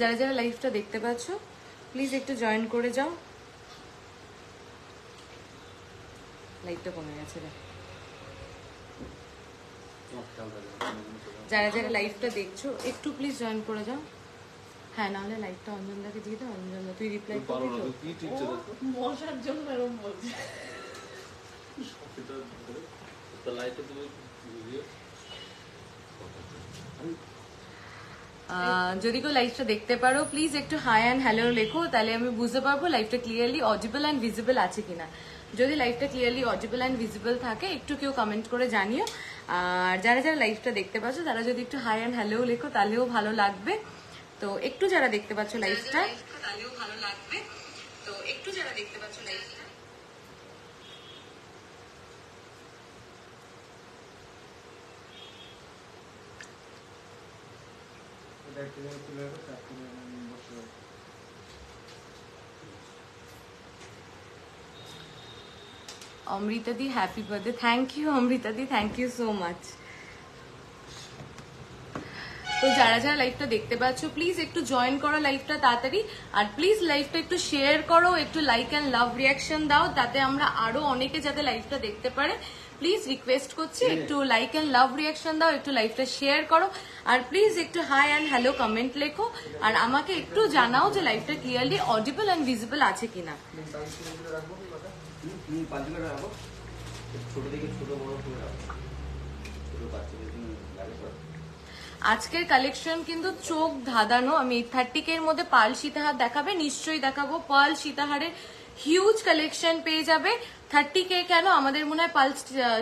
যারা যারা লাইফটা দেখতে পাচ্ছ প্লিজ একটু জয়েন করে যাও লাইটটা কমে গেছে রে যারা যারা লাইফটা দেখছো একটু প্লিজ জয়েন করে যাও হ্যাঁ নাহলে লাইফটা অঞ্জনদাকে দিয়ে দাও অঞ্জনদা তুই রিপ্লাই করবি মশার জন্য এরকম বলছে লাইটটা যদি কেউ লাইভটা দেখতে পারো প্লিজ একটু হাই অ্যান্ড হ্যালো লেখো তাহলে আমি বুঝতে পারবো লাইফটা ক্লিয়ারলি অডিবল অ্যান্ড ভিজিবল আছে কিনা যদি লাইফটা ক্লিয়ারলি অডিবল অ্যান্ড ভিজিবল থাকে একটু কেউ কমেন্ট করে জানিও আর যারা যারা লাইভটা দেখতে পাচ্ছ তারা যদি একটু হাই অ্যান্ড হ্যালো লেখো তাহলেও ভালো লাগবে তো একটু যারা দেখতে পাচ্ছ লাইফটা তাহলেও ভালো লাগবে তো একটু যারা দেখতে পাচ্ছ লাইফটা ক্যারেক্টারে চলে Amrita di happy birthday thank you Amrita di thank you so much তো যারা যারা লাইফটা দেখতে পাচ্ছ প্লিজ একটু জয়েন করো লাইফটা তাড়াতাড়ি আর প্লিজ লাইফটা একটু শেয়ার করো একটু লাইক অ্যান্ড লাভ রিয়াকশন দাও তাতে আমরা আরো অনেকে যাতে লাইফটা দেখতে পারে প্লিজ রিকোয়েস্ট করছি একটু লাইক এন্ড লাভ রিয়াকশন দাও একটু লাইফটা শেয়ার করো আর প্লিজ একটু হাই অ্যান্ড হ্যালো কমেন্ট লেখো আর আমাকে একটু জানাও যে লাইফটা ক্লিয়ারলি অডিবল অ্যান্ড ভিজিবল আছে কিনা আজকের কালেকশন কিন্তু চোখ ধাঁধানো আমি থার্টি কে এর মধ্যে পাল সীতাহার দেখাবে নিশ্চয়ই দেখাবো পাল সীতাহারের হিউজ কালেকশন পেয়ে যাবে থার্টি কে কেন আমাদের মনে হয় পাল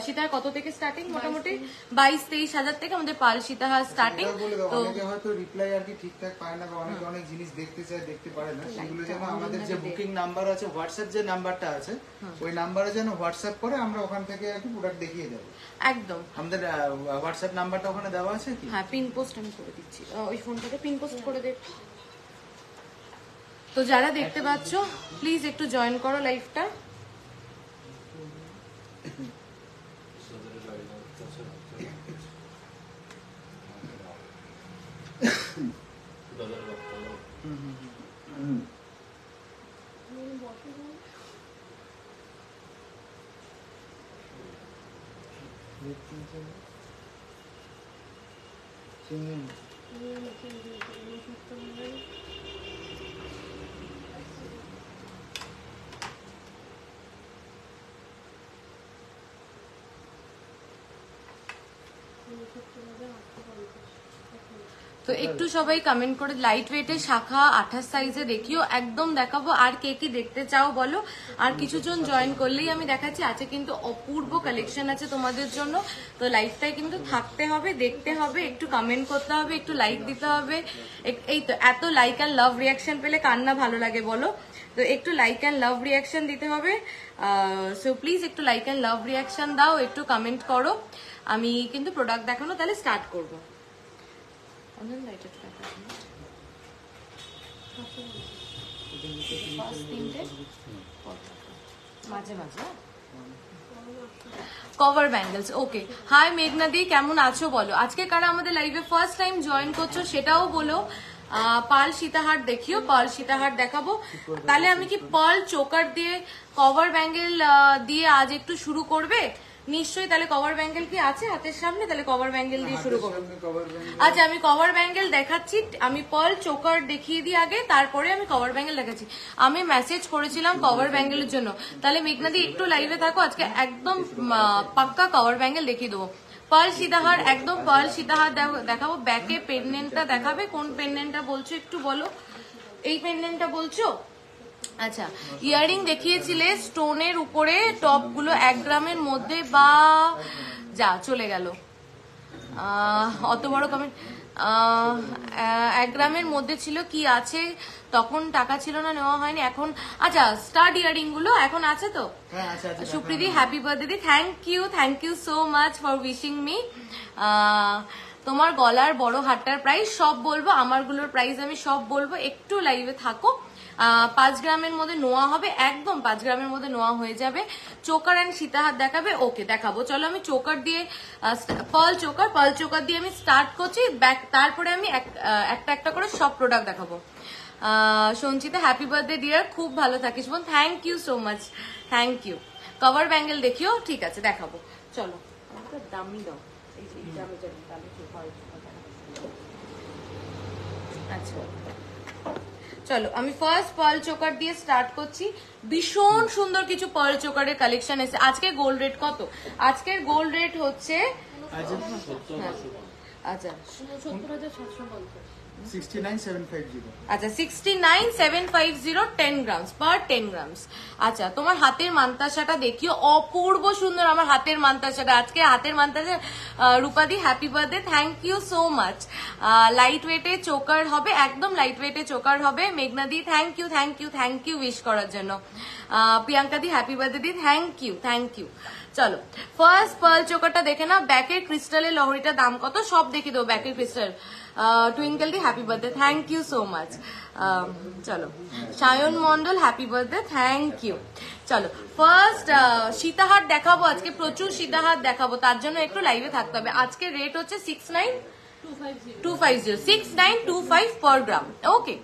সীতার কত থেকে স্টার্টিং মোটামুটি বাইশ তেইশ হাজার থেকে আমাদের পাল সীতাহার স্টার্টিং তো হয়তো রিপ্লাই আর কি ঠিকঠাক পায় না বা অনেক অনেক জিনিস দেখতে চায় দেখতে পারে না সেগুলো যেন আমাদের যে বুকিং নাম্বার আছে হোয়াটসঅ্যাপ যে নাম্বারটা আছে ওই নাম্বারে যেন হোয়াটসঅ্যাপ করে আমরা ওখান থেকে আর কি প্রোডাক্ট দেখিয়ে দেবো একদম আমাদের হোয়াটসঅ্যাপ নাম্বারটা ওখানে দেওয়া আছে কি হ্যাঁ পিন পোস্ট আমি করে দিচ্ছি ওই ফোনটাকে পিন পোস্ট করে দে তো যারা দেখতে পাচ্ছ প্লিজ একটু জয়েন করো লাইফটা 嗯。তো একটু সবাই কমেন্ট করে লাইট ওয়েটে শাখা আঠাশ সাইজে দেখিও একদম দেখাবো আর কে কি দেখতে চাও বলো আর কিছুজন জয়েন করলেই আমি দেখাচ্ছি আছে কিন্তু অপূর্ব কালেকশন আছে তোমাদের জন্য তো লাইফটাই কিন্তু থাকতে হবে দেখতে হবে একটু কমেন্ট করতে হবে একটু লাইক দিতে হবে এই তো এত লাইক অ্যান্ড লাভ রিয়াকশন পেলে কান্না ভালো লাগে বলো তো একটু লাইক অ্যান্ড লাভ রিয়াকশন দিতে হবে সো প্লিজ একটু লাইক অ্যান্ড লাভ রিয়াকশন দাও একটু কমেন্ট করো আমি কিন্তু প্রোডাক্ট দেখানো তাহলে স্টার্ট করবো And then light it back cover bangles okay hi মেঘনাদি কেমন আছো বলো আজকে কারা আমাদের লাইভে ফার্স্ট টাইম জয়েন করছো সেটাও বলো পাল সীতাহার দেখিও পাল সীতাহার দেখাবো তাহলে আমি কি পাল চোকার দিয়ে কভার ব্যাঙ্গেল দিয়ে আজ একটু শুরু করবে নিশ্চয়ই তাহলে কভার ব্যাঙ্গেল কি আছে হাতের সামনে তাহলে কভার ব্যাঙ্গেল দিয়ে শুরু করবো আচ্ছা আমি কভার ব্যাঙ্গেল দেখাচ্ছি আমি পল চোকার দেখিয়ে দিই আগে তারপরে আমি কভার ব্যাঙ্গেল দেখাচ্ছি আমি মেসেজ করেছিলাম কভার ব্যাঙ্গেলের জন্য তাহলে মেঘনাদি একটু লাইভে থাকো আজকে একদম পাক্কা কভার ব্যাঙ্গেল দেখিয়ে দেবো পার্ল সীতাহার একদম পাল সীতাহার দেখাবো ব্যাকে পেন্ডেন্টটা দেখাবে কোন পেন্ডেন্টটা বলছো একটু বলো এই পেন্ডেন্টটা বলছো আচ্ছা ইয়ারিং দেখিয়েছিলে স্টোনের উপরে টপগুলো এক গ্রামের মধ্যে বা যা চলে গেল অত বড় কমেন্ট এক গ্রামের মধ্যে ছিল কি আছে তখন টাকা ছিল না নেওয়া হয়নি এখন আচ্ছা স্টার ইয়ারিং গুলো এখন আছে তো হ্যাঁ, সুপ্রীতি হ্যাপি বার্থডে দি thank you thank you so much for wishing me তোমার গলার বড় হাটটার প্রাইস সব বলবো আমারগুলোর প্রাইস আমি সব বলবো একটু লাইভে থাকো পাঁচ গ্রামের মধ্যে নোয়া হবে একদম পাঁচ গ্রামের মধ্যে নোয়া হয়ে যাবে চোকার অ্যান্ড সীতাহাত দেখাবে ওকে দেখাবো চলো আমি চোকার দিয়ে পল চোকার পল চোকার দিয়ে আমি স্টার্ট করছি ব্যাক তারপরে আমি একটা একটা করে সব প্রোডাক্ট দেখাবো সঞ্চিতা হ্যাপি বার্থডে ডিয়ার খুব ভালো থাকিস বোন thank you so much thank you cover bangle দেখিও ঠিক আছে দেখাবো চলো দামি দাও আচ্ছা চলো আমি ফার্স্ট পার্ল চোকার দিয়ে স্টার্ট করছি ভীষণ সুন্দর কিছু পার্ল চোকারের কালেকশন এসে আজকে গোল্ড রেট কত আজকের গোল্ড রেট হচ্ছে আচ্ছা আচ্ছা sixty nine seven five zero ten grams per ten grams আচ্ছা তোমার হাতের দেখিও অপূর্ব সুন্দর আমার হাতের আজকে হাতের মান্তাসা রূপাদি happy birthday thank you so much light ওয়েটে চোকার হবে একদম লাইট ওয়েটে চোকার হবে মেঘনাদি thank you thank you thank you wish করার জন্য প্রিয়াঙ্কা দি হ্যাপি বার্থডে দি থ্যাংক ইউ থ্যাংক ইউ চলো ফার্স্ট পার্ল চোকারটা দেখে না ব্যাকের ক্রিস্টালের লহরিটা দাম কত সব দেখে দেবো ব্যাকের ক্রিস্টাল টুইঙ্কেল ডি happy birthday thank you so much চলো Sayan Mondal happy birthday thank you চলো ফার্স্ট সীতাহার দেখাবো আজকে প্রচুর সীতাহার দেখাবো তার জন্য একটু লাইভে থাকতে হবে আজকে রেট হচ্ছে six nine two five zero six nine two five per gram okay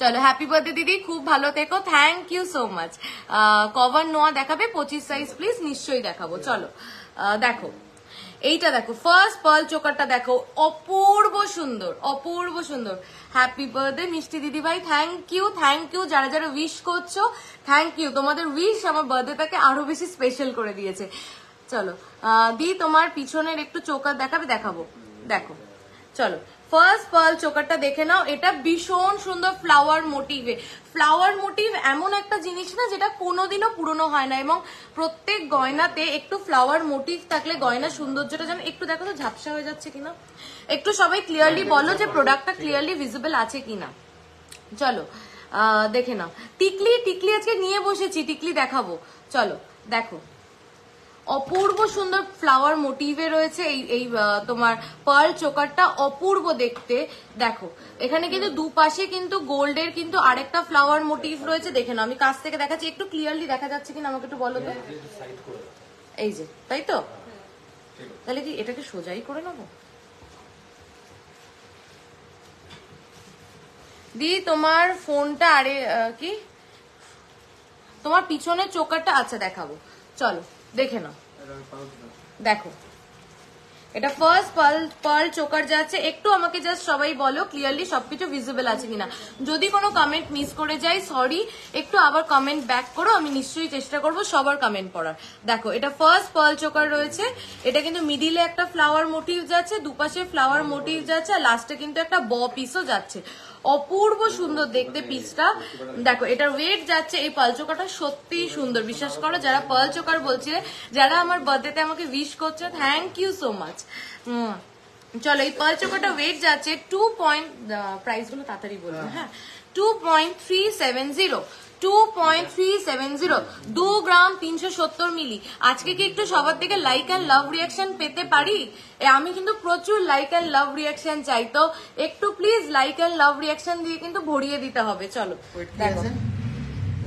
চলো হ্যাপি বার্থডে দিদি খুব ভালো থেকো thank you so much cover নোয়া দেখাবে পঁচিশ সাইজ প্লিজ নিশ্চয়ই দেখাবো চলো দেখো এইটা দেখো ফার্স্ট পার্ল চোকারটা দেখো অপূর্ব সুন্দর অপূর্ব সুন্দর হ্যাপি বার্থডে মিষ্টি দিদি ভাই থ্যাংক ইউ থ্যাংক ইউ যারা যারা উইশ করছো থ্যাংক ইউ তোমাদের উইশ আমার বার্থডেটাকে আরো বেশি স্পেশাল করে দিয়েছে চলো দি তোমার পিছনের একটু চোকার দেখাবে দেখাবো দেখো চলো ফার্স্ট পার্ল চোকারটা দেখে নাও এটা ভীষণ সুন্দর ফ্লাওয়ার মোটিভে ফ্লাওয়ার মোটিভ এমন একটা জিনিস না যেটা কোনোদিনও পুরনো হয় না এবং প্রত্যেক গয়নাতে একটু ফ্লাওয়ার মোটিভ থাকলে গয়না সৌন্দর্যটা যেন একটু দেখো তো ঝাপসা হয়ে যাচ্ছে কিনা একটু সবাই ক্লিয়ারলি বলো হ্যাঁ, যে প্রোডাক্টটা ক্লিয়ারলি ভিজিবল আছে কিনা চলো দেখে নাও টিকলি টিকলি আজকে নিয়ে বসেছি টিকলি দেখাবো চলো দেখো অপূর্ব সুন্দর ফ্লাওয়ার মোটিভে রয়েছে এই এই তোমার পার্ল চোকারটা অপূর্ব দেখতে দেখো এখানে কিন্তু দুপাশে কিন্তু গোল্ডের কিন্তু আরেকটা ফ্লাওয়ার মোটিভ রয়েছে দেখে নাও আমি কাছ থেকে দেখাচ্ছি একটু ক্লিয়ারলি দেখা যাচ্ছে কিনা আমাকে একটু বলো তো এই যে তাই তো তাহলে কি এটাকে সোজাই করে নেবো দি তোমার ফোনটা আরে কি তোমার পিছনের চোকারটা আচ্ছা দেখাবো চলো দেখে নাও দেখো এটা ফার্স্ট পার্ল পার্ল চোকার যাচ্ছে একটু আমাকে জাস্ট সবাই বলো ক্লিয়ারলি সবকিছু ভিজিবল আছে কিনা যদি কোনো কমেন্ট মিস করে যাই সরি একটু আবার কমেন্ট ব্যাক করো আমি নিশ্চয়ই চেষ্টা করব সবার কমেন্ট পড়ার দেখো এটা ফার্স্ট পার্ল চোকার রয়েছে এটা কিন্তু মিডিলে একটা ফ্লাওয়ার মোটিভ যাচ্ছে দুপাশে ফ্লাওয়ার মোটিভ যাচ্ছে আর লাস্টে কিন্তু একটা ব পিসও যাচ্ছে অপূর্ব সুন্দর দেখতে পিসটা দেখো এটার ওয়েট যাচ্ছে এই পালচোকাটা সত্যি সুন্দর বিশ্বাস করো যারা পালচোকার বলছে যারা আমার বার্থডেতে আমাকে উইশ করছে থ্যাংক ইউ সো মাচ চলো এই পালচোকাটা ওয়েট যাচ্ছে টু পয়েন্ট প্রাইসগুলো তাড়াতাড়ি বলবো হ্যাঁ two point three seven zero 2.370 2 gram 370 milli আজকে কি একটু সবার থেকে লাইক অ্যান্ড লাভ রিয়াকশন পেতে পারি আমি কিন্তু প্রচুর লাইক অ্যান্ড লাভ রিয়াকশন চাই তো একটু please like and love reaction দিয়ে কিন্তু ভরিয়ে দিতে হবে চলো দেখো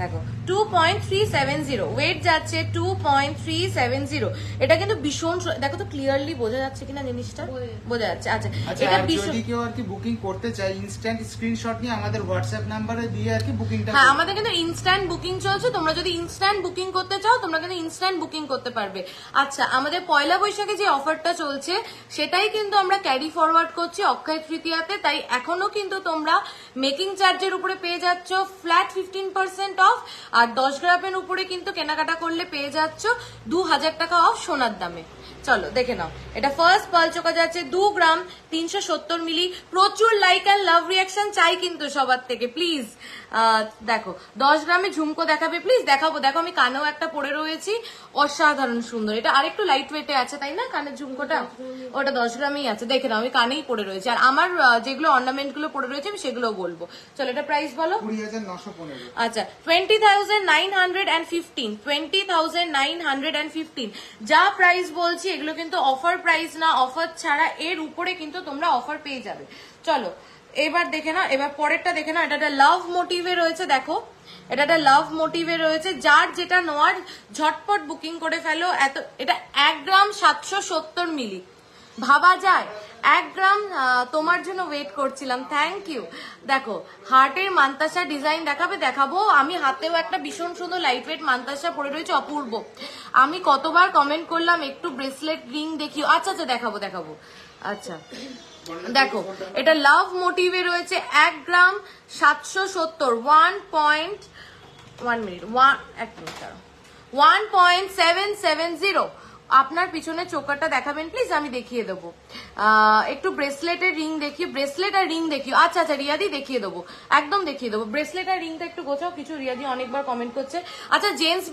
দেখো two point three seven zero weight যাচ্ছে two point three seven zero এটা কিন্তু ভীষণ দেখো তো ক্লিয়ারলি বোঝা যাচ্ছে কিনা জিনিসটা বোঝা যাচ্ছে আচ্ছা।, আচ্ছা এটা যদি কেউ আর কি বুকিং করতে চায় ইনস্ট্যান্ট স্ক্রিনশট নিয়ে আমাদের হোয়াটসঅ্যাপ নাম্বারে দিয়ে আর কি বুকিংটা হ্যাঁ আমাদের কিন্তু ইনস্ট্যান্ট বুকিং চলছে তোমরা যদি ইনস্ট্যান্ট বুকিং করতে চাও তোমরা কিন্তু ইনস্ট্যান্ট বুকিং করতে পারবে আচ্ছা আমাদের পয়লা বৈশাখে যে অফারটা চলছে সেটাই কিন্তু আমরা ক্যারি ফরওয়ার্ড করছি অক্ষয় তৃতীয়াতে তাই এখনো কিন্তু তোমরা মেকিং চার্জের উপরে পেয়ে যাচ্ছ ফ্ল্যাট ফিফটিন পার্সেন্ট অফ আর দশ গ্রামের উপরে কিন্তু কেনাকাটা করলে পেয়ে যাচ্ছ দু হাজার টাকা অফ সোনার দামে চলো দেখে নাও এটা ফার্স্ট পাল চোকা যাচ্ছে দু গ্রাম তিনশো সত্তর মিলি প্রচুর লাইক অ্যান্ড লাভ রিয়াকশন চাই কিন্তু সবার থেকে প্লিজ দেখো দশ গ্রামে ঝুমকো দেখাবে প্লিজ দেখাবো দেখো আমি কানেও একটা পরে রয়েছি অসাধারণ সুন্দর এটা আরেকটু লাইট ওয়েটে আছে তাই না কানের ঝুমকোটা ওটা দশ গ্রামেই আছে দেখে নাও আমি কানেই পড়ে রয়েছি আর আমার যেগুলো অর্নামেন্ট গুলো পরে রয়েছে আমি সেগুলো বলবো চলো এটা প্রাইস বলো আচ্ছা twenty thousand nine hundred and fifteen twenty thousand nine hundred and fifteen যা প্রাইস বলছি এগুলো কিন্তু অফার প্রাইস না অফার ছাড়া এর উপরে কিন্তু কিন্তু তোমরা অফার পেয়ে যাবে চলো এবার দেখে না এবার পরেরটা দেখে না এটা একটা লাভ মোটিভে রয়েছে দেখো এটা একটা লাভ মোটিভে রয়েছে যার যেটা নোয়ার ঝটপট বুকিং করে ফেলো এত এটা এক গ্রাম সাতশো সত্তর মিলি ভাবা যায় এক গ্রাম তোমার জন্য ওয়েট করছিলাম থ্যাংক ইউ দেখো হার্টের মান্তাসা ডিজাইন দেখাবে দেখাবো আমি হাতেও একটা ভীষণ সুন্দর লাইট ওয়েট মান্তাসা পরে রয়েছে অপূর্ব আমি কতবার কমেন্ট করলাম একটু ব্রেসলেট রিং দেখিও আচ্ছা আচ্ছা দেখাবো দেখাবো আচ্ছা দেখো এটা লাভ মোটিভে রয়েছে এক গ্রাম সাতশো সত্তর one point one minute one এক minute one point seven seven zero আপনার পিছনে চোকারটা দেখাবেন প্লিজ আমি দেখিয়ে দেবো একটু ব্রেসলেটের রিং দেখি ব্রেসলেট আর রিং দেখি আচ্ছা আচ্ছা রিয়াদি দেখিয়ে দেবো একদম দেখিয়ে দেবো ব্রেসলেট আর রিংটা একটু গোছাও কিছু রিয়াদি অনেকবার কমেন্ট করছে আচ্ছা জেন্টস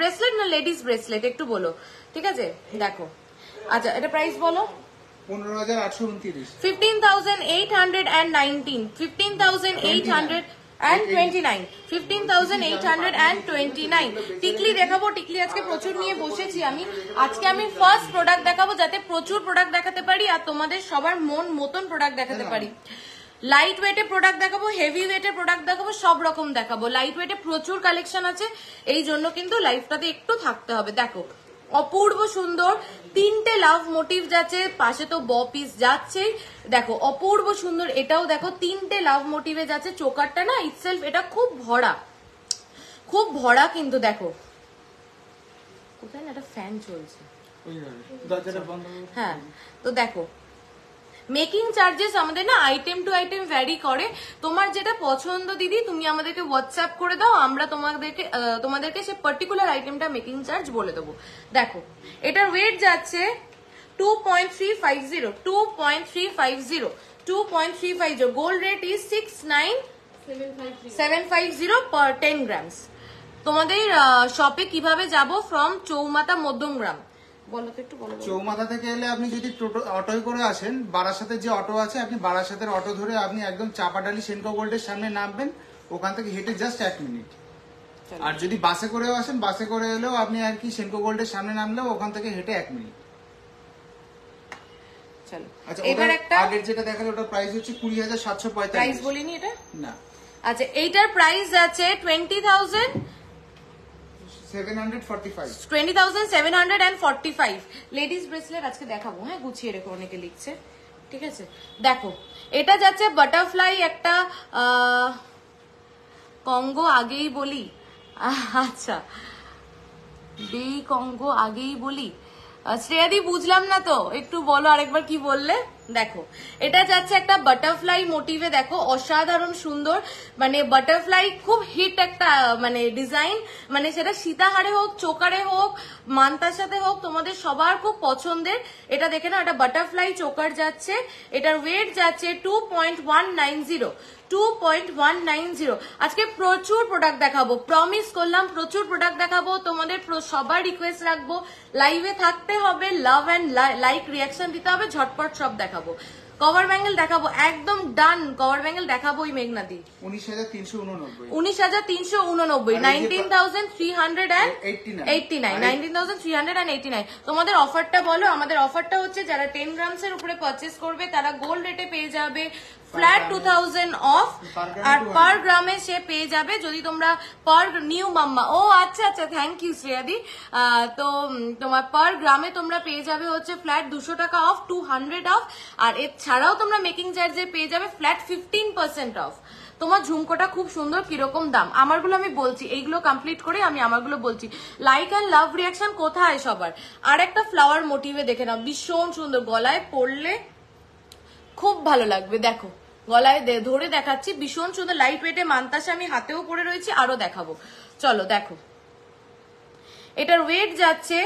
ব্রেসলেট না লেডিস ব্রেসলেট একটু বলো ঠিক আছে দেখো আচ্ছা এটা প্রাইস বলো fifteen thousand eight hundred and nineteen fifteen thousand eight hundred and twenty nine fifteen thousand eight hundred and twenty nine টিকলি দেখাবো টিকলি আজকে প্রচুর নিয়ে বসেছি আমি আজকে আমি ফার্স্ট প্রোডাক্ট দেখাবো যাতে প্রচুর প্রোডাক্ট দেখাতে পারি আর তোমাদের সবার মন মতন প্রোডাক্ট দেখাতে পারি লাইট ওয়েটে প্রোডাক্ট দেখাবো হেভি ওয়েটে প্রোডাক্ট দেখাবো সব রকম দেখাবো লাইট ওয়েটে প্রচুর কালেকশন আছে এই জন্য কিন্তু লাইফটাতে একটু থাকতে হবে দেখো অপূর্ব সুন্দর তিনটে লাভ মোটিভ যাচ্ছে পাশে তো ব পিস যাচ্ছেই দেখো অপূর্ব সুন্দর এটাও দেখো তিনটে লাভ মোটিভে যাচ্ছে চোকারটা না ইটসেলফ এটা খুব ভরা খুব ভরা কিন্তু দেখো কোথায় না একটা ফ্যান চলছে হ্যাঁ তো দেখো মেকিং চার্জেস আমাদের না আইটেম টু আইটেম ভ্যারি করে তোমার যেটা পছন্দ দিদি তুমি আমাদেরকে হোয়াটসঅ্যাপ করে দাও আমরা তোমাদেরকে তোমাদেরকে সে পার্টিকুলার আইটেমটা মেকিং চার্জ বলে দেবো দেখো এটার ওয়েট যাচ্ছে two point three five zero two point three five zero two point three five gold rate is six nine seven five zero per ten grams তোমাদের শপে কিভাবে যাব ফ্রম চৌমাতা মধ্যমগ্রাম চৌমাথা থেকে এলে আপনি যদি টোটো অটোয় করে আসেন বারাসাতের যে অটো আছে আপনি বারাসাতের অটো ধরে আপনি একদম চাপাডালি সেনকো গোল্ডের সামনে নামবেন ওখান থেকে হেঁটে জাস্ট এক মিনিট আর যদি বাসে করেও আসেন বাসে করে এলেও আপনি আর কি সেনকো গোল্ডের সামনে নামলেও ওখান থেকে হেঁটে এক মিনিট আচ্ছা, একটা আগের যেটা হচ্ছে কুড়ি হাজার সাতশো এটা না আচ্ছা এইটার প্রাইস আছে টোয়েন্টি থাউজেন্ড লেডিস ব্রেসলেট আজকে দেখাবো হ্যাঁ গুছিয়ে রেখো অনেকে লিখছে ঠিক আছে দেখো এটা যাচ্ছে বাটারফ্লাই একটা কঙ্গো আগেই বলি আচ্ছা বেই কঙ্গো আগেই বলি শ্রেয়াদি বুঝলাম না তো একটু বলো আরেকবার কি বললে দেখো এটা যাচ্ছে একটা বাটারফ্লাই মোটিভে দেখো অসাধারণ সুন্দর মানে বাটারফ্লাই খুব হিট একটা মানে ডিজাইন মানে সেটা সীতাহারে হোক চোকারে হোক মান্তার সাথে হোক তোমাদের সবার খুব পছন্দের এটা দেখে না এটা বাটারফ্লাই চোকার যাচ্ছে এটার ওয়েট যাচ্ছে two point one nine zero two point one nine zero আজকে প্রচুর প্রোডাক্ট দেখাবো প্রমিস করলাম প্রচুর প্রোডাক্ট দেখাবো তোমাদের সবার রিকোয়েস্ট রাখবো লাইভে থাকতে হবে লাভ অ্যান্ড লাইক রিয়াকশন দিতে হবে ঝটপট সব দেখাবো দেখাবো কভার ব্যাঙ্গেল দেখাবো একদম ডান কভার ব্যাঙ্গেল দেখাবো ওই মেঘনা উনিশ হাজার তিনশো উনিশ হাজার তিনশো উননব্বই nineteen thousand three hundred and nineteen thousand three and eighty তোমাদের অফারটা বলো আমাদের অফারটা হচ্ছে যারা টেন গ্রামস এর উপরে পারচেস করবে তারা গোল্ড রেটে পেয়ে যাবে ফ্ল্যাট টু থাউজেন্ড অফ আর পার গ্রামে সে পেয়ে যাবে যদি তোমরা পার নিউ মাম্মা ও আচ্ছা আচ্ছা থ্যাংক ইউ শ্রেয়াদি তো তোমার পার গ্রামে তোমরা পেয়ে যাবে হচ্ছে ফ্ল্যাট দুশো টাকা অফ টু হান্ড্রেড অফ আর এছাড়াও তোমরা মেকিং চার্জে পেয়ে যাবে ফ্ল্যাট ফিফটিন পার্সেন্ট অফ তোমার ঝুমকোটা খুব সুন্দর কিরকম দাম আমারগুলো আমি বলছি এইগুলো কমপ্লিট করে আমি আমারগুলো বলছি লাইক অ্যান্ড লাভ রিয়াকশন কোথায় সবার আর একটা ফ্লাওয়ার মোটিভে দেখে নাও ভীষণ সুন্দর গলায় পড়লে খুব ভালো লাগবে দেখো গলায় ধরে দেখাচ্ছি ভীষণ সুন্দর লাইট ওয়েটে মান্তাসা আমি হাতেও পরে রয়েছি আরো দেখাবো চলো দেখো এটার ওয়েট যাচ্ছে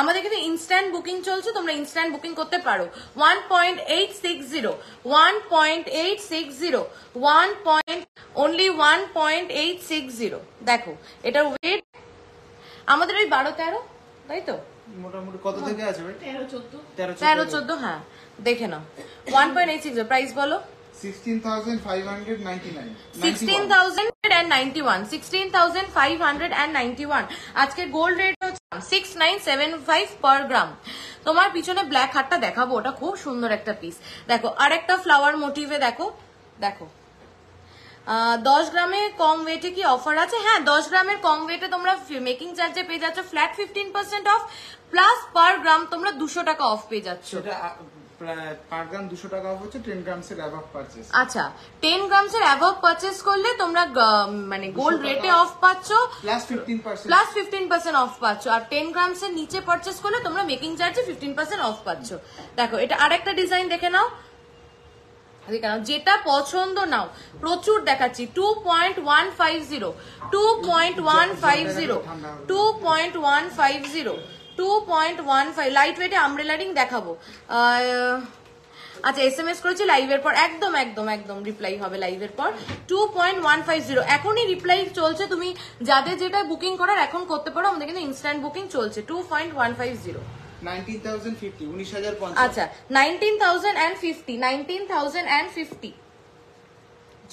আমাদের কিন্তু ইনস্ট্যান্ট বুকিং চলছে তোমরা ইনস্ট্যান্ট বুকিং করতে পারো one point eight six zero one point eight six zero one point only one point eight six zero দেখো এটার ওয়েট আমাদের ওই বারো তেরো তাই তো মোটামুটি কত থেকে আছে তেরো চোদ্দ হ্যাঁ দেখে নাও one point eight six price বলো আজকে gold rate six per gram তোমার পিছনে ব্ল্যাক হাটটা দেখাবো ওটা খুব সুন্দর একটা পিস দেখো আর একটা ফ্লাওয়ার মোটিভে দেখো দেখো দশ গ্রামে কম ওয়েটে কি অফার আছে হ্যাঁ দশ গ্রামের কম ওয়েটে তোমরা মেকিং চার্জে পেয়ে যাচ্ছ flat fifteen percent off plus per gram তোমরা দুশো টাকা অফ পেয়ে যাচ্ছ আচ্ছা করলে তোমরা মানে গোল্ড রেটে অফ পাচ্ছ অফ পাচ্ছ আর নিচে করলে তোমরা মেকিং চার্জে অফ পাচ্ছ দেখো এটা আরেকটা ডিজাইন দেখে নাও যেটা পছন্দ নাও প্রচুর দেখাচ্ছি two point one five zero two point one five zero two point one five zero two point one five light ওয়েটে আমব্রেলারিং দেখাবো আচ্ছা এস এম এস করেছি লাইভের পর একদম একদম একদম রিপ্লাই হবে লাইভের পর two point one five zero এখনই রিপ্লাই চলছে তুমি যাদের যেটা বুকিং করার এখন করতে পারো আমাদের কিন্তু ইনস্ট্যান্ট বুকিং চলছে two point one five zero আচ্ছা nineteen thousand and fifty nineteen thousand and fifty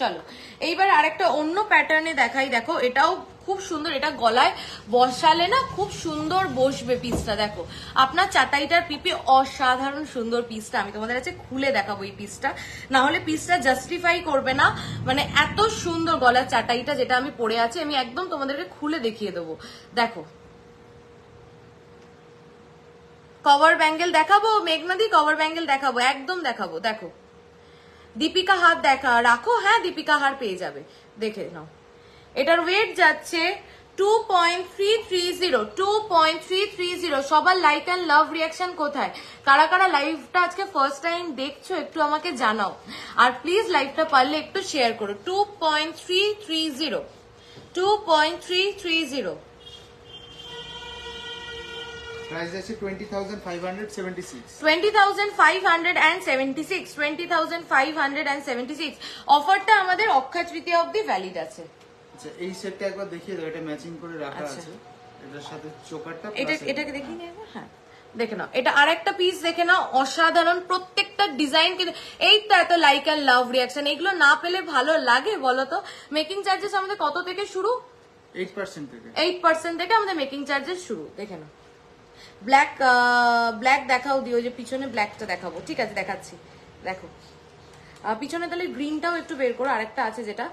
চলো এইবার আরেকটা অন্য প্যাটার্নে দেখাই দেখো এটাও খুব সুন্দর এটা গলায় বসালে না খুব সুন্দর বসবে পিসটা দেখো আপনার চাটাইটার পিপি অসাধারণ সুন্দর পিসটা আমি তোমাদের কাছে খুলে দেখাবো এই পিসটা না হলে পিসটা জাস্টিফাই করবে না মানে এত সুন্দর গলার চাটাইটা যেটা আমি পরে আছি আমি একদম তোমাদেরকে খুলে দেখিয়ে দেবো দেখো কভার ব্যাঙ্গেল দেখাবো মেঘনাদি কভার ব্যাঙ্গেল দেখাবো একদম দেখাবো দেখো দীপিকা হাত দেখা রাখো হ্যাঁ দীপিকা হার পেয়ে যাবে দেখে নাও এটার ওয়েট যাচ্ছে two point three three zero two point three three zero সবার লাইক অ্যান্ড লাভ রিয়াকশন কোথায় কারা কারা লাইভটা আজকে ফার্স্ট টাইম দেখছো একটু আমাকে জানাও আর প্লিজ লাইভটা পারলে একটু শেয়ার করো two point three three zero two point three three zero price আছে 20576 20576 20576 অফারটা আমাদের অক্ষয় তৃতীয়া অবধি ভ্যালিড আছে আচ্ছা এই সেটটা একবার দেখিয়ে দাও এটা ম্যাচিং করে রাখা আচ্ছা। আছে এটার সাথে চোকারটা এটা এটাকে দেখিয়ে নিয়ে হ্যাঁ দেখে নাও এটা আর একটা পিস দেখে নাও অসাধারণ প্রত্যেকটা ডিজাইন কিন্তু এই তো এত লাইক অ্যান্ড লাভ রিয়াকশন এগুলো না পেলে ভালো লাগে বলো তো মেকিং চার্জেস আমাদের কত থেকে শুরু এইট পার্সেন্ট থেকে এইট পার্সেন্ট থেকে আমাদের মেকিং চার্জেস শুরু দেখে নাও ব্ল্যাক ব্ল্যাক uh, দেখাও দিও যে পিছনে ব্ল্যাকটা দেখাবো ঠিক আছে দেখাচ্ছি দেখো পিছনে তাহলে গ্রিনটাও একটু বের করো আরেকটা আছে যেটা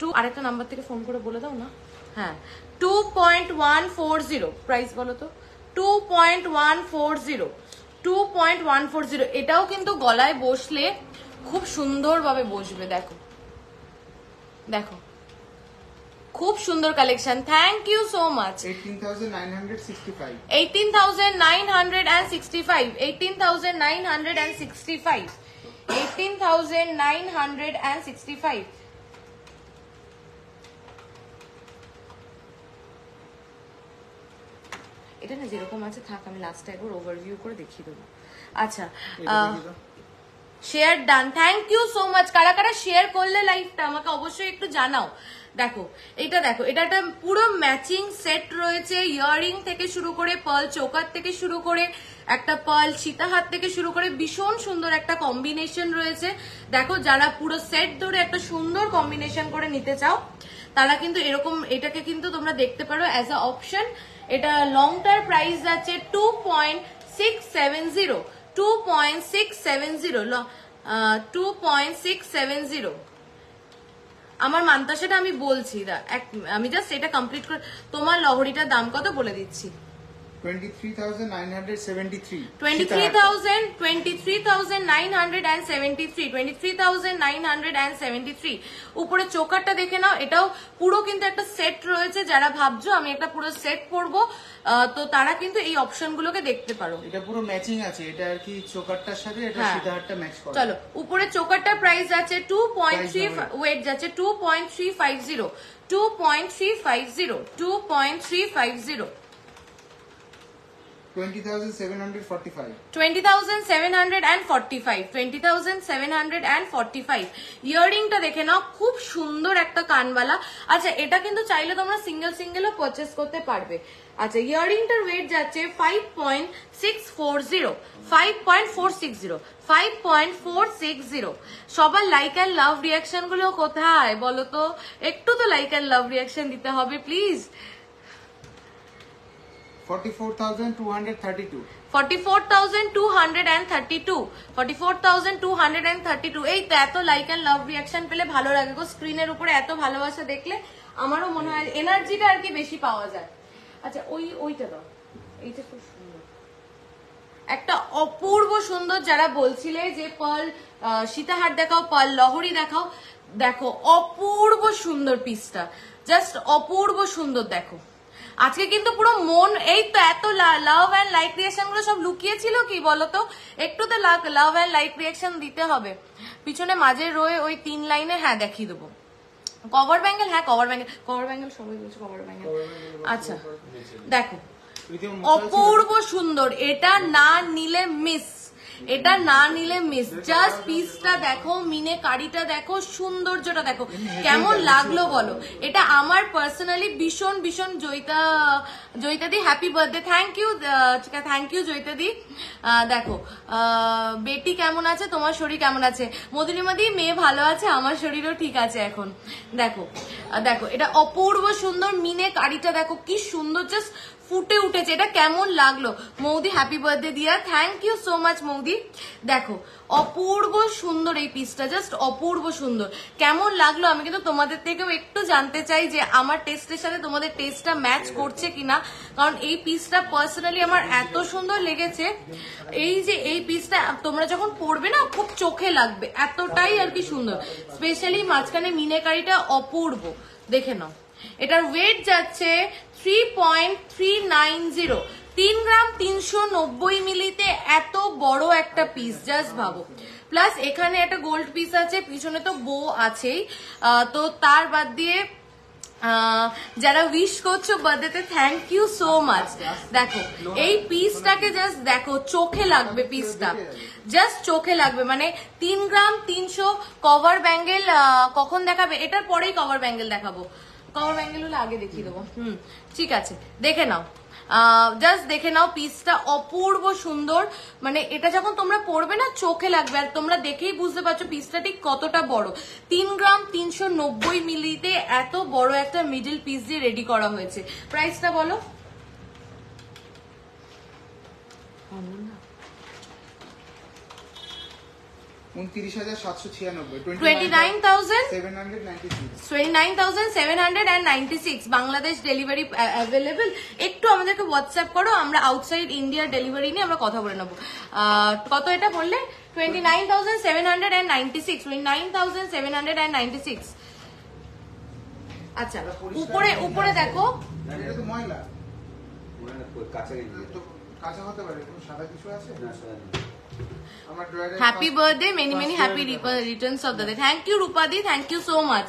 টু আরেকটা নাম্বার থেকে ফোন করে বলে দাও না হ্যাঁ two point one four zero price বলো তো two point one four zero two point one four zero এটাও কিন্তু গলায় বসলে খুব সুন্দরভাবে বসবে দেখো দেখো খুব সুন্দর collection thank you so much এটা না যেরকম আছে থাক আমি লাস্ট একবার ওভারভিউ করে দেখিয়ে দেবো আচ্ছা share done thank you so much কারা কারা শেয়ার করলে লাইফটা আমাকে অবশ্যই একটু জানাও দেখো এটা দেখো এটা একটা পুরো ম্যাচিং সেট রয়েছে ইয়াররিং থেকে শুরু করে পল চোকার থেকে শুরু করে একটা সীতা সীতাহাত থেকে শুরু করে ভীষণ সুন্দর একটা কম্বিনেশন রয়েছে দেখো যারা পুরো সেট ধরে একটা সুন্দর কম্বিনেশন করে নিতে চাও তারা কিন্তু এরকম এটাকে কিন্তু তোমরা দেখতে পারো অ্যাজ আ অপশন এটা লংটার প্রাইস আছে two point six seven zero two point six seven zero two point six seven zero আমার মান্তাসাটা আমি বলছি আমি জাস্ট এটা কমপ্লিট করে তোমার লহরিটার দাম কত বলে দিচ্ছি উপরে চোকারটা দেখে নাও এটাও পুরো কিন্তু একটা সেট রয়েছে যারা ভাবছো আমি একটা পুরো সেট পরবো তো তারা কিন্তু এই অপশনগুলোকে দেখতে পারো এটা পুরো ম্যাচিং আছে এটা আর কি চোকারটার সাথে হ্যাঁ। চলো উপরে চোকারটার প্রাইস আছে 2.3 ওয়েট যাচ্ছে থ্রি 2.350 2.350 20,745. 20,745. 20,745. ইয়ারিংটা দেখে নাও খুব সুন্দর একটা কানবালা আচ্ছা এটা কিন্তু চাইলে তোমরা সিঙ্গেল সিঙ্গেলও পারচেস করতে পারবে আচ্ছা ইয়ারিংটার ওয়েট যাচ্ছে five point six four zero five point four six zero five point four six zero সবার লাইক অ্যান্ড লাভ রিয়াকশনগুলো কোথায় বলো তো একটু তো লাইক অ্যান্ড লাভ রিয়াকশন দিতে হবে প্লিজ 44232 44232 44232 এই তো এত লাইক এন্ড লাভ রিয়াকশন পেলে ভালো লাগে গো স্ক্রিনের উপরে এত ভালোবাসা দেখলে আমারও মনে হয় এনার্জিটা আর কি বেশি পাওয়া যায় আচ্ছা ওই ওইটা দাও এইটা খুব সুন্দর একটা অপূর্ব সুন্দর যারা বলছিলে যে পাল সীতাহার দেখাও পাল লহরি দেখাও দেখো অপূর্ব সুন্দর পিসটা জাস্ট অপূর্ব সুন্দর দেখো আজকে কিন্তু পুরো মন এই তো এত লাভ অ্যান্ড লাইক রিয়েকশন গুলো সব লুকিয়েছিল কি বলতো একটু তো লাভ অ্যান্ড লাইক রিয়েকশন দিতে হবে পিছনে মাঝে রয়ে ওই তিন লাইনে হ্যাঁ দেখিয়ে দেবো কভার ব্যাঙ্গেল হ্যাঁ কভার ব্যাঙ্গেল কভার ব্যাঙ্গেল সবাই বলছে কভার ব্যাঙ্গেল আচ্ছা দেখো অপূর্ব সুন্দর এটা না নিলে মিস এটা না নিলে মিস জাস্ট পিসটা দেখো মিনে কারিটা দেখো সৌন্দর্যটা দেখো কেমন লাগলো বলো এটা আমার পার্সোনালি ভীষণ ভীষণ জয়িতা জয়িতা দি happy birthday thank you thank you Joyita দি দেখো বেটি কেমন আছে তোমার শরীর কেমন আছে মধুরিমাদি মেয়ে ভালো আছে আমার শরীরও ঠিক আছে এখন দেখো দেখো এটা অপূর্ব সুন্দর মিনে কারিটা দেখো কি সুন্দর জাস্ট ফুটে উঠেছে এটা কেমন লাগলো মৌদি happy birthday Diya thank you so much মৌদি দেখো অপূর্ব সুন্দর এই পিসটা জাস্ট অপূর্ব সুন্দর কেমন লাগলো আমি কিন্তু তোমাদের থেকেও একটু জানতে চাই যে আমার টেস্টের সাথে তোমাদের টেস্টটা ম্যাচ করছে কিনা কারণ এই পিসটা পার্সোনালি আমার এত সুন্দর লেগেছে এই যে এই পিসটা তোমরা যখন পরবে না খুব চোখে লাগবে এতটাই আর কি সুন্দর স্পেশালি মাঝখানে মিনেকারিটা অপূর্ব দেখে নাও এটার ওয়েট যাচ্ছে three point three nine zero তিন গ্রাম তিনশো নব্বই মিলিতে এত বড় একটা পিস জাস্ট ভাবো প্লাস এখানে একটা গোল্ড পিস আছে পিছনে তো বো আছেই তো তার বাদ দিয়ে যারা উইশ করছো বার্থডেতে থ্যাংক ইউ সো মাচ দেখো এই পিসটাকে জাস্ট দেখো চোখে লাগবে পিসটা জাস্ট চোখে লাগবে মানে তিন গ্রাম তিনশো কভার ব্যাঙ্গেল কখন দেখাবে এটার পরেই কভার ব্যাঙ্গেল দেখাবো কমর ব্যাঙ্গেল হলে আগে দেখিয়ে দেবো হুম ঠিক আছে দেখে নাও জাস্ট দেখে নাও পিসটা অপূর্ব সুন্দর মানে এটা যখন তোমরা পড়বে না চোখে লাগবে আর তোমরা দেখেই বুঝতে পারছো পিসটা ঠিক কতটা বড় তিন গ্রাম তিনশো মিলিতে এত বড় একটা মিডিল পিস দিয়ে রেডি করা হয়েছে প্রাইসটা বলো বাংলাদেশ ডেলিভারি অ্যাভেলেবেল uh, একটু আমাদেরকে হোয়াটসঅ্যাপ করো আমরা আউটসাইড ইন্ডিয়া ডেলিভারি নিয়ে আমরা কথা বলে নেবো কত এটা বললে twenty nine thousand seven hundred and ninety six twenty nine thousand seven hundred and ninety six আচ্ছা উপরে উপরে দেখো কাঁচা হতে পারে সাদা কিছু আছে না সাদা happy birthday many many happy returns of the day thank you রূপাদি থ্যাংক ইউ সো মাচ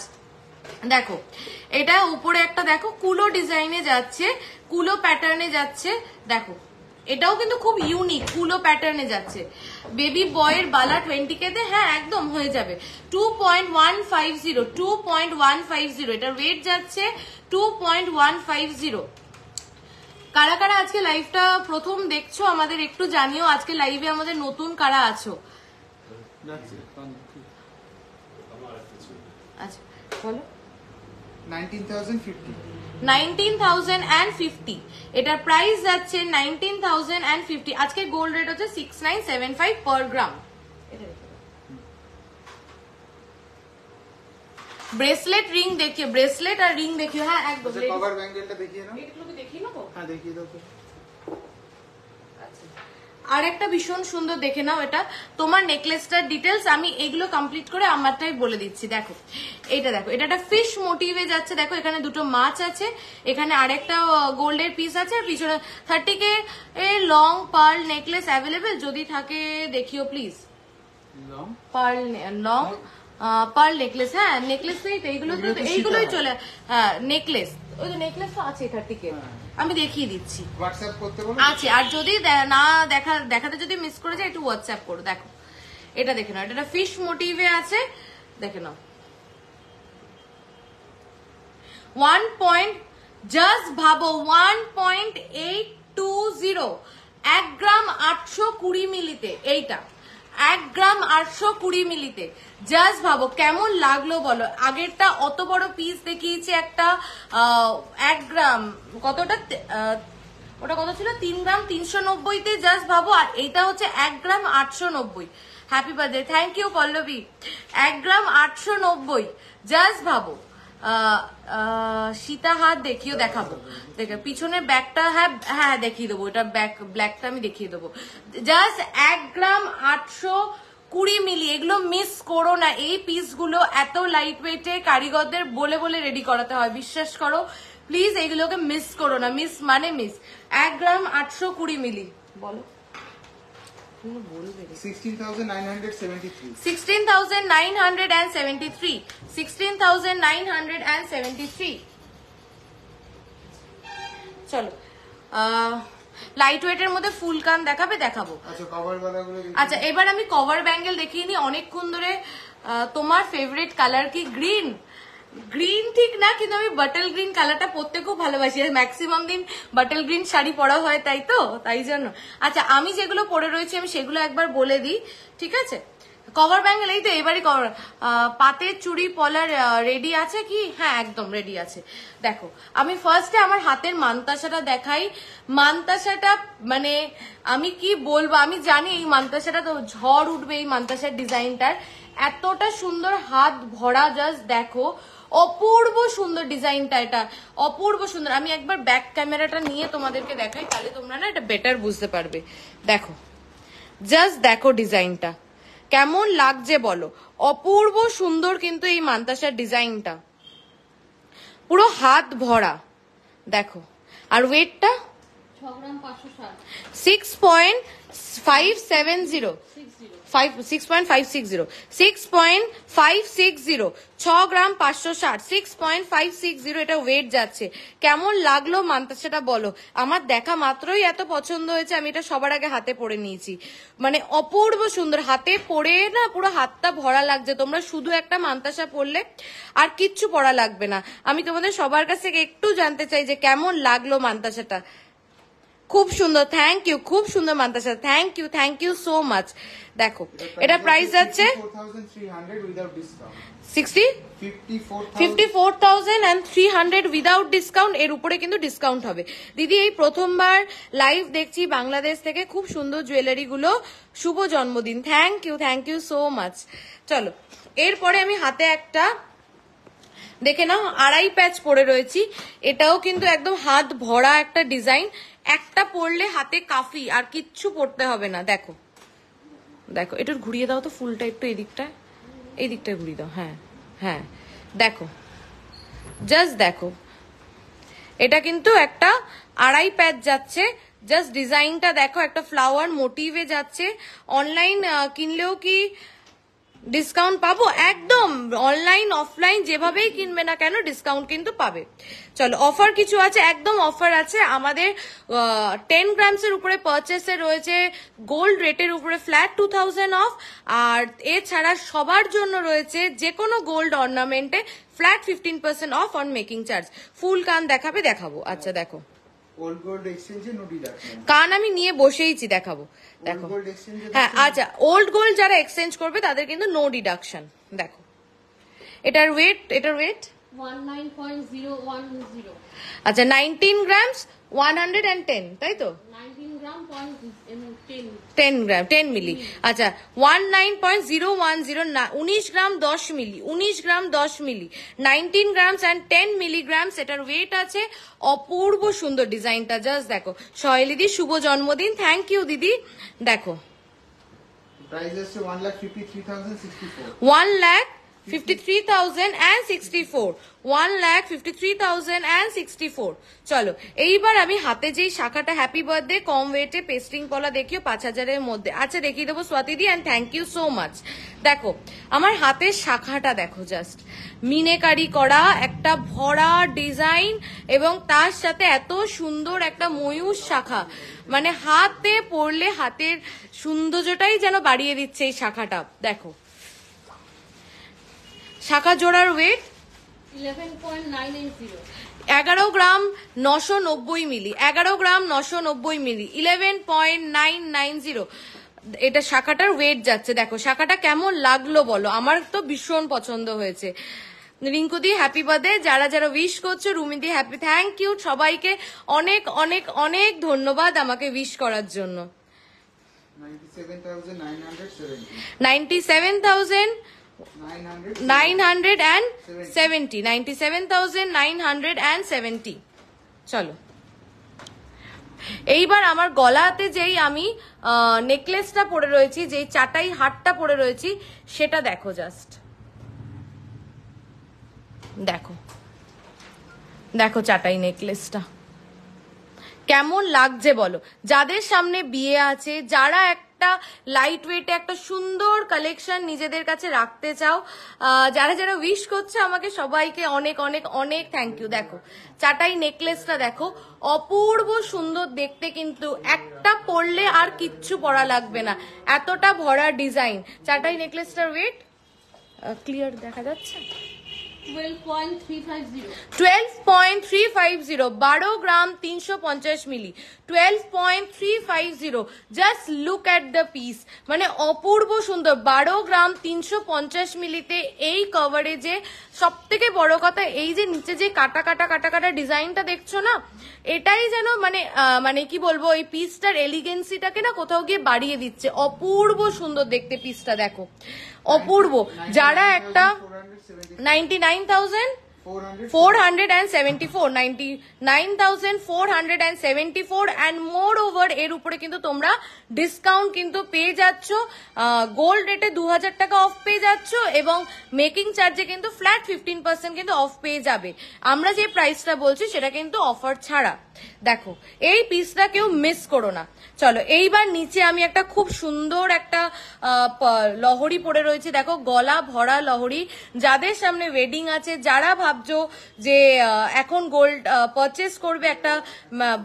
দেখো এটা উপরে একটা দেখো কুলো ডিজাইনে যাচ্ছে কুলো প্যাটার্নে যাচ্ছে দেখো এটাও কিন্তু খুব ইউনিক কুলো প্যাটার্নে যাচ্ছে বেবি বয়ের বালা টোয়েন্টি কেতে হ্যাঁ একদম হয়ে যাবে two point one five zero two point one five zero এটার ওয়েট যাচ্ছে two point one five zero কারা কারা আজকে লাইভটা প্রথম দেখছো আমাদের একটু জানিও আজকে লাইভে আমাদের নতুন কারা আছো আচ্ছা এটার প্রাইস যাচ্ছে 19,050 আজকে গোল্ড রেট হচ্ছে six nine seven five per gram bracelet ring দেখি ব্রেসলেট আর রিং দেখি হ্যাঁ একদম কভার আচ্ছা, ব্যাঙ্গেলটা দেখিয়ে নাও এগুলো দেখিয়ে নাও হ্যাঁ দেখিয়ে দাও আচ্ছা। আর একটা ভীষণ সুন্দর দেখে নাও এটা তোমার নেকলেসটার ডিটেলস আমি এগুলো কমপ্লিট করে আমারটাই বলে দিচ্ছি দেখো এটা দেখো এটা একটা ফিশ মোটিভে যাচ্ছে দেখো এখানে দুটো মাছ আছে এখানে আরেকটা গোল্ডের পিস আছে আর পিছনে থার্টি কে লং পার্ল নেকলেস অ্যাভেলেবেল যদি থাকে দেখিও please long pearl long pearl necklace হ্যাঁ নেকলেস নেই তো এইগুলো তো এইগুলোই চলে হ্যাঁ নেকলেস ওই যে নেকলেস তো আছে এটার থেকে হ্যাঁ। আমি দেখিয়ে দিচ্ছি হোয়াটসঅ্যাপ করতে আছে আর যদি না দেখা দেখাতে যদি মিস করে যায় একটু হোয়াটসঅ্যাপ করো দেখো এটা দেখে নাও এটা ফিশ মোটিভে আছে দেখে নাও ওয়ান পয়েন্ট জাস্ট ভাবো one point eight two zero এক গ্রাম আটশো কুড়ি মিলিতে এইটা এক গ্রাম আটশো কুড়ি মিলিতে জাস্ট ভাবো কেমন লাগলো বলো আগেরটা অত বড় পিস দেখিয়েছি একটা এক গ্রাম কতটা ওটা কত ছিল তিন গ্রাম তিনশো নব্বইতে জাস্ট ভাবো আর এইটা হচ্ছে এক গ্রাম আটশো নব্বই happy birthday thank you Pallavi এক গ্রাম আটশো নব্বই জাস্ট ভাবো সীতা হাত দেখিয়েও দেখাবো দেখ পিছনের ব্যাগটা হ্যাঁ হ্যাঁ দেখিয়ে দেবো এটা ব্যাক ব্ল্যাকটা আমি দেখিয়ে দেবো জাস্ট এক গ্রাম আটশো কুড়ি মিলি এগুলো মিস করো না এই পিসগুলো এত লাইট ওয়েটে কারিগরদের বলে বলে রেডি করাতে হয় বিশ্বাস করো প্লিজ এগুলোকে মিস করো না মিস মানে মিস এক গ্রাম আটশো কুড়ি মিলি বলো চলো লাইট ওয়েটের মধ্যে ফুল কান দেখাবে দেখাবো আচ্ছা, আচ্ছা এবার আমি কভার ব্যাঙ্গেল দেখিয়ে নি অনেকক্ষণ ধরে তোমার ফেভারিট কালার কি গ্রিন গ্রিন ঠিক না কিন্তু আমি বাটল গ্রিন কালারটা পরতে খুব ভালোবাসি আর ম্যাক্সিমাম দিন বাটল গ্রিন শাড়ি পরা হয় তাই তো তাই জন্য আচ্ছা আমি যেগুলো পরে রয়েছি আমি সেগুলো একবার বলে দিই ঠিক আছে কভার ব্যাঙ্গেল এই তো এবারই কভার পাতের চুড়ি পলার রেডি আছে কি হ্যাঁ একদম রেডি আছে দেখো আমি ফার্স্টে আমার হাতের মানতাসাটা দেখাই মানতাসাটা মানে আমি কি বলবো আমি জানি এই মানতাসাটা তো ঝড় উঠবে এই মানতাসার ডিজাইনটার এতটা সুন্দর হাত ভরা জাস্ট দেখো অপূর্ব সুন্দর ডিজাইনটা এটা অপূর্ব সুন্দর আমি একবার ব্যাক ক্যামেরাটা নিয়ে তোমাদেরকে দেখাই তাহলে তোমরা না এটা বেটার বুঝতে পারবে দেখো জাস্ট দেখো ডিজাইনটা কেমন লাগছে বলো অপূর্ব সুন্দর কিন্তু এই মান্তাসার ডিজাইনটা পুরো হাত ভরা দেখো আর ওয়েটটা six point five seven zero five six point five six zero six five six zero ছ গ্রাম পাঁচশো ষাট six point five six zero এটা ওয়েট যাচ্ছে কেমন লাগলো মানতে সেটা বলো আমার দেখা মাত্রই এত পছন্দ হয়েছে আমি এটা সবার আগে হাতে পরে নিয়েছি মানে অপূর্ব সুন্দর হাতে পরে না পুরো হাতটা ভরা লাগছে তোমরা শুধু একটা মান্তাসা পরলে আর কিচ্ছু পড়া লাগবে না আমি তোমাদের সবার কাছ থেকে একটু জানতে চাই যে কেমন লাগলো মান্তাসাটা খুব সুন্দর থ্যাংক ইউ খুব সুন্দর মানতাসা thank you thank you so much দেখো এটা প্রাইস যাচ্ছে sixty fifty four thousand and three hundred discount এর উপরে কিন্তু ডিসকাউন্ট হবে দিদি এই প্রথমবার লাইভ দেখছি বাংলাদেশ থেকে খুব সুন্দর জুয়েলারিগুলো শুভ জন্মদিন thank you thank you so much চলো এরপরে আমি হাতে একটা দেখে নাও আড়াই প্যাচ পরে রয়েছি এটাও কিন্তু একদম হাত ভরা একটা ডিজাইন একটা পড়লে হাতে কাফি আর কিচ্ছু পড়তে হবে না দেখো দেখো এটার ঘুরিয়ে দাও তো ফুলটা একটু এদিকটায় এই দিকটা ঘুরিয়ে দাও হ্যাঁ হ্যাঁ দেখো জাস্ট দেখো এটা কিন্তু একটা আড়াই প্যাচ যাচ্ছে জাস্ট ডিজাইনটা দেখো একটা ফ্লাওয়ার মোটিভে যাচ্ছে অনলাইন কিনলেও কি ডিসকাউন্ট পাবো একদম অনলাইন অফলাইন যেভাবেই কিনবে না কেন ডিসকাউন্ট কিন্তু পাবে চলো অফার কিছু আছে একদম অফার আছে আমাদের টেন গ্রামসের উপরে পারচেসে রয়েছে গোল্ড রেটের উপরে ফ্ল্যাট টু থাউজেন্ড অফ আর এছাড়া সবার জন্য রয়েছে যে কোনো গোল্ড অর্নামেন্টে flat fifteen percent off on making charge full কান দেখাবে দেখাবো আচ্ছা দেখো কান আমি নিয়ে বসেইছি দেখাবো দেখো হ্যাঁ আচ্ছা ওল্ড গোল্ড যারা এক্সচেঞ্জ করবে তাদের কিন্তু নো ডিডাকশন দেখো এটার ওয়েট এটার ওয়েট আচ্ছা nineteen grams one hundred and ten তাই তো টেন গ্রাম টেন মিলি আচ্ছা one nine point zero one zero উনিশ গ্রাম দশ মিলি উনিশ গ্রাম দশ milli nineteen grams and ten milligrams এটার ওয়েট আছে অপূর্ব সুন্দর ডিজাইনটা জাস্ট দেখো শয়েলিদি শুভ জন্মদিন থ্যাংক ইউ দিদি দেখো one lakh 53,000 and 64. 1 lakh 53,000 and 64. চলো এইবার আমি হাতে যেই শাখাটা হ্যাপি বার্থডে কম ওয়েটে পেস্টিং কলা দেখিও পাঁচ হাজারের মধ্যে আচ্ছা দেখিয়ে দেবো স্বাতিদি and thank you so much দেখো আমার হাতের শাখাটা দেখো জাস্ট মিনেকারি করা একটা ভরা ডিজাইন এবং তার সাথে এত সুন্দর একটা ময়ূর শাখা মানে হাতে পড়লে হাতের সৌন্দর্যটাই যেন বাড়িয়ে দিচ্ছে এই শাখাটা দেখো শাখা জোড়ার ওয়েট এগারো গ্রাম নশো নব্বই মিলি এগারো গ্রাম নশো নব্বই milli eleven point nine nine zero এটা শাখাটার ওয়েট যাচ্ছে দেখো শাখাটা কেমন লাগলো বলো আমার তো ভীষণ পছন্দ হয়েছে রিঙ্কু দি হ্যাপি বার্থডে যারা যারা উইশ করছো রুমি দি হ্যাপি থ্যাংক ইউ সবাইকে অনেক অনেক অনেক ধন্যবাদ আমাকে উইশ করার জন্য নাইনটি সেভেন থাউজেন্ড 970 97970 চলো এইবার আমার গলাতে যেই আমি নেকলেসটা পরে রয়েছি যেই চাটাই হাটটা পরে রয়েছি সেটা দেখো জাস্ট দেখো দেখো চাটাই নেকলেসটা কেমন লাগছে বলো যাদের সামনে বিয়ে আছে যারা এক একটা লাইট ওয়েটে একটা সুন্দর কালেকশন নিজেদের কাছে রাখতে চাও যারা যারা উইশ করছে আমাকে সবাইকে অনেক অনেক অনেক থ্যাংক ইউ দেখো চাটাই নেকলেসটা দেখো অপূর্ব সুন্দর দেখতে কিন্তু একটা পরলে আর কিচ্ছু পরা লাগবে না এতটা ভরা ডিজাইন চাটাই নেকলেসটার ওয়েট ক্লিয়ার দেখা যাচ্ছে twelve point three five zero বারো গ্রাম তিনশো পঞ্চাশ milli twelve point three five zero just look at the piece মানে অপূর্ব সুন্দর বারো গ্রাম তিনশো পঞ্চাশ মিলিতে এই কভারেজে সব থেকে বড় কথা এই যে নিচে যে কাটা কাটা কাটা কাটা ডিজাইনটা দেখছো না এটাই যেন মানে মানে কি বলবো ওই পিসটার এলিগেন্সিটাকে না কোথাও গিয়ে বাড়িয়ে দিচ্ছে অপূর্ব সুন্দর দেখতে পিসটা দেখো অপূর্ব যারা একটা এর উপরে কিন্তু তোমরা ডিসকাউন্ট কিন্তু পেয়ে গোল্ড রেটে দু টাকা অফ পেয়ে যাচ্ছ এবং মেকিং চার্জে কিন্তু ফ্ল্যাট ফিফটিন পার্সেন্ট কিন্তু অফ পেয়ে যাবে আমরা যে প্রাইসটা বলছি সেটা কিন্তু অফার ছাড়া দেখো এই পিসটা কেউ মিস করো না চলো এইবার নিচে আমি একটা খুব সুন্দর একটা লহরি পরে রয়েছে দেখো গলা ভরা লহরি যাদের সামনে ওয়েডিং আছে যারা ভাবছো যে এখন গোল্ড পারচেস করবে একটা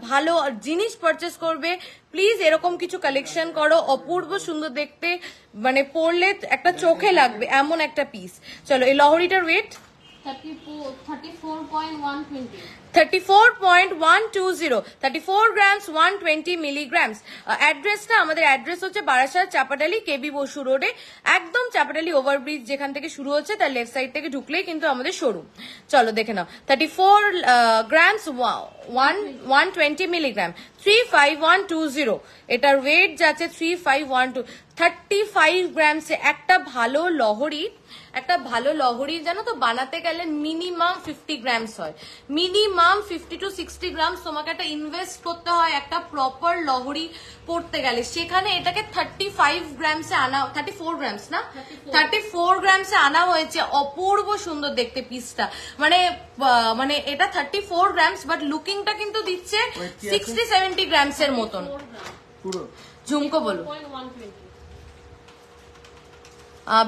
ভালো জিনিস পারচেস করবে প্লিজ এরকম কিছু কালেকশন করো অপূর্ব সুন্দর দেখতে মানে পড়লে একটা চোখে লাগবে এমন একটা পিস চলো এই লহরিটার ওয়েট 34.120 34 grams 120 milligrams অ্যাড্রেসটা uh, আমাদের অ্যাড্রেস হচ্ছে বারাসাত চাপাটালি কেবি বসু রোডে একদম চাপাটালি ওভারব্রিজ যেখান থেকে শুরু হচ্ছে তার লেফট সাইড থেকে ঢুকলেই কিন্তু আমাদের শোরুম চলো দেখে নাও thirty four grams one one twenty milligram three five one two zero এটার ওয়েট যাচ্ছে three five one two thirty five গ্রামসে একটা ভালো লহরির একটা ভালো লহরির জানো তো বানাতে গেলে মিনিমাম ফিফটি গ্রামস হয় minimum fifty to sixty grams তোমাকে একটা ইনভেস্ট করতে হয় একটা প্রপার লহরি পড়তে গেলে সেখানে এটাকে থার্টি ফাইভ গ্রামসে আনা থার্টি ফোর গ্রামস না থার্টি ফোর গ্রামসে আনা হয়েছে অপূর্ব সুন্দর দেখতে পিসটা মানে মানে এটা থার্টি ফোর গ্রামস বাট লুকিংটা কিন্তু দিচ্ছে সিক্সটি সেভেন্টি গ্রামস এর মতন ঝুমকো বলো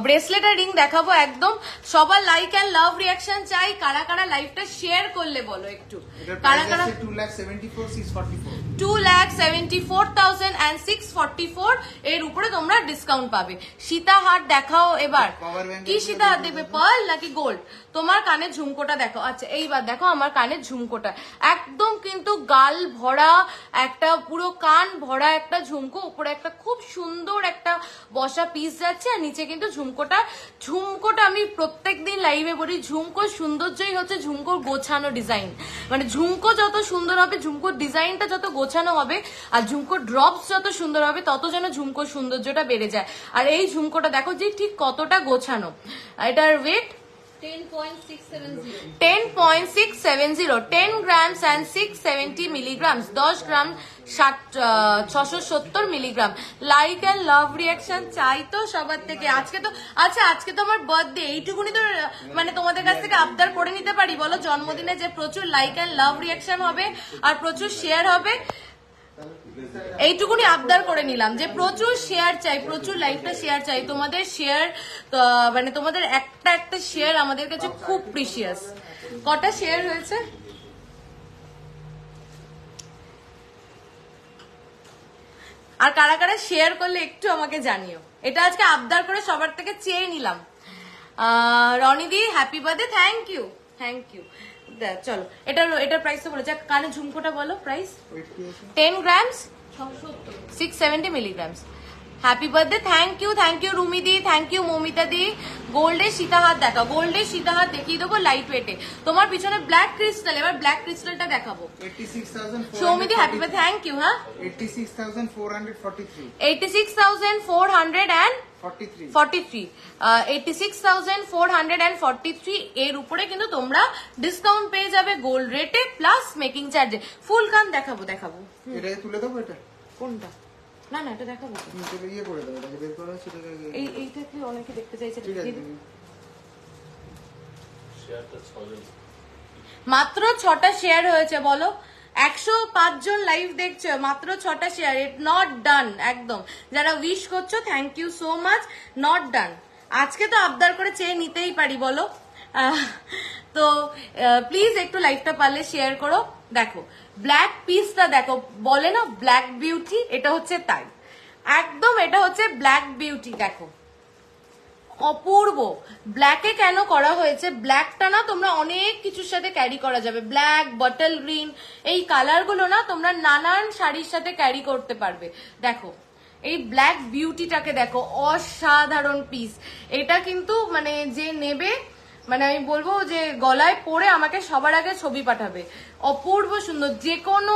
ব্রেসলেট আর রিং দেখাবো একদম সবার লাইক অ্যান্ড লাভ রিয়াকশন চাই কারা কারা লাইভটা শেয়ার করলে বলো একটু কারা কারা two lakh seventy four thousand and six forty four এর উপরে তোমরা ডিসকাউন্ট পাবে সীতাহার দেখাও এবার কি সীতাহার দেবে পার্ল নাকি গোল্ড তোমার কানে ঝুমকোটা দেখো আচ্ছা এইবার দেখো আমার কানের ঝুমকোটা একদম কিন্তু গাল ভরা একটা পুরো কান ভরা একটা ঝুমকো উপরে একটা খুব সুন্দর একটা বসা পিস যাচ্ছে আর নিচে কিন্তু ঝুমকোটা ঝুমকোটা আমি প্রত্যেক দিন লাইভে বলি ঝুমকোর সৌন্দর্যই হচ্ছে ঝুমকোর গোছানো ডিজাইন মানে ঝুমকো যত সুন্দর হবে ঝুমকোর ডিজাইনটা যত গোছানো হবে আর ঝুমকোর ড্রপস যত সুন্দর হবে তত যেন ঝুমকোর সৌন্দর্যটা বেড়ে যায় আর এই ঝুমকোটা দেখো যে ঠিক কতটা গোছানো এটার weight gram milligram like and love reaction চাই তো সবার থেকে আজকে তো আচ্ছা আজকে তো আমার বার্থডে এইটুকুনি তো মানে তোমাদের কাছ থেকে আবদার করে নিতে পারি বলো জন্মদিনে যে প্রচুর লাইক অ্যান্ড লাভ রিয়াকশন হবে আর প্রচুর শেয়ার হবে এইটুকুনি আবদার করে নিলাম যে প্রচুর শেয়ার চাই প্রচুর লাইফটা শেয়ার চাই তোমাদের শেয়ার মানে তোমাদের একটা একটা শেয়ার আমাদের কাছে খুব প্রিসিয়াস কটা শেয়ার হয়েছে আর কারা কারা শেয়ার করলে একটু আমাকে জানিও এটা আজকে আবদার করে সবার থেকে চেয়ে নিলাম রনিদি happy birthday thank you thank you চলো এটা এটার প্রাইস তো বলো যাক কানে ঝুমকোটা বলো price ten grams six seventy milligrams happy birthday thank you thank you Rumi দি থ্যাংক ইউ মৌমিতা দি গোল্ডের সীতাহাত দেখাও গোল্ডের সীতাহাত দেখিয়ে দেবো লাইট ওয়েটে তোমার পিছনে ব্ল্যাক ক্রিস্টাল এবার ব্ল্যাক ক্রিস্টালটা দেখাবো সৌমিদি হ্যাপি বার্থ থ্যাংক ইউ হ্যাঁ eighty six thousand four hundred and 43 86443 এর উপরে কিন্তু তোমরা ডিসকাউন্ট পেয়ে যাবে গোল্ড রেটে প্লাস মেকিং চার্জে ফুল কান দেখাবো দেখাবো তুলে দেবো এটা কোনটা না না এটা দেখাবো তুমি ইয়ে করে দাও বের করা আছে এই এইটা কি অনেকে দেখতে চাইছে ঠিক আছে শেয়ারটা ছজন মাত্র ছটা শেয়ার হয়েছে বলো একশো পাঁচজন লাইভ দেখছে মাত্র ছটা শেয়ার ইট নট ডান একদম যারা উইশ করছো thank you so much not done আজকে তো আবদার করে চেয়ে নিতেই পারি বলো তো প্লিজ একটু লাইভটা পারলে শেয়ার করো দেখো ব্ল্যাক পিসটা দেখো বলে না ব্ল্যাক বিউটি এটা হচ্ছে তাই একদম এটা হচ্ছে ব্ল্যাক বিউটি দেখো অপূর্ব ব্ল্যাকে কেন করা হয়েছে ব্ল্যাকটা না তোমরা অনেক কিছুর সাথে ক্যারি করা যাবে ব্ল্যাক বটল গ্রিন এই কালারগুলো না তোমরা নানান শাড়ির সাথে ক্যারি করতে পারবে দেখো এই ব্ল্যাক বিউটিটাকে দেখো অসাধারণ পিস এটা কিন্তু মানে যে নেবে মানে আমি বলবো যে গলায় পরে আমাকে সবার আগে ছবি পাঠাবে অপূর্ব সুন্দর যে কোনো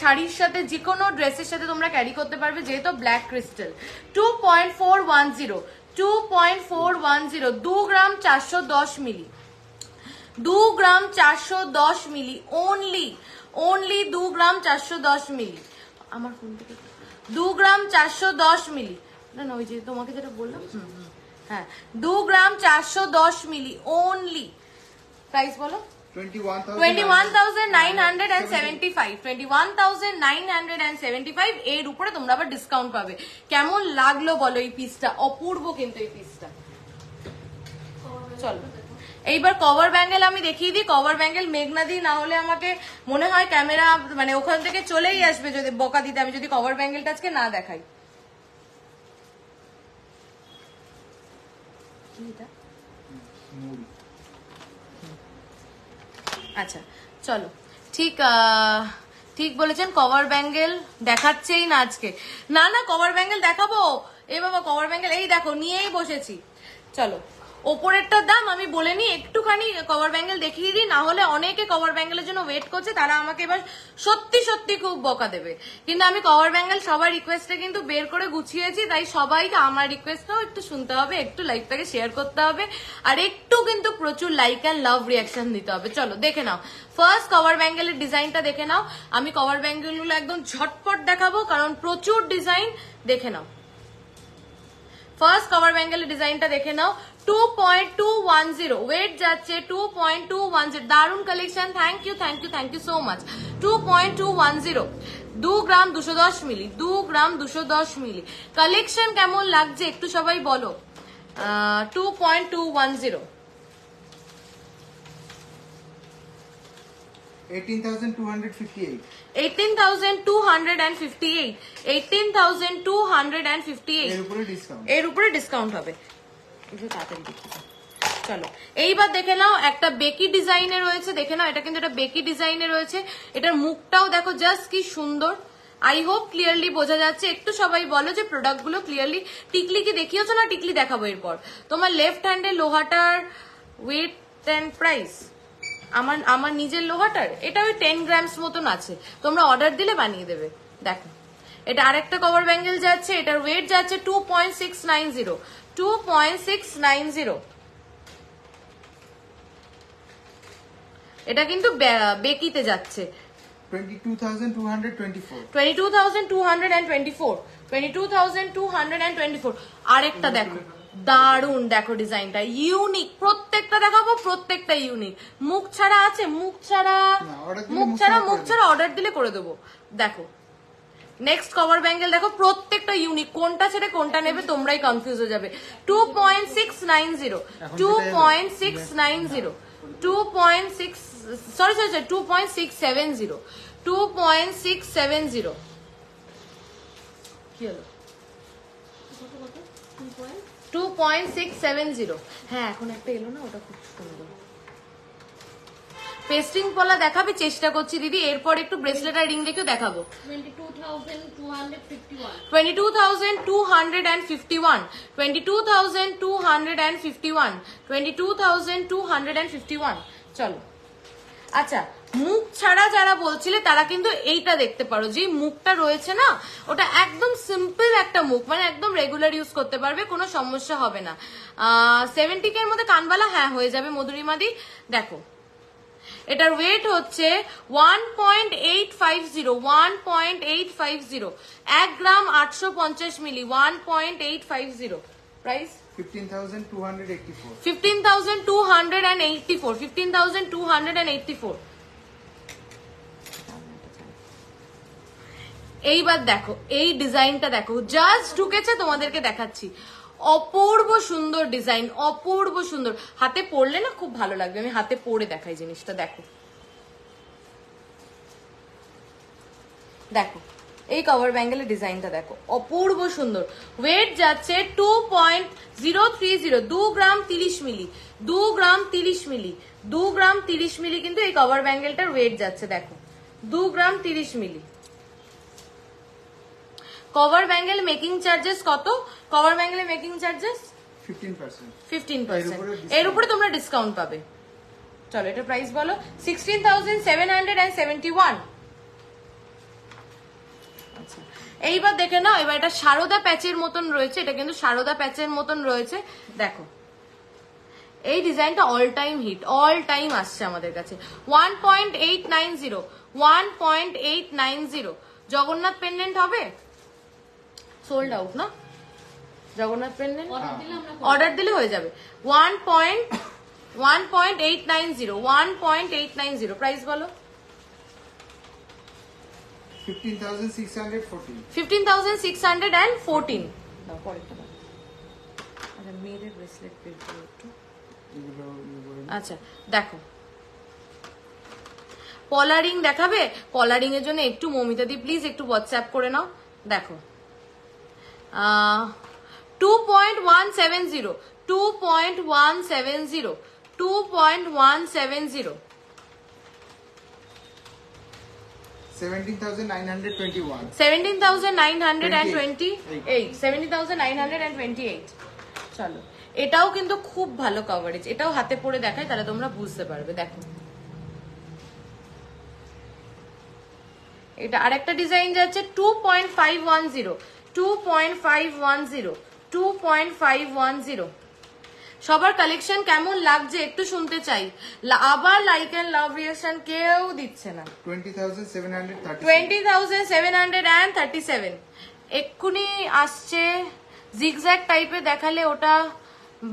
শাড়ির সাথে যে কোনো ড্রেসের সাথে তোমরা ক্যারি করতে পারবে যেহেতু black crystal two point four one zero two point four one zero দু গ্রাম চারশো দশ মিলি দু গ্রাম চারশো দশ মিলি ওনলি ওনলি দু গ্রাম চারশো দশ মিলি আমার ফোন থেকে দু গ্রাম চারশো দশ মিলি না না ওই যে তোমাকে যেটা বললাম হ্যাঁ দু গ্রাম চারশো দশ মিলি ওনলি প্রাইস বলো এর উপরে তোমরা আবার ডিসকাউন্ট পাবে কেমন লাগলো বলো এই পিসটা অপূর্ব কিন্তু এই পিসটা চলো এইবার কভার ব্যাঙ্গেল আমি দেখিয়ে দিই কভার ব্যাঙ্গেল মেঘনাদি না হলে আমাকে মনে হয় ক্যামেরা মানে ওখান থেকে চলেই আসবে যদি বকা দিতে আমি যদি কভার ব্যাঙ্গেলটা আজকে না দেখাই এটা আচ্ছা চলো ঠিক ঠিক বলেছেন কভার ব্যাঙ্গেল দেখাচ্ছেই না আজকে না না কভার ব্যাঙ্গেল দেখাবো এ বাবা কভার ব্যাঙ্গেল এই দেখো নিয়েই বসেছি চলো ওপরেরটার দাম আমি বলে নিই একটুখানি কভার ব্যাঙ্গেল দেখিয়ে দিই না হলে অনেকে কভার ব্যাঙ্গেলের জন্য ওয়েট করছে তারা আমাকে এবার সত্যি সত্যি খুব বকা দেবে কিন্তু আমি কভার ব্যাঙ্গেল সবার রিকোয়েস্টে কিন্তু বের করে গুছিয়েছি তাই সবাইকে আমার রিকোয়েস্টটাও একটু শুনতে হবে একটু লাইকটাকে শেয়ার করতে হবে আর একটু কিন্তু প্রচুর লাইক অ্যান্ড লাভ রিয়াকশন দিতে হবে চলো দেখে নাও ফার্স্ট কভার ব্যাঙ্গেলের ডিজাইনটা দেখে নাও আমি কভার ব্যাঙ্গেলগুলো একদম ঝটপট দেখাবো কারণ প্রচুর ডিজাইন দেখে নাও ফার্স্ট কভার ব্যাঙ্গেলের ডিজাইনটা দেখে নাও two point two one zero weight যাচ্ছে two point two one zero দারুন collection thank you thank you thank you so much two point two one zero দু গ্রাম দুশো দশ মিলি দু গ্রাম দুশো দশ মিলি কালেকশন কেমন লাগছে একটু সবাই বলো two point two one zero 18,258. 18,258. উপরে এর উপরে ডিসকাউন্ট হবে একটু চলো এইবার দেখে নাও একটা বেকি ডিজাইনে রয়েছে দেখে নাও এটা কিন্তু বেকি ডিজাইনে রয়েছে এটার মুখটাও দেখো জাস্ট সুন্দর আই হোপ ক্লিয়ারলি বোঝা যাচ্ছে একটু সবাই বলো যে প্রোডাক্টগুলো ক্লিয়ারলি টিকলি কি দেখিয়েছো না টিকলি দেখাবো এরপর তোমার লেফট হ্যান্ডে লোহাটার উইথ অ্যান্ড প্রাইস আমার আমার নিজের লোহাটার এটা ওই টেন গ্রামস মতন আছে তোমরা অর্ডার দিলে বানিয়ে দেবে দেখো এটা আরেকটা কভার ব্যাঙ্গেল যাচ্ছে এটার ওয়েট যাচ্ছে two point six nine zero two point six nine zero এটা কিন্তু বেকিতে যাচ্ছে 22,224 22,224 22,224 আরেকটা দেখো দারুন দেখো ডিজাইনটা ইউনিক প্রত্যেকটা দেখাবো প্রত্যেকটা ইউনিক মুখ ছাড়া আছে মুখ ছাড়া মুখ ছাড়া মুখ ছাড়া অর্ডার দিলে করে দেবো দেখো নেক্সট কভার ব্যাঙ্গেল দেখো প্রত্যেকটা ইউনিক কোনটা ছেড়ে কোনটা নেবে তোমরাই কনফিউজ হয়ে যাবে two point six nine zero two point six nine zero two point six sorry sorry two point six seven zero two point six seven zero কি হলো two point six seven zero হ্যাঁ এখন একটা এলো না ওটা খুব সুন্দর পেস্টিং পলা দেখাবে চেষ্টা করছি দিদি এরপর একটু ব্রেসলেট আর রিং দেখেও দেখাবো twenty two thousand two hundred and fifty one twenty two thousand two hundred and fifty one twenty two thousand two hundred and fifty one চলো আচ্ছা মুখ ছাড়া যারা বলছিলে তারা কিন্তু এইটা দেখতে পারো যে মুখটা রয়েছে না ওটা একদম সিম্পল একটা মুখ মানে একদম রেগুলার ইউজ করতে পারবে কোনো সমস্যা হবে না সেভেন্টি কে মধ্যে কানবালা হ্যাঁ হয়ে যাবে মধুরিমাদি দেখো এটার ওয়েট হচ্ছে one point eight five zero one point eight five zero এক গ্রাম আটশো পঞ্চাশ milli one point eight five zero price hundred eighty four এইবার দেখো এই ডিজাইনটা দেখো জাস্ট ঢুকেছে তোমাদেরকে দেখাচ্ছি অপূর্ব সুন্দর ডিজাইন অপূর্ব সুন্দর হাতে পরলে না খুব ভালো লাগবে আমি হাতে পরে দেখাই জিনিসটা দেখো দেখো এই কভার ব্যাঙ্গেলের ডিজাইনটা দেখো অপূর্ব সুন্দর ওয়েট যাচ্ছে two point zero three zero দু গ্রাম তিরিশ মিলি দু গ্রাম তিরিশ মিলি দু গ্রাম তিরিশ মিলি কিন্তু এই কভার ব্যাঙ্গেলটার ওয়েট যাচ্ছে দেখো দু গ্রাম তিরিশ milli cover bangle making charges কত cover bangle making charges fifteen percent এর উপরে তোমরা ডিসকাউন্ট পাবে চলো এটা প্রাইস বলো sixteen thousand seven hundred and seventy one এইবার দেখে নাও এবার এটা সারদা প্যাচের মতন রয়েছে এটা কিন্তু সারদা প্যাচের মতন রয়েছে দেখো এই ডিজাইনটা all time hit all time আসছে আমাদের কাছে one point eight nine zero one point eight nine zero Jagannath pendant হবে সোল্ড আউট না জগন্নাথ প্যান্ডেল অর্ডার হ্যাঁ। দিলে হয়ে যাবে one point one point eight nine zero one point eight nine zero price বলো fifteen thousand six hundred fifteen thousand six hundred and আচ্ছা দেখো কলারিং দেখাবে কলারিং এর জন্য একটু দি প্লিজ একটু হোয়াটসঅ্যাপ করে নাও দেখো two point one seven zero two point one seven zero two point one seven zero seventeen thousand seventeen thousand nine hundred twenty eight চলো এটাও কিন্তু খুব ভালো কভারেজ এটাও হাতে পরে দেখায় তাহলে তোমরা বুঝতে পারবে দেখো এটা আরেকটা ডিজাইন যাচ্ছে two point five one zero two point five one zero two point five one zero সবার কালেকশন কেমন লাগছে একটু শুনতে চাই আবার লাইক এন্ড লাভ রিয়েশন কেউ দিচ্ছে না twenty thousand seven hundred and thirty seven এক্ষুনি আসছে জিগজ্যাক টাইপের দেখালে ওটা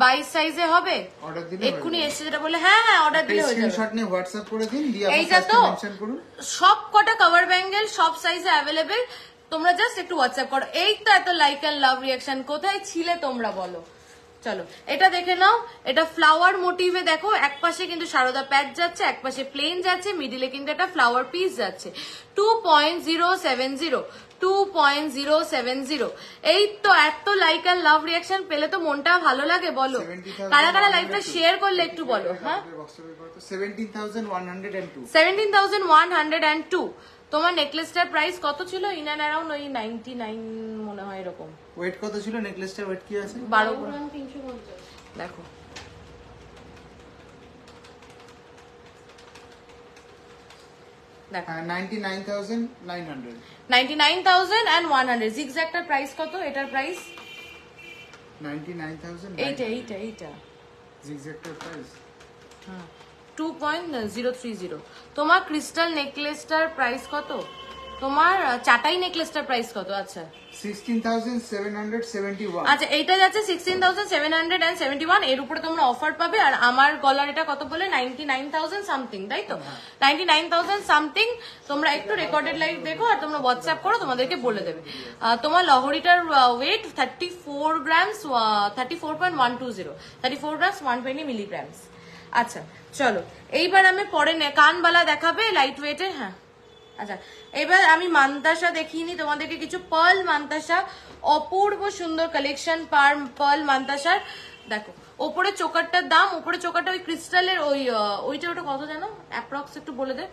বাইশ সাইজে হবে এক্ষুনি এসে যেটা বলে হ্যাঁ হ্যাঁ অর্ডার দিলে হয়ে যাবে হোয়াটসঅ্যাপ এইটা তো সব কটা কভার ব্যাঙ্গেল সব সাইজে অ্যাভেলেবেল তোমরা জাস্ট একটু হোয়াটসঅ্যাপ করো এই তো এত লাইক অ্যান্ড লাভ রিয়াকশন কোথায় ছিলে তোমরা বলো চলো এটা দেখে নাও এটা ফ্লাওয়ার মোটিভে দেখো এক পাশে কিন্তু সারদা প্যাচ যাচ্ছে এক পাশে প্লেন যাচ্ছে মিডিলে কিন্তু একটা ফ্লাওয়ার পিস যাচ্ছে two point zero seven zero two point zero seven zero এই তো এত লাইক আর লাভ রিয়াকশন পেলে তো মনটা ভালো লাগে বলো কারা কারা লাইফটা শেয়ার করলে একটু বলো হ্যাঁ seventeen thousand one hundred and two তোমার নেকলেসটার প্রাইস কত ছিল ইন অ্যান্ড অ্যারাউন্ড ওই নাইনটি নাইন মনে হয় এরকম ওয়েট কত ছিল নেকলেসটার ওয়েট কি আছে বারো গ্রাম তিনশো পঞ্চাশ দেখো প্রাইস হ্যাঁ, কত এটার প্রাইস এইটা এইটা এইটা প্রাইস হ্যাঁ two point zero three zero তোমার ক্রিস্টাল নেকলেসটার প্রাইস কত তোমার চাটাই নেকলেসটার প্রাইস কত আচ্ছা আচ্ছা এইটা যাচ্ছে sixteen thousand seven hundred and one এর উপরে তোমরা অফার পাবে আর আমার গলার এটা কত বলে নাইনটি নাইন থাউজেন্ড সামথিং তাই তো নাইনটি নাইন থাউজেন্ড সামথিং তোমরা একটু রেকর্ডেড লাইভ দেখো আর তোমরা হোয়াটসঅ্যাপ করো তোমাদেরকে বলে দেবে তোমার লহরিটার weight thirty four grams thirty four point one two zero thirty four grams one twenty milligrams আচ্ছা চলো এইবার আমি পরে কানবালা দেখাবে লাইট ওয়েটে হ্যাঁ আচ্ছা এবার আমি মান্তাসা দেখিনি তোমাদেরকে কিছু পার্ল মান্তাসা অপূর্ব সুন্দর কালেকশন পার্ল মান্তাসার দেখো ওপরে চোকারটার দাম ওপরে চোকারটা ওই ক্রিস্টালের ওই ওইটা ওটা কত জানো অ্যাপ্রক্স একটু বলে দে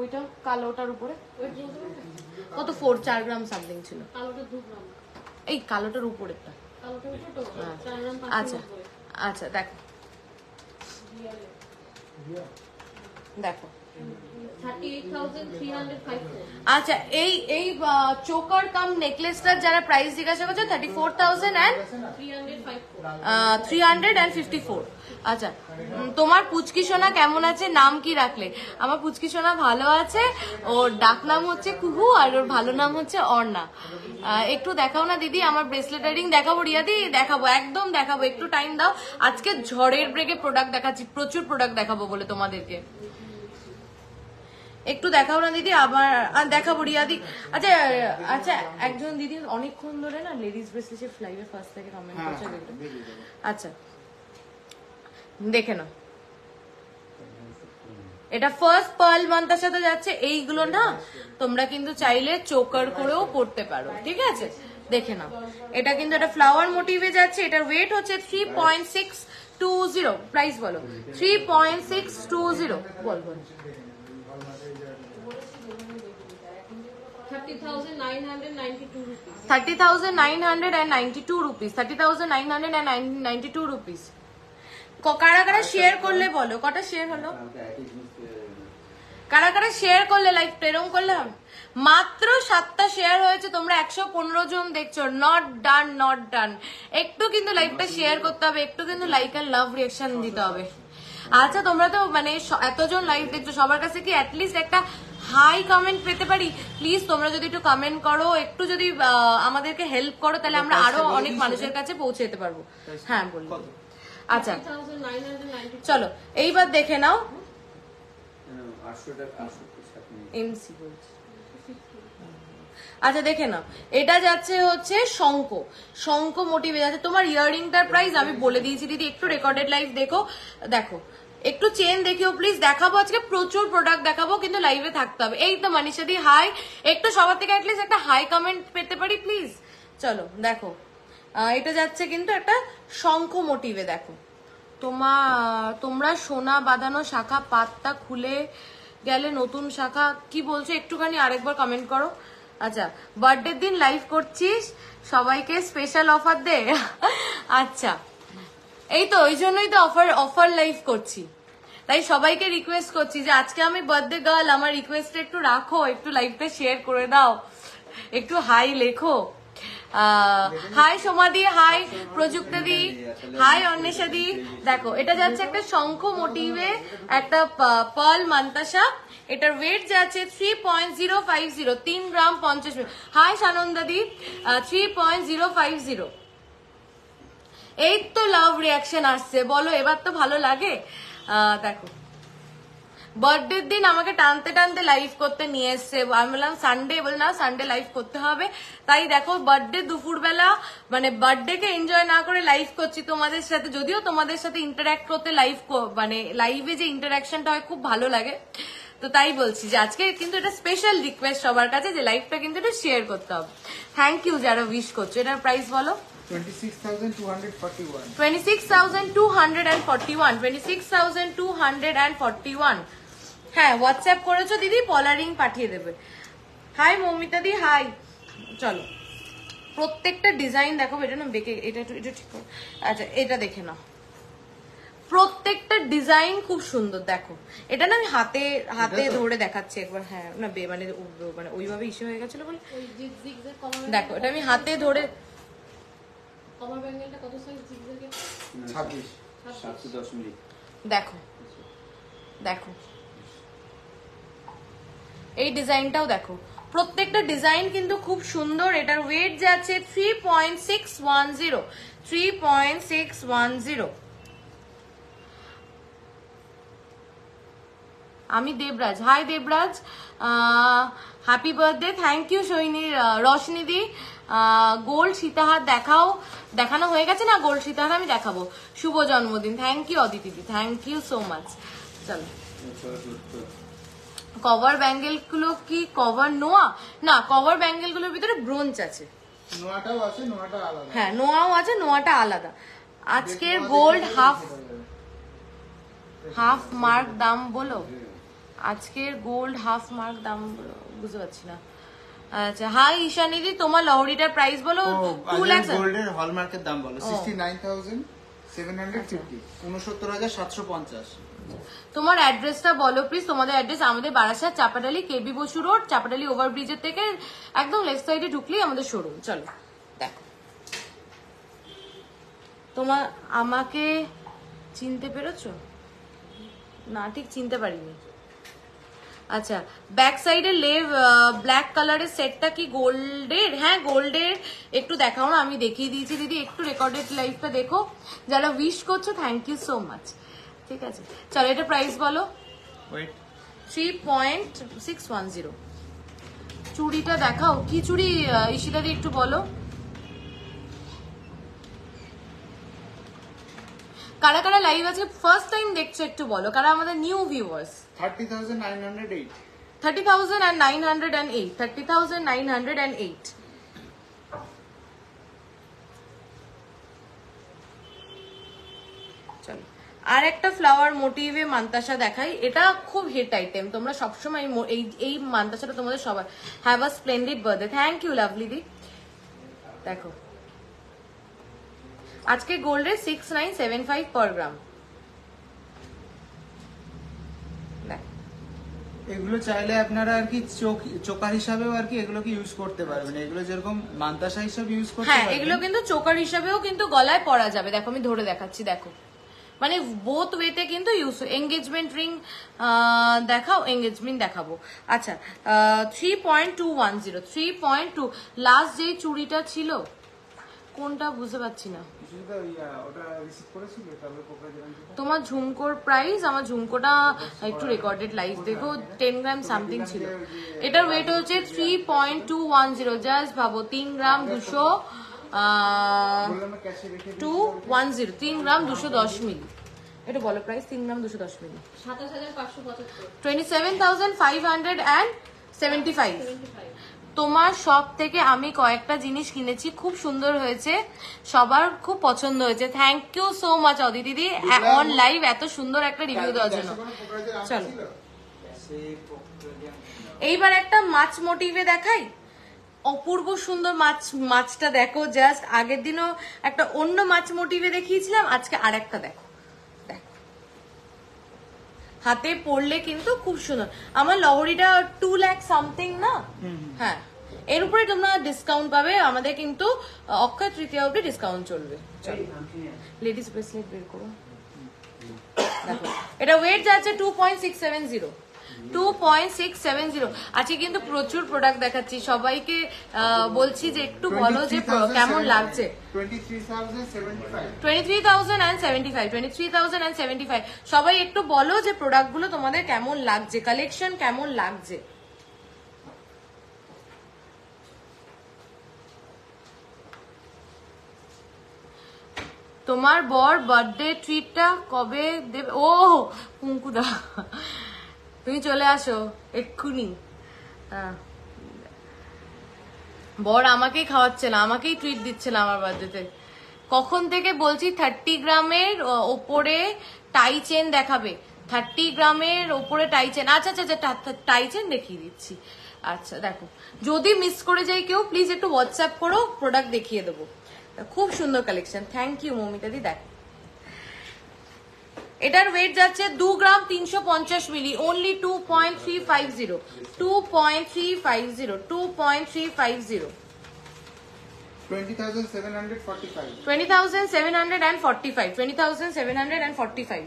ওইটা কালোটার উপরে কত ফোর চার গ্রাম সামথিং ছিল এই কালোটার উপরেরটা হ্যাঁ। আচ্ছা আচ্ছা দেখো দেখো আচ্ছা এই এই চোকার কাম নেকলেসটার যারা প্রাইস জিজ্ঞাসা করছে thirty four thousand and three hundred and fifty four আচ্ছা তোমার পুচকি সোনা কেমন আছে নাম কি রাখলে আমার পুচকি সোনা ভালো আছে ওর ডাক নাম হচ্ছে কুহু আর ওর ভালো নাম হচ্ছে অর্ণা একটু দেখাও না দিদি আমার ব্রেসলেট রিং দেখাবো রিয়াদি দেখাবো একদম দেখাবো একটু টাইম দাও আজকে ঝড়ের ব্রেকে প্রোডাক্ট দেখাচ্ছি প্রচুর প্রোডাক্ট দেখাবো বলে তোমাদেরকে একটু দেখাও না দিদি আবার দেখাবো রিয়াদি আচ্ছা আচ্ছা একজন দিদি অনেকক্ষণ ধরে না লেডিস ব্রেসলেট ফ্লাইভে ফার্স্ট থেকে কমেন্ট হ্যাঁ, করছে হ্যাঁ, আচ্ছা দেখে নাও এটা ফার্স্ট পার্ল মান্তার সাথে যাচ্ছে এইগুলো না তোমরা কিন্তু চাইলে চোকার করেও পড়তে পারো ঠিক আছে দেখে নাও এটা কিন্তু এটা ফ্লাওয়ার মোটিভে যাচ্ছে এটার ওয়েট হচ্ছে three point six two zero price বলো three point six two zero বল বল thirty thousand nine hundred and ninety two rupees thirty thousand nine hundred ninety two rupees কারা কারা শেয়ার আচ্ছা, আচ্ছা। করলে বলো কটা শেয়ার হলো আচ্ছা, কারা কারা শেয়ার করলে লাইফটা এরকম করলাম মাত্র সাতটা শেয়ার হয়েছে তোমরা একশো পনেরো জন দেখছো নট ডান নট ডান একটু কিন্তু লাইফটা শেয়ার করতে হবে একটু কিন্তু লাইক আর লাভ রিয়াকশন দিতে হবে আচ্ছা তোমরা তো মানে এতজন লাইভ দেখছো সবার কাছে কি অ্যাটলিস্ট একটা হাই কমেন্ট পেতে পারি প্লিজ তোমরা যদি একটু কমেন্ট করো একটু যদি আমাদেরকে হেল্প করো তাহলে আমরা আরো অনেক মানুষের কাছে পৌঁছে যেতে পারবো হ্যাঁ বলবো আচ্ছা চলো এইবার দেখে নাও এমসি আচ্ছা দেখে নাও এটা যাচ্ছে হচ্ছে শঙ্ক শঙ্ক মোটিভে যাচ্ছে তোমার ইয়াররিংটার প্রাইস আমি বলে দিয়েছি দিদি একটু রেকর্ডেড লাইফ দেখো দেখো একটু চেন দেখিও প্লিজ দেখাবো আজকে প্রচুর প্রোডাক্ট দেখাবো কিন্তু লাইভে থাকতে হবে এই তো মানিষা দি হাই একটু সবার থেকে একটা হাই কমেন্ট পেতে পারি প্লিজ চলো দেখো এটা যাচ্ছে কিন্তু একটা শঙ্খ মোটিভে দেখো তোমা তোমরা সোনা বাঁধানো শাখা পাত্তা খুলে গেলে নতুন শাখা কি বলছো একটুখানি আরেকবার কমেন্ট করো আচ্ছা বার্থডের দিন লাইভ করছিস সবাইকে স্পেশাল অফার দে আচ্ছা এই তো ওই জন্যই তো অফার অফার লাইভ করছি তাই সবাইকে রিকোয়েস্ট করছি যে আজকে আমি বার্থডে গার্ল আমার রিকোয়েস্টটা একটু রাখো একটু লাইভটা শেয়ার করে দাও একটু হাই লেখো হাই সমাধি হাই প্রযুক্তাদি হাই অন্বেষাদি দেখো এটা যাচ্ছে একটা শঙ্খ মোটিভে একটা পল মান্তাসা এটার ওয়েট যাচ্ছে three point zero five zero তিন গ্রাম পঞ্চাশ হাই সানন্দাদি three point zero five zero এই তো লাভ রিয়াকশন আসছে বলো এবার তো ভালো লাগে দেখো বার্থডের দিন আমাকে টানতে টানতে লাইভ করতে নিয়ে এসছে আমি বললাম সানডে বল না সানডে লাইভ করতে হবে তাই দেখো বার্থডে দুপুরবেলা মানে বার্থডেকে এনজয় না করে লাইভ করছি তোমাদের সাথে যদিও তোমাদের সাথে ইন্টারাক্ট করতে লাইভ মানে লাইভে যে ইন্টারাকশনটা হয় খুব ভালো লাগে তো তাই বলছি যে আজকে কিন্তু এটা স্পেশাল রিকোয়েস্ট সবার কাছে যে লাইভটা কিন্তু এটা শেয়ার করতে হবে থ্যাংক ইউ যারা উইশ করছো এটার প্রাইস বলো twenty six thousand thousand two two hundred hundred one and forty one হ্যাঁ হোয়াটসঅ্যাপ করেছো দিদি পলারিং পাঠিয়ে দেবে হাই মৌমিতা দি হাই চলো প্রত্যেকটা ডিজাইন দেখো এটা না বেঁকে এটা এটা ঠিক করো আচ্ছা এটা দেখে নাও প্রত্যেকটা ডিজাইন খুব সুন্দর দেখো এটা না আমি হাতে হাতে ধরে দেখাচ্ছি একবার হ্যাঁ না বে মানে মানে ওইভাবে ইস্যু হয়ে গেছিল বলে দেখো এটা আমি হাতে ধরে দেখো দেখো এই ডিজাইনটাও দেখো প্রত্যেকটা ডিজাইন কিন্তু খুব সুন্দর এটার ওয়েট যে three point six one zero three point six one zero আমি Debraj hi Debraj happy birthday thank you Saini রশনিদি গোল্ড সীতাহার দেখাও দেখানো হয়ে গেছে না গোল্ড সীতাহার আমি দেখাবো শুভ জন্মদিন থ্যাংক ইউ অদিতিদি থ্যাংক ইউ সো মাচ চলো আচ্ছা, আচ্ছা, আচ্ছা। কভার ব্যাঙ্গেল গুলো কি কভার নোয়া না কভার ব্যাঙ্গেল গুলোর ভিতরে ব্রোঞ্জ আছে হ্যাঁ নোয়াও আছে নোয়াটা আলাদা আজকের গোল্ড হাফ হাফ মার্ক দাম বলো আজকের গোল্ড হাফ মার্ক দাম বুঝতে পারছি না আচ্ছা হাই ঈশানিদি তোমার লহরিটার প্রাইস বলো টু লাখ গোল্ডের হলমার্কের দাম বলো sixty nine thousand seven hundred fifty উনসত্তর হাজার সাতশো পঞ্চাশ তোমার অ্যাড্রেসটা বলো প্লিজ তোমাদের অ্যাড্রেস আমাদের বারাসাত চাপাডালি কেবি বসু রোড চাপাডালি ওভারব্রিজের থেকে একদম লেফট সাইডে ঢুকলেই আমাদের শোরুম চলো তোমার আমাকে চিনতে পেরেছো না ঠিক চিনতে পারিনি আচ্ছা ব্যাক সাইডে লেভ ব্ল্যাক কালারের সেটটা কি গোল্ডের হ্যাঁ গোল্ডের একটু দেখাও না আমি দেখিয়ে দিয়েছি দিদি একটু রেকর্ডেড লাইফটা দেখো যারা উইশ করছো থ্যাংক ইউ সো মাচ ঠিক আছে চলো এটা প্রাইস বলো three point six one zero চুড়িটা দেখাও কি চুড়ি ইশিলাদি একটু বলো কারা কারা লাইভ আছে ফার্স্ট টাইম দেখছো একটু বলো কারা আমাদের নিউ ভিউয়ার্স 30908 30908 30908 আর একটা ফ্লাওয়ার মোটিভে মান্তাসা দেখাই এটা খুব হিট আইটেম তোমরা সবসময় এই মান্তাসাটা তোমাদের সবাই have a splendid birthday thank you lovely দি দেখো আজকে gold six nine seven five per gram এগুলো চাইলে আপনারা আর কি চোখ চোকার হিসাবেও আর কি এগুলোকে ইউজ করতে পারবেন এগুলো যেরকম মান্তাসা হিসাবে ইউজ করতে হ্যাঁ এগুলো কিন্তু চোকার হিসাবেও কিন্তু গলায় পরা যাবে দেখো আমি ধরে দেখাচ্ছি দেখো মানে বোথ ওয়েতে কিন্তু ইউজ এঙ্গেজমেন্ট রিং দেখাও এঙ্গেজমেন্ট দেখাবো আচ্ছা three point two one zero three point two last যে চুড়িটা ছিল কোনটা বুঝতে পারছি না তোমার ঝুমকোর প্রাইস আমার ঝুমকোটা একটু রেকর্ডেড লাইফ দেখো টেন গ্রাম সামথিং ছিল এটার ওয়েট হচ্ছে three point two one zero just ভাবো তিন গ্রাম আচ্ছা, দুশো আচ্ছা। টু ওয়ান জিরো তিন গ্রাম দুশো দশ মিলি এটা বলো প্রাইস তিন গ্রাম দুশো দশ milli twenty seven thousand five hundred and seventy five তোমার শপ থেকে আমি কয়েকটা জিনিস কিনেছি খুব সুন্দর হয়েছে সবার খুব পছন্দ হয়েছে থ্যাংক ইউ সো মাচ অদি দিদি অন লাইভ এত সুন্দর একটা রিভিউ দেওয়ার জন্য চলো এইবার একটা মাছ মোটিভে দেখাই অপূর্ব সুন্দর মাছ মাছটা দেখো জাস্ট আগের দিনও একটা অন্য মাছ মোটিভে দেখিয়েছিলাম আজকে আর একটা দেখো হাতে পড়লে কিন্তু খুব সুন্দর আমার লহরিটা টু ল্যাক সামথিং না হ্যাঁ এর উপরে তোমরা ডিসকাউন্ট পাবে আমাদের কিন্তু অক্ষয় তৃতীয় অব্দি ডিসকাউন্ট চলবে লেডিস ব্রেসলেট বের করো এটা ওয়েট যাচ্ছে two point six seven zero two point six seven zero আজকে কিন্তু প্রচুর প্রোডাক্ট দেখাচ্ছি সবাইকে বলছি যে একটু বলো যে কেমন লাগছে সবাই একটু বলো যে প্রোডাক্টগুলো তোমাদের কেমন লাগছে কালেকশন কেমন লাগছে তোমার বর বার্থডে ট্রিটটা কবে দেবে ও কুঙ্কুদা তুমি চলে আসো এক্ষুনি বর আমাকেই খাওয়াচ্ছে না আমাকেই ট্রিট দিচ্ছে না আমার বার্থডেতে কখন থেকে বলছি থার্টি গ্রামের ওপরে টাই চেন দেখাবে থার্টি গ্রামের ওপরে টাই চেন আচ্ছা আচ্ছা আচ্ছা টাই চেন দেখিয়ে দিচ্ছি আচ্ছা দেখো যদি মিস করে যাই কেউ প্লিজ একটু হোয়াটসঅ্যাপ করো প্রোডাক্ট দেখিয়ে দেবো খুব সুন্দর কালেকশন থ্যাংক ইউ মমিতাদি দেখো এটার ওয়েট যাচ্ছে দু গ্রাম তিনশো পঞ্চাশ milli only two point three five zero two point three five zero two point three five zero thousand seven and five twenty thousand seven forty five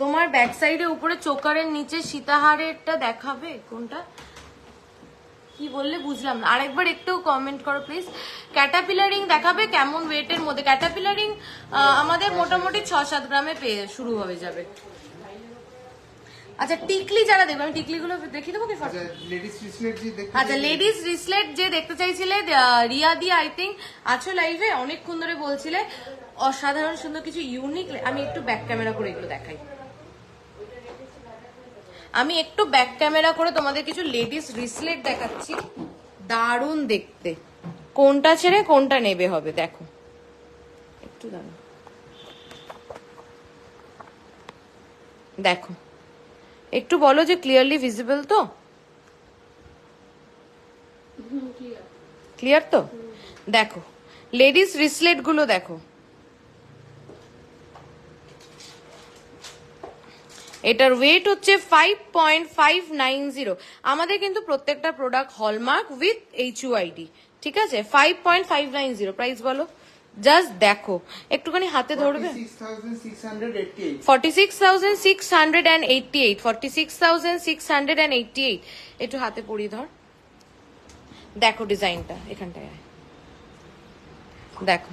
তোমার back সাইডে উপরে চোকারের নিচে সীতাহারেরটা দেখাবে কোনটা কি বললে বুঝলাম না আরেকবার একটু কমেন্ট করো প্লিজ ক্যাটাপিলারিং দেখাবে কেমন ওয়েটের মধ্যে ক্যাটাপিলারিং আমাদের মোটামুটি ছ সাত গ্রামে পেয়ে শুরু হয়ে যাবে আচ্ছা টিকলি যারা দেখবে আমি টিকলিগুলো দেখিয়ে দেবো কি আচ্ছা, আচ্ছা লেডিস রিসলেট যে দেখতে চাইছিলে রিয়া দি আই থিঙ্ক আছো লাইভে অনেকক্ষণ ধরে বলছিলে অসাধারণ সুন্দর কিছু ইউনিক আমি একটু ব্যাক ক্যামেরা করে এগুলো দেখাই আমি একটু ব্যাক ক্যামেরা করে তোমাদের কিছু লেডিস রিসলেট দেখাচ্ছি দারুণ দেখতে কোনটা ছেড়ে কোনটা নেবে হবে দেখো একটু দাঁড়ো দেখো একটু বলো যে ক্লিয়ারলি ভিজিবল তো ক্লিয়ার তো দেখো লেডিস রিসলেটগুলো দেখো এটার ওয়েট হচ্ছে five point five nine zero আমাদের কিন্তু প্রত্যেকটা product hallmark with H UID ঠিক আছে five point five nine zero price বলো জাস্ট দেখো একটুখানি হাতে ধরবে six thousand six hundred and eight six thousand six hundred eighty eight একটু হাতে পড়িয়ে ধর দেখো ডিজাইনটা এখানটায় দেখো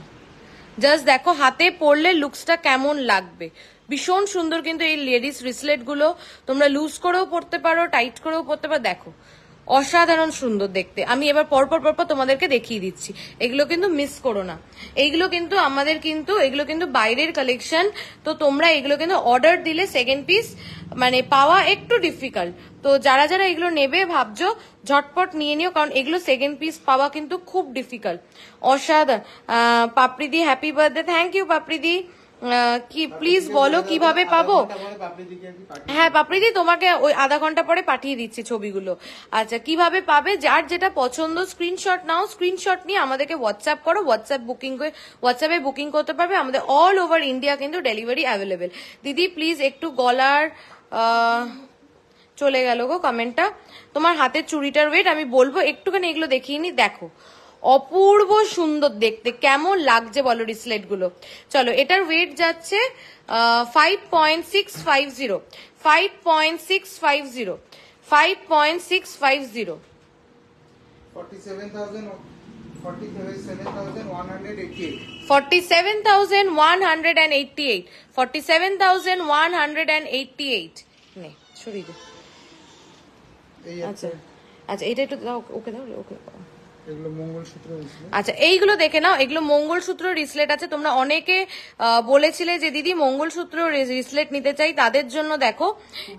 জাস্ট দেখো হাতে পড়লে লুকসটা কেমন লাগবে ভীষণ সুন্দর কিন্তু এই লেডিস রিসলেটগুলো তোমরা লুজ করেও পড়তে পারো টাইট করেও পড়তে পারো দেখো অসাধারণ সুন্দর দেখতে আমি এবার পরপর পরপর তোমাদেরকে দেখিয়ে দিচ্ছি এগুলো কিন্তু মিস করো না এইগুলো কিন্তু আমাদের কিন্তু এগুলো কিন্তু বাইরের কালেকশন তো তোমরা এগুলো কিন্তু অর্ডার দিলে সেকেন্ড পিস মানে পাওয়া একটু ডিফিকাল্ট তো যারা যারা এগুলো নেবে ভাবছো ঝটপট নিয়ে নিও কারণ এগুলো সেকেন্ড পিস পাওয়া কিন্তু খুব ডিফিকাল্ট অসাধারণ পাপড়িদি হ্যাপি বার্থডে থ্যাংক ইউ পাপড়িদি কি প্লিজ বলো কিভাবে পাবো হ্যাঁ পাপড়িদি তোমাকে ওই আধা ঘন্টা পরে পাঠিয়ে দিচ্ছি ছবিগুলো আচ্ছা কিভাবে পাবে যার যেটা পছন্দ স্ক্রিনশট নাও স্ক্রিনশট নিয়ে আমাদেরকে হোয়াটসঅ্যাপ করো হোয়াটসঅ্যাপ বুকিং করে হোয়াটসঅ্যাপে বুকিং করতে পারবে আমাদের অল ওভার ইন্ডিয়া কিন্তু ডেলিভারি অ্যাভেলেবেল দিদি প্লিজ একটু গলার চলে গেল গো কমেন্টটা তোমার হাতের চুড়িটার ওয়েট আমি বলবো একটুখানি এগুলো দেখিয়ে নি দেখো অপূর্ব সুন্দর দেখতে কেমন লাগছে বলো রিসলেট গুলো চলো এটার ওয়েট যাচ্ছে five point six five zero five point six five zero five point six five zero seven thousand one hundred and eighty eight forty seven thousand one hundred and eighty eight নে আচ্ছা আচ্ছা এটা একটু ওকে দাও ওকে আচ্ছা এইগুলো দেখে নাও এগুলো মঙ্গলসূত্র রিসলেট আছে তোমরা অনেকে বলেছিলে যে দিদি মঙ্গলসূত্র রিসলেট নিতে চাই তাদের জন্য দেখো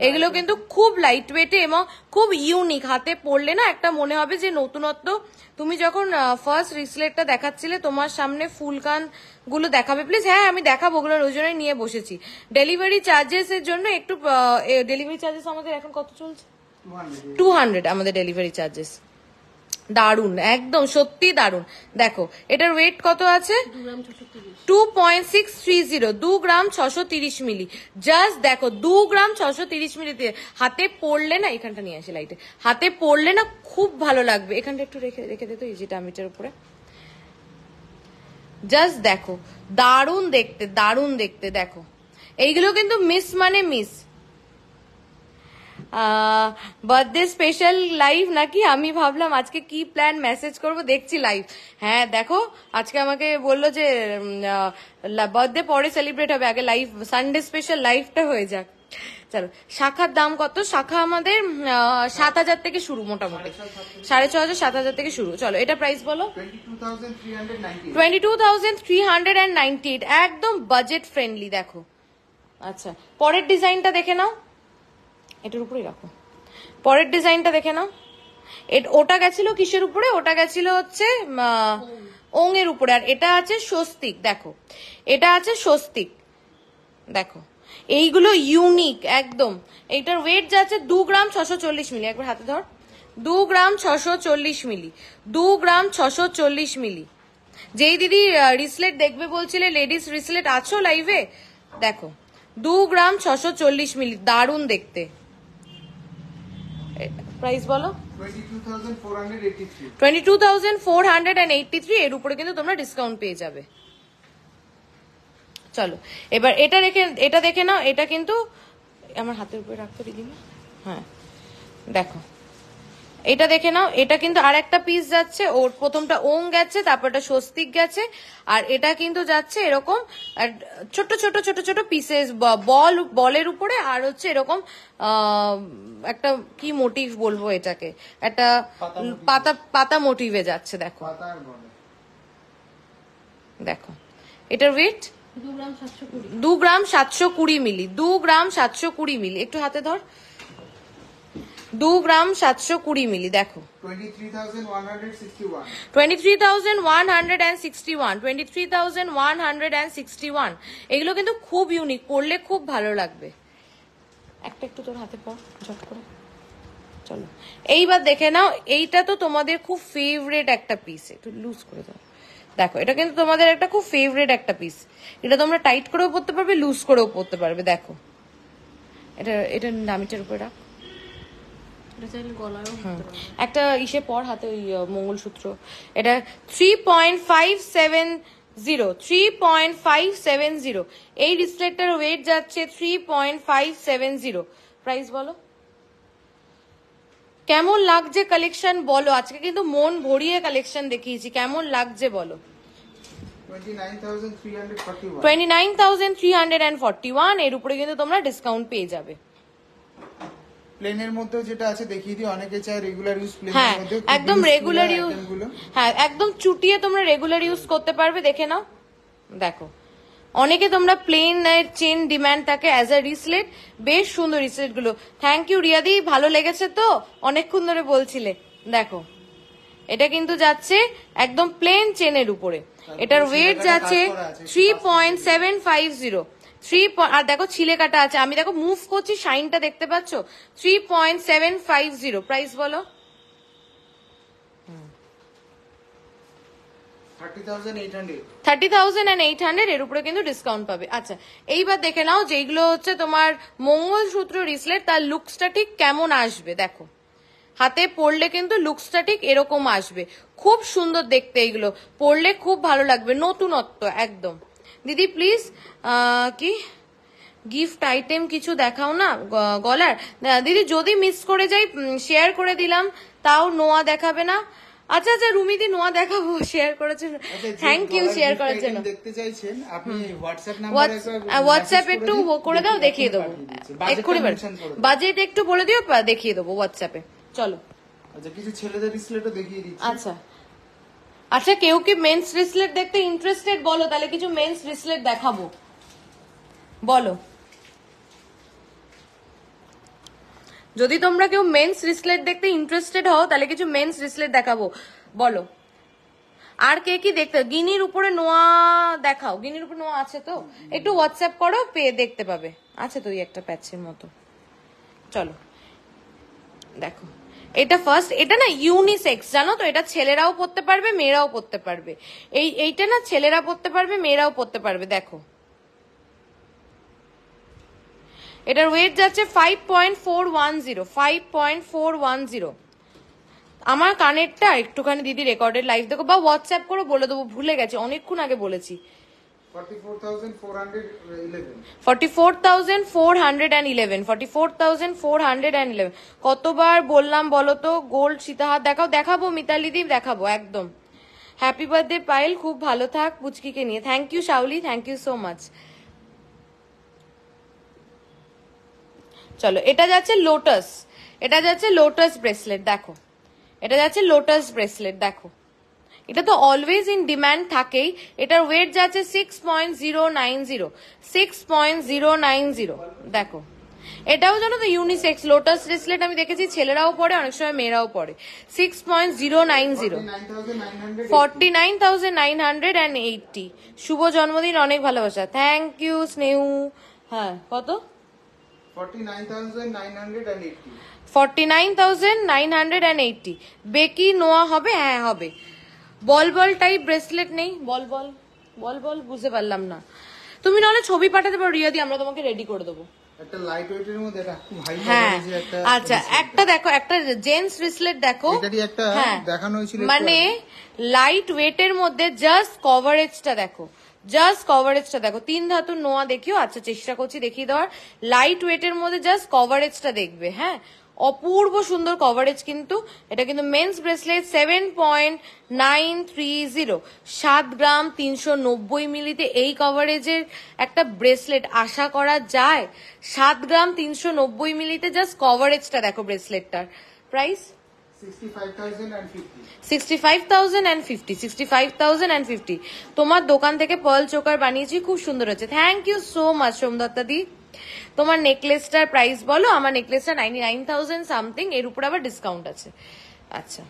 এগুলো কিন্তু খুব লাইট ওয়েটে এবং খুব ইউনিক হাতে পড়লে না একটা মনে হবে যে নতুনত্ব তুমি যখন ফার্স্ট রিসলেটটা দেখাচ্ছিলে তোমার সামনে ফুলকান গুলো দেখাবে প্লিজ হ্যাঁ আমি দেখাবো ওগুলো ওই জন্যই নিয়ে বসেছি ডেলিভারি চার্জেস এর জন্য একটু ডেলিভারি চার্জেস আমাদের এখন কত চলছে টু হান্ড্রেড আমাদের ডেলিভারি চার্জেস দারুন একদম সত্যি দারুন দেখো এটার ওয়েট কত আছে two point six three zero দু গ্রাম ছশো তিরিশ মিলি জাস্ট দেখো দু গ্রাম ছশো তিরিশ মিলিতে হাতে পড়লে না এখানটা নিয়ে আসে লাইটে হাতে পড়লে না খুব ভালো লাগবে এখানটা একটু রেখে রেখে দিত এই যে উপরে জাস্ট দেখো দারুণ দেখতে দারুণ দেখতে দেখো এইগুলো কিন্তু মিস মানে মিস বার্থডে স্পেশাল লাইভ নাকি আমি ভাবলাম আজকে কি প্ল্যান মেসেজ করব দেখছি লাইভ হ্যাঁ দেখো আজকে আমাকে বললো যে বার্থডে পরে সেলিব্রেট হবে আগে লাইভ সানডে স্পেশাল লাইভটা হয়ে যাক চলো শাখার দাম কত শাখা আমাদের সাত হাজার থেকে শুরু মোটামুটি সাড়ে ছ হাজার সাত হাজার থেকে শুরু চলো এটা প্রাইস বলো twenty two thousand three hundred and ninety একদম বাজেট ফ্রেন্ডলি দেখো আচ্ছা পরের ডিজাইনটা দেখে নাও এটার উপরেই রাখো পরের ডিজাইনটা দেখে নাও ওটা গেছিল কিসের উপরে ওটা গেছিল হচ্ছে ওং এর উপরে আর এটা আছে স্বস্তিক দেখো এটা আছে স্বস্তিক দেখো এইগুলো ইউনিক একদম এইটার ওয়েট যাচ্ছে দু গ্রাম ছশো চল্লিশ মিলি একবার হাতে ধর দু গ্রাম ছশো চল্লিশ মিলি দু গ্রাম ছশো চল্লিশ মিলি যেই দিদি রিসলেট দেখবে বলছিলে লেডিস রিসলেট আছো লাইভে দেখো দু গ্রাম ছশো চল্লিশ মিলি দারুণ দেখতে প্রাইস বলো twenty two thousand four hundred and three এর উপরে কিন্তু তোমরা ডিসকাউন্ট পেয়ে যাবে চলো এবার এটা রেখে এটা দেখে নাও এটা কিন্তু আমার হাতের উপরে রাখতে দিদি হ্যাঁ দেখো এটা দেখে নাও এটা কিন্তু আর একটা পিস যাচ্ছে ওর প্রথমটা ওং গেছে তারপর স্বস্তিক গেছে আর এটা কিন্তু যাচ্ছে এরকম ছোট ছোট ছোট ছোট পিসেস বল বলের উপরে আর হচ্ছে এরকম একটা কি মোটিভ বলবো এটাকে একটা পাতা পাতা মোটিভে যাচ্ছে দেখো দেখো এটার ওয়েট দু গ্রাম সাতশো কুড়ি মিলি দু গ্রাম সাতশো কুড়ি মিলি একটু হাতে ধর দু গ্রাম সাতশো কুড়ি মিলি দেখো এগুলো কিন্তু খুব ইউনিক করলে খুব ভালো লাগবে একটা একটু তোর হাতে পর করে চলো এইবার দেখে নাও এইটা তো তোমাদের খুব ফেভারেট একটা পিস একটু লুজ করে দাও দেখো এটা কিন্তু তোমাদের একটা খুব ফেভারেট একটা পিস এটা তোমরা টাইট করেও পড়তে পারবে লুজ করেও পড়তে পারবে দেখো এটা এটা দামিটার উপরে রাখ হ্যাঁ। একটা ইসে পর হাতে ওই মঙ্গলসূত্র এটা three point five seven zero three point five seven zero এই ডিসপ্লেটার ওয়েট যাচ্ছে three point five seven zero price বলো কেমন লাগছে কালেকশন বলো আজকে কিন্তু মন ভরিয়ে কালেকশন দেখিয়েছি কেমন লাগছে বলো twenty nine thousand three hundred and forty one এর উপরে কিন্তু তোমরা ডিসকাউন্ট পেয়ে যাবে প্লেনের মধ্যেও যেটা আছে দেখিয়ে দিই অনেকে চায় রেগুলার ইউজ প্লেনের মধ্যে একদম রেগুলার ইউজ হ্যাঁ একদম চুটিয়ে তোমরা রেগুলার ইউজ করতে পারবে দেখে নাও দেখো অনেকে তোমরা প্লেন চেন ডিমান্ড থাকে অ্যাজ আ রিসলেট বেশ সুন্দর রিসলেট গুলো থ্যাংক ইউ রিয়াদি ভালো লেগেছে তো অনেকক্ষণ ধরে বলছিলে দেখো এটা কিন্তু যাচ্ছে একদম প্লেন চেনের উপরে এটার ওয়েট যাচ্ছে three point seven five zero three আর দেখো ছিলে কাটা আছে আমি দেখো মুভ করছি শাইনটা দেখতে পাচ্ছ three point seven five zero price বলো থার্টি থাউজেন্ড অ্যান্ড এইট উপরে কিন্তু ডিসকাউন্ট পাবে আচ্ছা এইবার দেখে নাও হচ্ছে তোমার মঙ্গলসূত্র রিসলেট তার লুকসটা ঠিক কেমন আসবে দেখো হাতে পড়লে কিন্তু লুকসটা ঠিক এরকম আসবে খুব সুন্দর দেখতে এইগুলো পড়লে খুব ভালো লাগবে নতুনত্ব একদম দিদি প্লিজ কি গিফট আইটেম কিছু দেখাও না গলার দিদি যদি মিস করে যাই শেয়ার করে দিলাম তাও নোয়া দেখাবে না আচ্ছা আচ্ছা রুমিদি নোয়া দেখাবো শেয়ার করেছেন থ্যাংক ইউ শেয়ার করার জন্য দেখতে চাইছেন আপনি হোয়াটসঅ্যাপ নাম্বার হোয়াটসঅ্যাপ একটু করে দাও দেখিয়ে দেবো এক্ষুনি বাজেট একটু বলে দিও দেখিয়ে দেবো হোয়াটসঅ্যাপে চলো আচ্ছা কিছু ছেলেদের রিসলেটও দেখিয়ে দিচ্ছি আচ্ছা আচ্ছা কেউ কি মেন্স ব্রেসলেট দেখতে ইন্টারেস্টেড বলো তাহলে কিছু মেন্স ব্রেসলেট দেখাবো বলো যদি তোমরা কেউ মেন্স ব্রেসলেট দেখতে ইন্টারেস্টেড হও তাহলে কিছু মেন্স ব্রেসলেট দেখাবো বলো আর কে কি দেখতে গিনির উপরে নোয়া দেখাও গিনির উপরে নোয়া আছে তো একটু হোয়াটসঅ্যাপ করো পেয়ে দেখতে পাবে আছে তো একটা প্যাচের মতো চলো দেখো এটা ফার্স্ট এটা না ইউনিসেক্স জানো তো এটা ছেলেরাও পড়তে পারবে মেয়েরাও পড়তে পারবে এই এইটা না ছেলেরা পড়তে পারবে মেয়েরাও পড়তে পারবে দেখো এটার ওয়েট যাচ্ছে five point four one zero five point four one zero আমার কানেরটা একটুখানি দিদি রেকর্ডের লাইভ দেখো বা হোয়াটসঅ্যাপ করে বলে দেবো ভুলে গেছে অনেকক্ষণ আগে বলেছি কতবার বললাম বলো তো গোল্ড সীতাহার দেখাও দেখাবো মিতালি দি দেখাবো একদম হ্যাপি বার্থডে পাইল খুব ভালো থাক পুচকিকে নিয়ে thank you Shauli thank you so much চলো এটা যাচ্ছে লোটাস এটা যাচ্ছে লোটাস ব্রেসলেট দেখো এটা যাচ্ছে লোটাস ব্রেসলেট দেখো এটা তো অলওয়েজ ইন ডিম্যান্ড থাকেই এটার ওয়েট যাচ্ছে six point zero nine zero six point zero nine zero দেখো এটাও জানো তো ইউনিসেক্স লোটাস ব্রেসলেট আমি দেখেছি ছেলেরাও পরে অনেক সময় মেয়েরাও পরে six point zero nine zero forty nine thousand nine hundred and eighty শুভ জন্মদিন অনেক ভালোবাসা থ্যাংক ইউ স্নেহু হ্যাঁ কত forty nine thousand nine hundred and eighty বেকি নোয়া হবে হ্যাঁ হবে বল বল টাইপ ব্রেসলেট নেই বল বল বল বল বুঝতে পারলাম না তুমি নাহলে ছবি পাঠাতে পারো রিয়া দি আমরা তোমাকে রেডি করে দেবো মানে লাইট ওয়েট এর হ্যাঁ, আচ্ছা একটা দেখো একটা জেন্টস ব্রেসলেট দেখো হ্যাঁ, মানে লাইট ওয়েটের মধ্যে জাস্ট কভারেজটা দেখো জাস্ট কভারেজটা দেখো তিন ধাতুর নোয়া দেখিও আচ্ছা চেষ্টা করছি দেখিয়ে দেওয়ার লাইট ওয়েটের মধ্যে জাস্ট কভারেজটা দেখবে হ্যাঁ অপূর্ব সুন্দর কভারেজ কিন্তু এটা কিন্তু men's bracelet seven point nine three zero সাত গ্রাম তিনশো নব্বই মিলিতে এই কভারেজের একটা ব্রেসলেট আশা করা যায় সাত গ্রাম তিনশো নব্বই মিলিতে জাস্ট কভারেজটা দেখো ব্রেসলেটটার প্রাইস তোমার দোকান থেকে পল চোকার বানিয়েছি খুব সুন্দর হচ্ছে thank you so much Somdatta দি তোমার নেকলেসটার প্রাইস বলো আমার নেকলেসটা নাইনটি নাইন থাউজেন্ড সামথিং এর উপর আবার ডিসকাউন্ট আছে আচ্ছা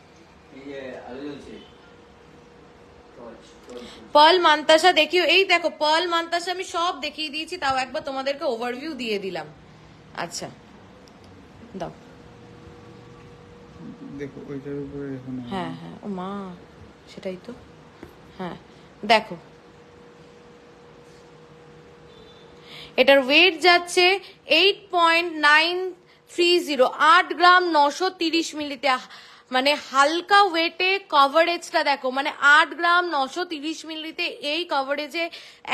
পল ইয়ে, মান্তাসা দেখিও এই দেখো পল মান্তাসা আমি সব দেখিয়ে দিয়েছি তাও একবার তোমাদেরকে ওভারভিউ দিয়ে দিলাম আচ্ছা দাও দেখো ওইটার উপরে হ্যাঁ হ্যাঁ ও মা সেটাই তো হ্যাঁ দেখো এটার ওয়েট যাচ্ছে eight point nine three zero আট গ্রাম নশো তিরিশ মিলিতে মানে হালকা ওয়েটে কভারেজটা দেখো মানে আট গ্রাম নশো তিরিশ মিলিতে এই কভারেজে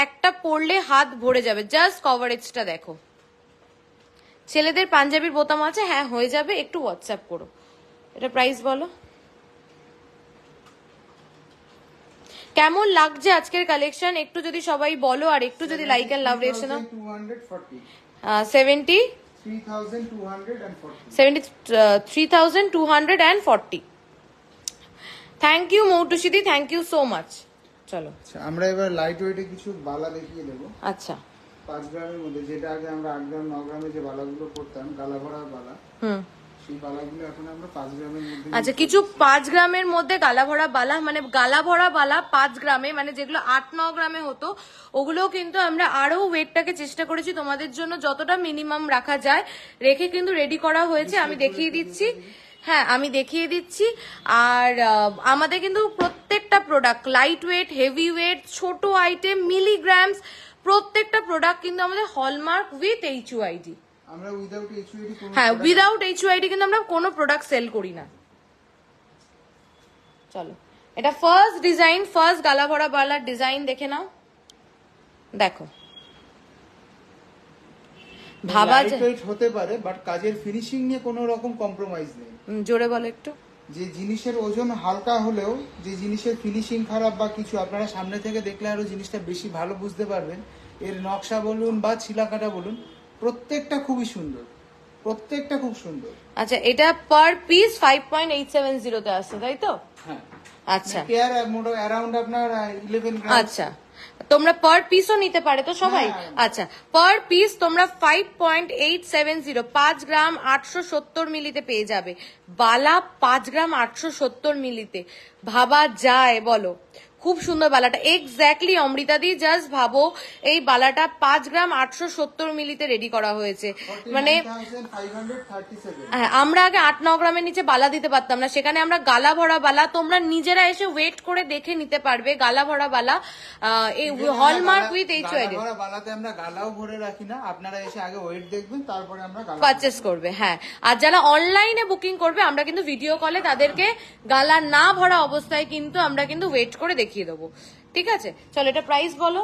একটা পড়লে হাত ভরে যাবে জাস্ট কভারেজটা দেখো ছেলেদের পাঞ্জাবির বোতাম আছে হ্যাঁ হয়ে যাবে একটু হোয়াটসঅ্যাপ করো এটা প্রাইস বলো কেমন লাগছে আজকের কালেকশন একটু যদি সবাই বলো আর একটু যদি লাইক এন্ড লাভ রিয়েকশন দাও 70 3240 thank you thank you so much চলো আচ্ছা, আমরা এবার দেবো আচ্ছা পাঁচ যেটা আগে আমরা আট গ্রাম করতাম হুম আচ্ছা কিছু পাঁচ গ্রামের মধ্যে গালাভরা বালা মানে গালাভরা বালা পাঁচ গ্রামে মানে যেগুলো আট ন গ্রামে হতো ওগুলোও কিন্তু আমরা আরো ওয়েটটাকে চেষ্টা করেছি তোমাদের জন্য যতটা মিনিমাম রাখা যায় রেখে কিন্তু রেডি করা হয়েছে আমি দেখিয়ে দিচ্ছি হ্যাঁ আমি দেখিয়ে দিচ্ছি আর আমাদের কিন্তু প্রত্যেকটা product light weight heavy weight ছোট আইটেম মিলিগ্রামস প্রত্যেকটা প্রোডাক্ট কিন্তু আমাদের হলমার্ক উইথ এইচ ইউআইডি আমরা উইদাউট এইচওআইডি হ্যাঁ উইদাউট এইচওআইডি কিন্তু আমরা কোনো প্রোডাক্ট সেল করি না চলো এটা ফার্স্ট ডিজাইন ফার্স্ট গালা ভরা পার্লার ডিজাইন দেখে নাও দেখো ভাবা হতে পারে বাট কাজের ফিনিশিং নিয়ে কোনো রকম কম্প্রোমাইজ নেই জোরে বলো একটু যে জিনিসের ওজন হালকা হলেও যে জিনিসের ফিনিশিং খারাপ বা কিছু আপনারা সামনে থেকে দেখলে আরো জিনিসটা বেশি ভালো বুঝতে পারবেন এর নকশা বলুন বা ছিলাকাটা বলুন প্রত্যেকটা খুবই সুন্দর প্রত্যেকটা খুব সুন্দর আচ্ছা এটা পার পিস 5.870 তে আছে তাই তো হ্যাঁ আচ্ছা পেয়ার মোড अराउंड আপনার 11 গ্রাম আচ্ছা তোমরা পার পিসও নিতে পারে তো সবাই হ্যাঁ। আচ্ছা পার পিস তোমরা five point eight seven zero পাঁচ গ্রাম আটশো সত্তর মিলিতে পেয়ে যাবে বালা পাঁচ গ্রাম আটশো সত্তর মিলিতে ভাবা যায় বলো খুব সুন্দর বালাটা এক্স্যাক্টলি অমৃতাদি জাস্ট ভাবো এই বালাটা পাঁচ গ্রাম আটশো সত্তর মিলিতে রেডি করা হয়েছে মানে হ্যাঁ, আমরা আগে আট ন গ্রামের নিচে বালা দিতে পারতাম না সেখানে আমরা গালা ভরা বালা তোমরা নিজেরা এসে ওয়েট করে দেখে নিতে পারবে গালা ভরা বালা এই হলমার্ক উইথ এইচ ওয়াই বালাতে আপনারা এসে আগে ওয়েট দেখবেন তারপরে আমরা পারচেস করবে হ্যাঁ আর যারা অনলাইনে বুকিং করবে আমরা কিন্তু ভিডিও কলে তাদেরকে গালা না ভরা অবস্থায় কিন্তু আমরা কিন্তু ওয়েট করে দেখি দেখিয়ে দেবো ঠিক আছে চলো এটা প্রাইস বলো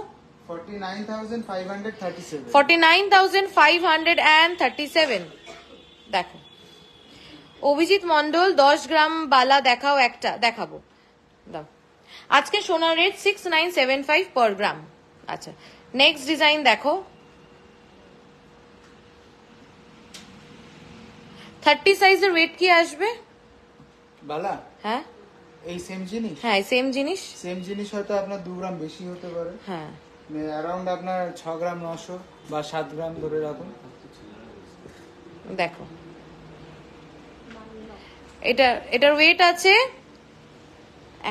দেখো অভিজিৎ মন্ডল দশ গ্রাম বালা দেখাও একটা দেখাবো আজকে সোনার rate six nine seven five per gram আচ্ছা নেক্সট ডিজাইন দেখো থার্টি সাইজের ওয়েট কি আসবে বালা হ্যাঁ এই সেম জিনিস হ্যাঁ সেম জিনিস সেম জিনিস হয়তো আপনার দু গ্রাম বেশি হতে পারে হ্যাঁ অ্যারাউন্ড মানে আপনার ছ গ্রাম নশো বা সাত গ্রাম ধরে রাখুন দেখো এটা এটার ওয়েট আছে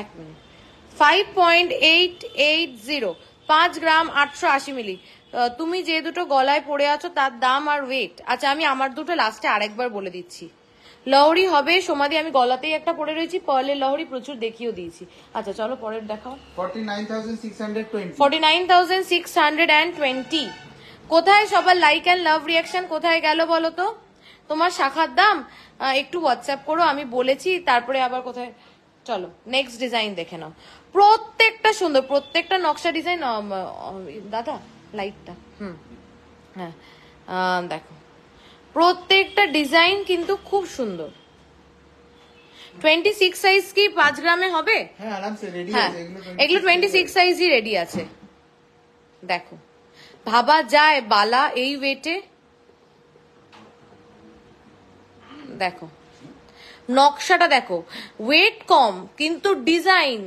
এক minute five point eight eight zero পাঁচ গ্রাম আটশো আশি মিলি তুমি যে দুটো গলায় পড়ে আছো তার দাম আর ওয়েট আচ্ছা আমি আমার দুটো লাস্টে আরেকবার বলে দিচ্ছি লহরি হবে সমাধি আমি গলাতেই একটা পড়ে রয়েছি পার্লের লহরি প্রচুর দেখিয়েও দিয়েছি আচ্ছা চলো পরের দেখাও forty nine thousand six hundred and twenty কোথায় সবার লাইক অ্যান্ড লাভ রিয়াকশন কোথায় গেল বলো তো তোমার শাখার দাম একটু হোয়াটসঅ্যাপ করো আমি বলেছি তারপরে আবার কোথায় চলো নেক্সট ডিজাইন দেখে নাও প্রত্যেকটা সুন্দর প্রত্যেকটা নকশা ডিজাইন দাদা লাইটটা হুম হ্যাঁ দেখো প্রত্যেকটা ডিজাইন কিন্তু খুব সুন্দর টোয়েন্টি সিক্স সাইজ কি পাঁচ গ্রামে হবে হ্যাঁ, হ্যাঁ, এগুলো টোয়েন্টি সিক্স সাইজই রেডি আছে দেখো ভাবা যায় বালা এই ওয়েটে দেখো নকশাটা দেখো ওয়েট কম কিন্তু ডিজাইন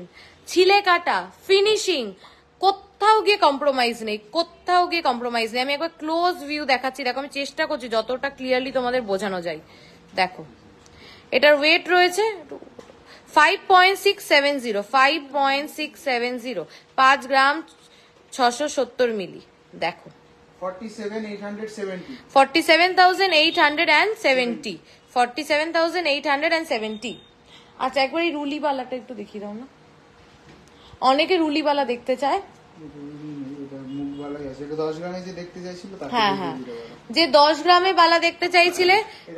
ছিলে কাটা ফিনিশিং কোথাও গিয়ে কম্প্রোমাইজ নেই কোথাও গিয়ে কম্প্রোমাইজ নেই আমি একবার ক্লোজ ভিউ দেখাচ্ছি দেখো আমি চেষ্টা করছি যতটা ক্লিয়ারলি তোমাদের বোঝানো যায় দেখো এটার ওয়েট রয়েছে five point six seven zero five point six seven zero পাঁচ গ্রাম ছশো সত্তর মিলি দেখো forty seven thousand eight hundred and seventy forty seven thousand eight hundred and seventy আচ্ছা একবার এই রুলিবালাটা একটু দেখিয়ে দাও না অনেকে রুলিবালা দেখতে চায় হ্যাঁ হ্যাঁ যে দশ গ্রামে বালা দেখতে চাইছিলে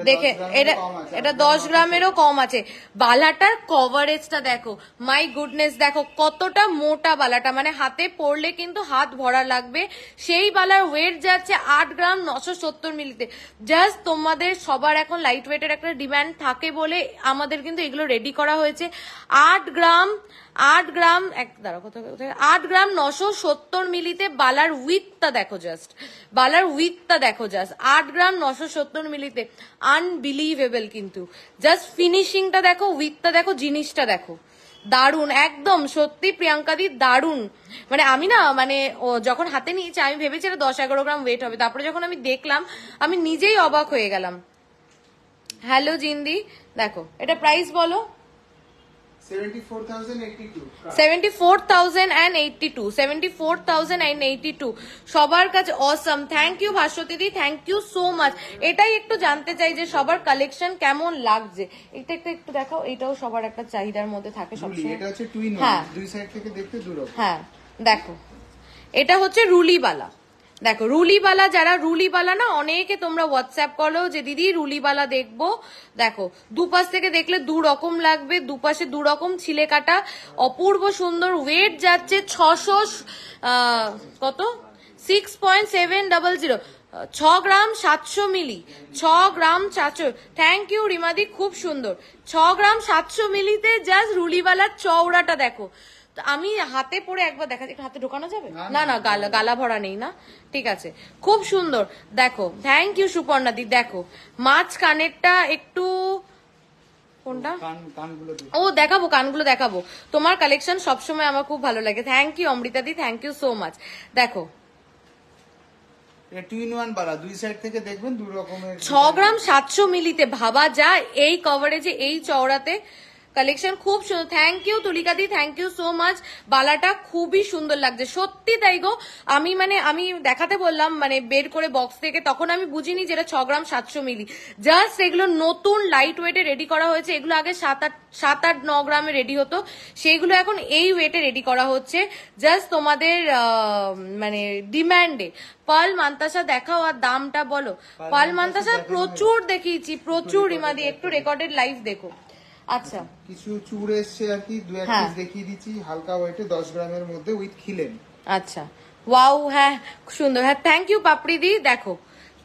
দেখে এটা এটা দশ গ্রামেরও কম আছে বালাটার কভারেজটা দেখো মাই গুডনেস দেখো কতটা মোটা বালাটা মানে হাতে পড়লে কিন্তু হাত ভরা লাগবে সেই বালার ওয়েট যাচ্ছে আট গ্রাম নশো সত্তর মিলিতে জাস্ট তোমাদের সবার এখন লাইট ওয়েটের একটা ডিমান্ড থাকে বলে আমাদের কিন্তু এগুলো রেডি করা হয়েছে আট গ্রাম আট গ্রাম এক দাঁড়া কোথায় কোথায় আট গ্রাম নশো সত্তর মিলিতে বালার উইথটা দেখো জাস্ট বালার উইথটা দেখো জাস্ট আট গ্রাম নশো সত্তর মিলিতে আনবিলিভেবল কিন্তু জাস্ট ফিনিশিংটা দেখো উইথটা দেখো জিনিসটা দেখো দারুণ একদম সত্যি প্রিয়াঙ্কাদি দারুণ মানে আমি না মানে যখন হাতে নিয়েছি আমি ভেবেছি এটা দশ এগারো গ্রাম ওয়েট হবে তারপরে যখন আমি দেখলাম আমি নিজেই অবাক হয়ে গেলাম হ্যালো জিন্দি দেখো এটা প্রাইস বলো সবার কাছে অসম থ্যাংক ইউ ভাস্বতী দিদি থ্যাংক ইউ সো মাচ এটাই একটু জানতে চাই যে সবার কালেকশন কেমন লাগছে এটা একটু একটু দেখাও এটাও সবার একটা চাহিদার মধ্যে থাকে সবসময় হ্যাঁ দুই সাইড থেকে দেখতে হ্যাঁ দেখো এটা হচ্ছে রুলিবালা দেখো রুলিবালা যারা রুলিবালা না অনেকে তোমরা হোয়াটসঅ্যাপ করো যে দিদি রুলিবালা দেখবো দেখো দুপাশ থেকে দেখলে দু রকম লাগবে দুপাশে দু রকম ছিলে কাটা অপূর্ব সুন্দর ওয়েট যাচ্ছে ছশো কত six point seven double zero ছ গ্রাম সাতশো মিলি ছ গ্রাম সাতশো থ্যাংক ইউ রিমাদি খুব সুন্দর ছ গ্রাম সাতশো মিলিতে জাস্ট রুলিবালার চওড়াটা দেখো আমি হাতে পরে একবার দেখা একটু হাতে ঢোকানো যাবে না না গালা গালা ভরা নেই না ঠিক আছে খুব সুন্দর দেখো থ্যাংক ইউ সুপর্ণাদি দেখো মাছ কানেরটা একটু কোনটা ও দেখাবো কানগুলো দেখাবো তোমার কালেকশন সবসময় আমার খুব ভালো লাগে থ্যাংক ইউ অমৃতাদি থ্যাংক ইউ সো মাচ দেখো ছ গ্রাম সাতশো মিলিতে ভাবা যায় এই কভারেজে এই চওড়াতে কালেকশন খুব সুন্দর থ্যাংক ইউ তুলিকাদি থ্যাংক ইউ সো মাচ বালাটা খুবই সুন্দর লাগছে সত্যি তাই গো আমি মানে আমি দেখাতে বললাম মানে বের করে বক্স থেকে তখন আমি বুঝিনি যেটা ছ গ্রাম সাতশো মিলি জাস্ট এগুলো নতুন লাইট ওয়েটে রেডি করা হয়েছে এগুলো আগে সাত আট সাত আট ন গ্রামে রেডি হতো সেইগুলো এখন এই ওয়েটে রেডি করা হচ্ছে জাস্ট তোমাদের মানে ডিম্যান্ডে পাল মান্তাসা দেখাও আর দামটা বলো পাল মান্তাসা প্রচুর দেখিয়েছি প্রচুর ইমাদি একটু রেকর্ডেড লাইফ দেখো আচ্ছা কিছু চুর এসছে আর কি দু এক পিস হ্যাঁ। দেখিয়ে দিচ্ছি হালকা ওয়েটে 10 গ্রামের মধ্যে উইথ খিলেন আচ্ছা ওয়াও হ্যাঁ সুন্দর হ্যাঁ থ্যাংক ইউ পাপড়ি দি দেখো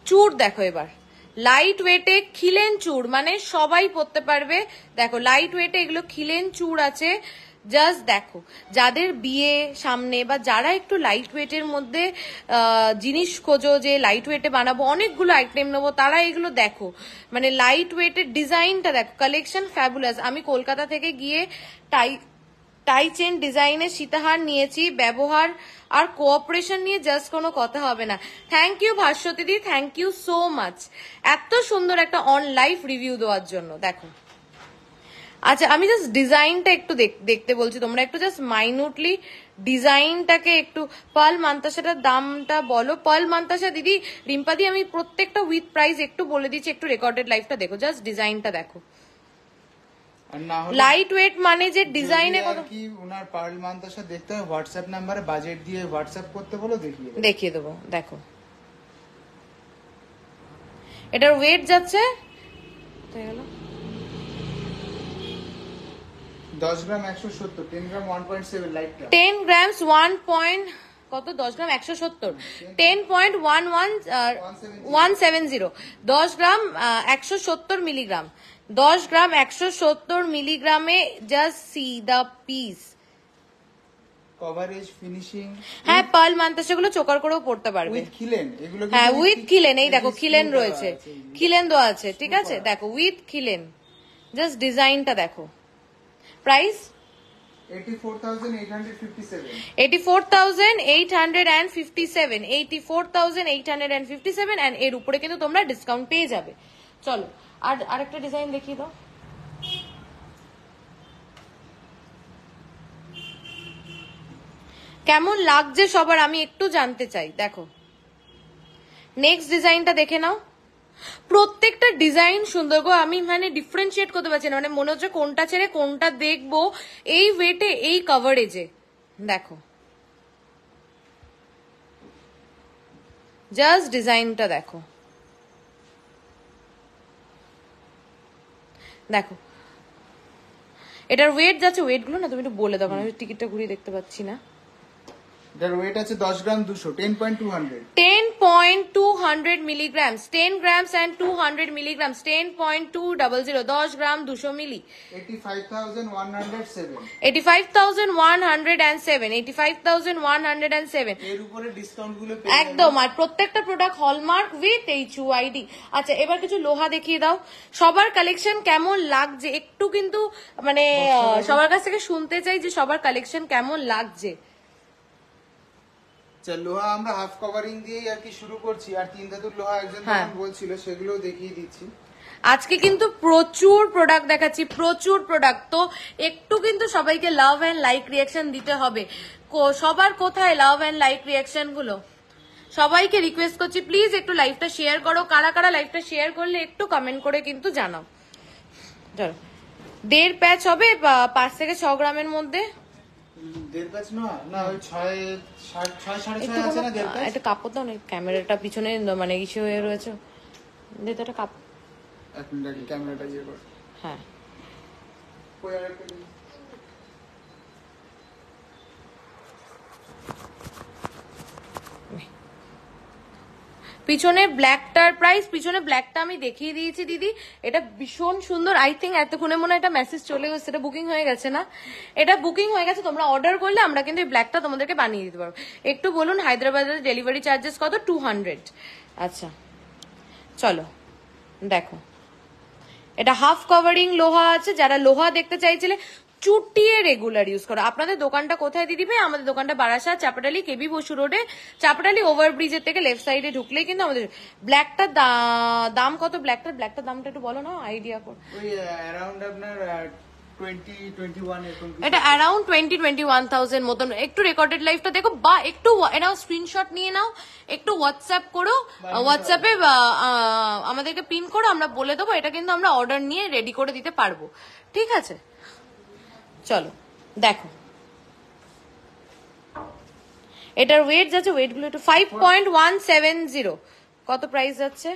চুর দেখো এবার লাইট ওয়েটে খিলেন চুর মানে সবাই পরতে পারবে দেখো লাইট ওয়েটে এগুলো খিলেন চুর আছে জাস্ট দেখো যাদের বিয়ে সামনে বা যারা একটু লাইট ওয়েটের মধ্যে জিনিস খোঁজো যে লাইট ওয়েটে বানাবো অনেকগুলো আইটেম নেবো তারা এগুলো দেখো মানে লাইট ওয়েটের ডিজাইনটা দেখো কালেকশন ফ্যাবুলাস আমি কলকাতা থেকে গিয়ে টাই টাই চেন ডিজাইনের সীতাহার নিয়েছি ব্যবহার আর কোঅপারেশন নিয়ে জাস্ট কোনো কথা হবে না থ্যাংক ইউ ভাস্বতীদি থ্যাংক ইউ সো মাচ এত সুন্দর একটা অন লাইফ রিভিউ দেওয়ার জন্য দেখো আচ্ছা আমি জাস্ট ডিজাইনটা একটু দেখতে বলছি তোমরা একটু জাস্ট মাইনুটলি ডিজাইনটাকে একটু পাল মান্তাসাটার দামটা বলো পাল মান্তাসা দিদি রিম্পা দি আমি প্রত্যেকটা উইথ প্রাইস একটু বলে দিচ্ছি একটু রেকর্ডেড লাইফটা দেখো জাস্ট ডিজাইনটা দেখো লাইট ওয়েট মানে যে ডিজাইনে কত কি ওনার পার্ল মান্তাসা দেখতে হয় হোয়াটসঅ্যাপ নাম্বারে বাজেট দিয়ে হোয়াটসঅ্যাপ করতে বলো দেখিয়ে দেখিয়ে দেবো দেখো এটার ওয়েট যাচ্ছে হয়ে গেল 10 গ্রাম 170 10 গ্রাম 1.7 লাইটটা 10 গ্রাম 1. Point, কত 10 গ্রাম 170 10.11170 10 গ্রাম 170 মিলিগ্রাম 10 গ্রাম 170 মিলিগ্রামে just see the piece coverage finishing হ্যাঁ পাল মানতে সেগুলো চোকার করেও পড়তে পারবে উইথ খিলেন এগুলো হ্যাঁ উইথ খিলেন এই দেখো খিলেন রয়েছে খিলেন দেওয়া আছে ঠিক আছে দেখো উইথ খিলেন জাস্ট ডিজাইনটা দেখো প্রাইস 84857 84857 এন্ড এর উপরে কিন্তু তোমরা ডিসকাউন্ট পেয়ে যাবে চলো আর আরেকটা ডিজাইন দেখিয়ে দাও কেমন লাগছে সবার আমি একটু জানতে চাই দেখো নেক্সট ডিজাইনটা দেখে নাও প্রত্যেকটা ডিজাইন সুন্দর গো আমি মানে ডিফারেন্সিয়েট করতে পারছি না মানে মনে হচ্ছে কোনটা ছেড়ে কোনটা দেখবো এই ওয়েটে এই কভারেজে দেখো জাস্ট ডিজাইনটা দেখো দেখো এটার ওয়েট যাচ্ছে ওয়েটগুলো না তুমি একটু বলে দাও কারণ টিকিটটা ঘুরিয়ে দেখতে পাচ্ছি না এটার ওয়েট আছে 10 gram 200 10.200 10.200 milligrams 10 grams and 200 milligrams 10.200 10 gram 200 milli 85107 85107 85107 একদম আর প্রত্যেকটা প্রোডাক্ট হলমার্ক উইথ আচ্ছা এবার কিছু লোহা দেখিয়ে দাও সবার কালেকশন কেমন লাগছে একটু কিন্তু মানে সবার কাছ থেকে শুনতে চাই যে সবার কালেকশন কেমন লাগছে আচ্ছা লোহা আমরা হাফ কভারিং দিয়ে আর কি শুরু করছি আর তিন ধাতুর লোহা একজন হ্যাঁ। বলছিল সেগুলো দেখিয়ে দিচ্ছি আজকে কিন্তু প্রচুর প্রোডাক্ট দেখাচ্ছি প্রচুর প্রোডাক্ট তো একটু কিন্তু সবাইকে লাভ অ্যান্ড লাইক রিয়াকশন দিতে হবে সবার কোথায় লাভ অ্যান্ড লাইক রিয়াকশন গুলো সবাইকে রিকোয়েস্ট করছি প্লিজ একটু লাইভটা শেয়ার করো কারা কারা লাইভটা শেয়ার করলে একটু কমেন্ট করে কিন্তু জানাও দেড় প্যাচ হবে পাঁচ থেকে ছ গ্রামের মধ্যে একটা কাপড় দাও না ক্যামেরাটা পিছনে মানে কিছু হয়ে রয়েছে দেড় একটা কাপড় ক্যামেরাটা ইয়ে হ্যাঁ পিছনে ব্ল্যাকটার প্রাইস পিছনে ব্ল্যাকটা আমি দেখিয়ে দিয়েছি দিদি এটা ভীষণ সুন্দর আই থিঙ্ক এতক্ষণে মনে হয় এটা মেসেজ চলে গেছে এটা বুকিং হয়ে গেছে না এটা বুকিং হয়ে গেছে তোমরা অর্ডার করলে আমরা কিন্তু এই ব্ল্যাকটা তোমাদেরকে বানিয়ে দিতে পারবো একটু বলুন হায়দ্রাবাদের ডেলিভারি চার্জেস কত টু হান্ড্রেড আচ্ছা চলো দেখো এটা হাফ কভারিং লোহা আছে যারা লোহা দেখতে চাইছিলে চুটিয়ে রেগুলার ইউজ করো আপনাদের দোকানটা কোথায় দিয়ে দিবে আমাদের দোকানটা বারাসা চাপাটালি কেবি বসু রোডে চাপাটালি ওভারব্রিজের থেকে লেফট সাইডে ঢুকলেই কিন্তু আমাদের ব্ল্যাকটার দাম কত ব্ল্যাকটার ব্ল্যাকটার দামটা একটু বলো না আইডিয়া করো uh, আপনার uh, এটা around twenty twenty one thousand মতন একটু রেকর্ডেড লাইফটা দেখো একটু স্ক্রিনশট নিয়ে নাও একটু হোয়াটসঅ্যাপ করো হোয়াটসঅ্যাপে আমাদেরকে পিন করো আমরা বলে দেবো এটা কিন্তু আমরা অর্ডার নিয়ে রেডি করে দিতে পারবো ঠিক আছে চলো দেখো এটার ওয়েট যাচ্ছে ওয়েট গুলো একটু five point one seven zero কত প্রাইস যাচ্ছে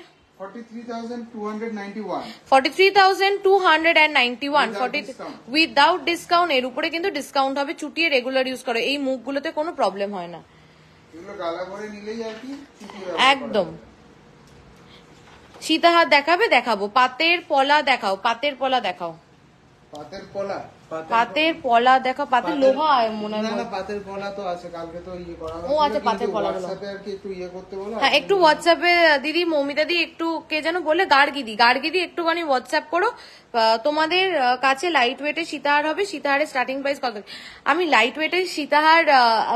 উইদাউট ডিসকাউন্ট এর উপরে কিন্তু ডিসকাউন্ট হবে চুটিয়ে রেগুলার ইউজ এই মুখগুলোতে কোনো প্রবলেম হয় না একদম সীতাহার দেখাবে দেখাবো পাতের পলা দেখাও পাতের পলা দেখাও পাতের পলা পাতের পলা দেখো পাতের লোহা মনে হয় না পাতের পলা তো আছে কালকে তো ইয়ে করা ও আছে আচ্ছা, পাতের পলা আর কি একটু ইয়ে করতে বলো হ্যাঁ একটু হোয়াটসঅ্যাপে দিদি মমি দাদি একটু কে যেন বলে দি একটু একটুখানি হোয়াটসঅ্যাপ করো তোমাদের কাছে লাইট ওয়েটের সীতাহার হবে সীতাহারের স্টার্টিং প্রাইস কত আমি লাইট ওয়েটের সীতাহার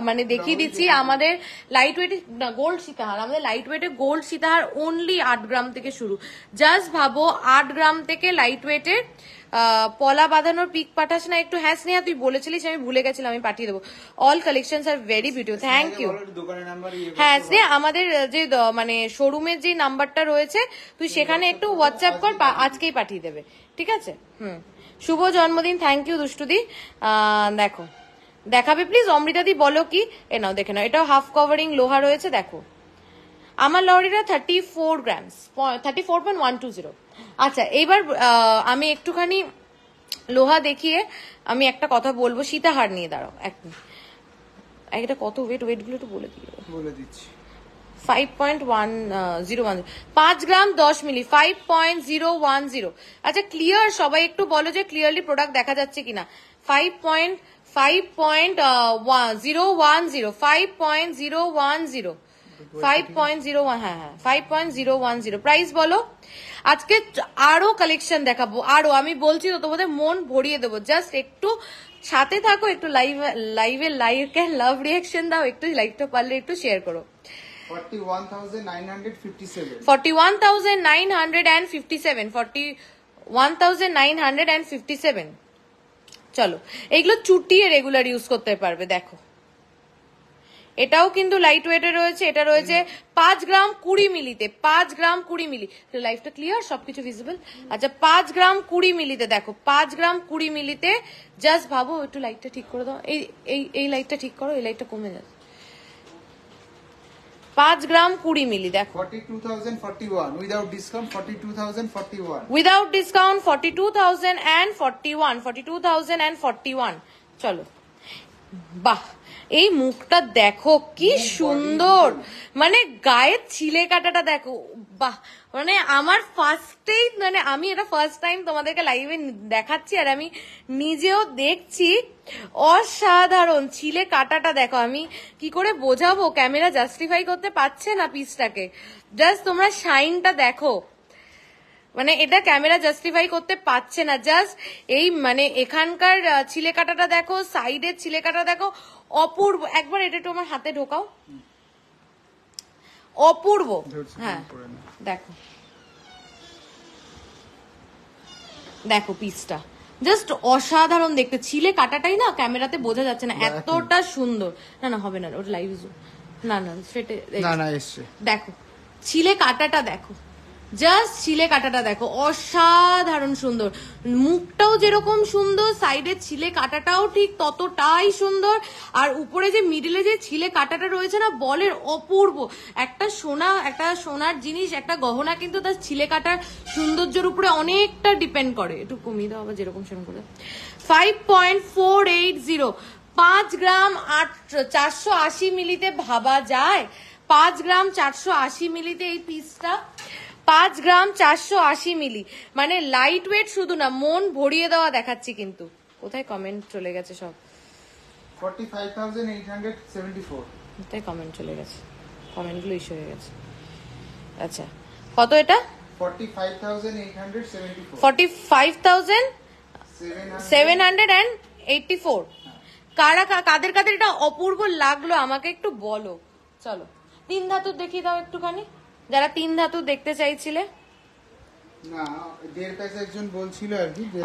মানে দেখিয়ে দিচ্ছি আমাদের লাইট না গোল্ড সীতাহার আমাদের লাইট ওয়েটে গোল্ড সীতাহার অনলি আট গ্রাম থেকে শুরু জাস্ট ভাবো আট গ্রাম থেকে লাইট ওয়েটের পলা বাঁধানোর পিক পাঠাস না একটু হ্যাঁ স্নেহা তুই বলেছিলিস আমি ভুলে গেছিলাম আমি পাঠিয়ে দেবো অল কালেকশন আর ভেরি বিউটিফুল থ্যাংক ইউ হ্যাঁ স্নেহা আমাদের যে মানে শোরুমের যে নাম্বারটা রয়েছে তুই সেখানে একটু হোয়াটসঅ্যাপ কর আজকেই পাঠিয়ে দেবে ঠিক আছে হুম শুভ জন্মদিন থ্যাংক ইউ দুষ্টুদি দেখো দেখাবে প্লিজ অমৃতাদি বলো কি এ নাও দেখে নাও এটাও হাফ কভারিং লোহা রয়েছে দেখো আমার লরিটা thirty four grams thirty four point one two zero আচ্ছা এইবার আমি একটুখানি লোহা দেখিয়ে আমি একটা কথা বলবো সীতাহার নিয়ে দাঁড়াও এক এটা কত ওয়েট ওয়েটগুলো একটু বলে দিও বলে দিচ্ছি five point one zero one পাঁচ গ্রাম দশ milli five point zero one zero আচ্ছা ক্লিয়ার সবাই একটু বলো যে ক্লিয়ারলি প্রোডাক্ট দেখা যাচ্ছে কিনা five point five point zero one zero five point zero one zero five point zero one হ্যাঁ হ্যাঁ five point zero one zero বলো আজকে আরো কালেকশন দেখাবো আরো আমি বলছি তো তোমাদের মন ভরিয়ে দেবো জাস্ট একটু সাথে থাকো একটু লাইভ লাইভে লাইভকে লাভ রিয়াকশন দাও একটু লাইভটা পারলে একটু শেয়ার করো 41957 41957 41957 চলো এইগুলো চুটিয়ে রেগুলার ইউজ করতে পারবে দেখো এটাও কিন্তু লাইট ওয়েটে রয়েছে এটা রয়েছে পাঁচ গ্রাম কুড়ি মিলিতে পাঁচ গ্রাম কুড়ি মিলি লাইফটা ক্লিয়ার সবকিছু ভিজিবল আচ্ছা পাঁচ গ্রাম কুড়ি মিলিতে দেখো পাঁচ গ্রাম কুড়ি মিলিতে জাস্ট ভাবো একটু লাইটটা ঠিক করে দাও এই এই এই লাইটটা ঠিক করো এই লাইটটা কমে যাচ্ছে পাঁচ গ্রাম কুড়ি মিলি দেখো discount forty two thousand and forty one forty two and one চলো বাহ এই মুখটা দেখো কি হ্যাঁ, সুন্দর মানে গায়ের ছিলে কাটাটা দেখো বাহ মানে আমার ফার্স্টেই মানে আমি এটা ফার্স্ট টাইম তোমাদেরকে লাইভে দেখাচ্ছি আর আমি নিজেও দেখছি অসাধারণ ছিলে কাটাটা দেখো আমি কি করে বোঝাবো ক্যামেরা জাস্টিফাই করতে পারছে না পিসটাকে জাস্ট তোমরা শাইনটা দেখো মানে এটা ক্যামেরা জাস্টিফাই করতে পারছে না জাস্ট এই মানে এখানকার ছিলে কাটাটা দেখো সাইডের ছিলে কাটা দেখো অপূর্ব একবার এটা একটু আমার হাতে ঢোকাও অপূর্ব হ্যাঁ দেখো দেখো পিসটা জাস্ট অসাধারণ দেখতে ছিলে কাটাটাই না ক্যামেরাতে বোঝা যাচ্ছে না এতটা সুন্দর না না হবে না ওটা লাইভ না না ফেটে না না দেখো ছিলে কাটাটা দেখো জাস্ট ছিলে কাটাটা দেখো অসাধারণ সুন্দর মুখটাও যেরকম সুন্দর সাইডের ছিলে কাটাটাও ঠিক ততটাই সুন্দর আর উপরে যে মিডিলে যে ছিলে কাটাটা রয়েছে না বলের অপূর্ব একটা সোনা একটা সোনার জিনিস একটা গহনা কিন্তু তার ছিলে কাটার সৌন্দর্যের উপরে অনেকটা ডিপেন্ড করে একটু কমিয়ে দাও আবার যেরকম সেরকম করে five point four eight zero পাঁচ গ্রাম আট চারশো আশি মিলিতে ভাবা যায় পাঁচ গ্রাম চারশো আশি মিলিতে এই পিসটা পাঁচ গ্রাম চারশো আশি মিলি মানে লাইট ওয়েট শুধু না মন ভরিয়ে দেওয়া দেখাচ্ছি কিন্তু কোথায় কমেন্ট চলে গেছে সব কোথায় কমেন্ট চলে গেছে কমেন্টগুলো ইস্যু হয়ে গেছে আচ্ছা কত এটা কারা কাদের কাদের এটা অপূর্ব লাগলো আমাকে একটু বলো চলো তিন ধাতুর দেখিয়ে দাও একটুখানি যারা তিন ধাতু দেখতে চাইছিলে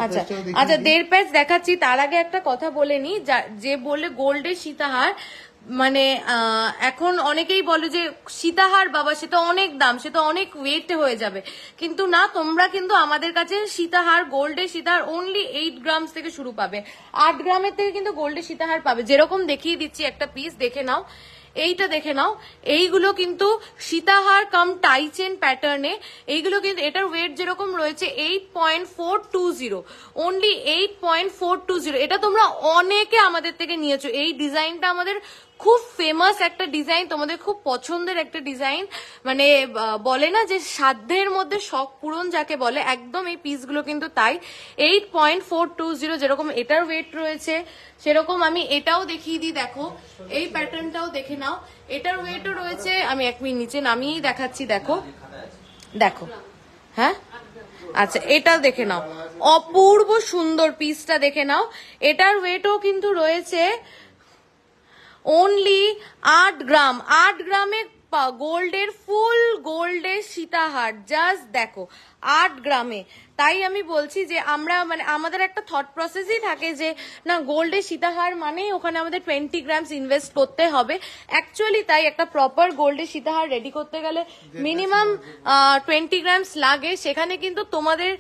আচ্ছা, আচ্ছা দেড় প্যাচ দেখাচ্ছি তার আগে একটা কথা বলে নি যে বলে গোল্ডের সীতাহার মানে এখন অনেকেই বলে যে সীতাহার বাবা সে তো অনেক দাম সে তো অনেক ওয়েট হয়ে যাবে কিন্তু না তোমরা কিন্তু আমাদের কাছে সীতাহার গোল্ডের সীতাহার অনলি এইট গ্রামস থেকে শুরু পাবে আট গ্রামের থেকে কিন্তু গোল্ডের সীতাহার পাবে যেরকম দেখিয়ে দিচ্ছি একটা পিস দেখে নাও এইটা দেখে নাও এইগুলো কিন্তু সীতাহার কাম টাইচেন প্যাটার্নে এইগুলো কিন্তু এটার ওয়েট যেরকম রয়েছে eight point four two zero only eight point four two zero এটা তোমরা অনেকে আমাদের থেকে নিয়েছো এই ডিজাইনটা আমাদের খুব ফেমাস একটা ডিজাইন তোমাদের খুব পছন্দের একটা ডিজাইন মানে বলে না যে সাধ্যের মধ্যে শখ পূরণ যাকে বলে একদম এই পিসগুলো কিন্তু তাই eight point four two zero যেরকম এটার ওয়েট রয়েছে সেরকম আমি এটাও দেখিয়ে দিই দেখো এই প্যাটার্নটাও দেখে নাও এটার ওয়েটও রয়েছে আমি এক মিনিট নিচে নামিয়েই দেখাচ্ছি দেখো দেখো হ্যাঁ আচ্ছা এটা দেখে নাও অপূর্ব সুন্দর পিসটা দেখে নাও এটার ওয়েটও কিন্তু রয়েছে অনলি আট গ্রাম আট গ্রামে গোল্ডের ফুল গোল্ডের সীতাহার জাস্ট দেখো আট গ্রামে তাই আমি বলছি যে আমরা মানে আমাদের একটা থট প্রসেসই থাকে যে না গোল্ডের সীতাহার মানে ওখানে আমাদের টোয়েন্টি গ্রামস ইনভেস্ট করতে হবে অ্যাকচুয়ালি তাই একটা প্রপার গোল্ডের সীতাহার রেডি করতে গেলে মিনিমাম টোয়েন্টি গ্রামস লাগে সেখানে কিন্তু তোমাদের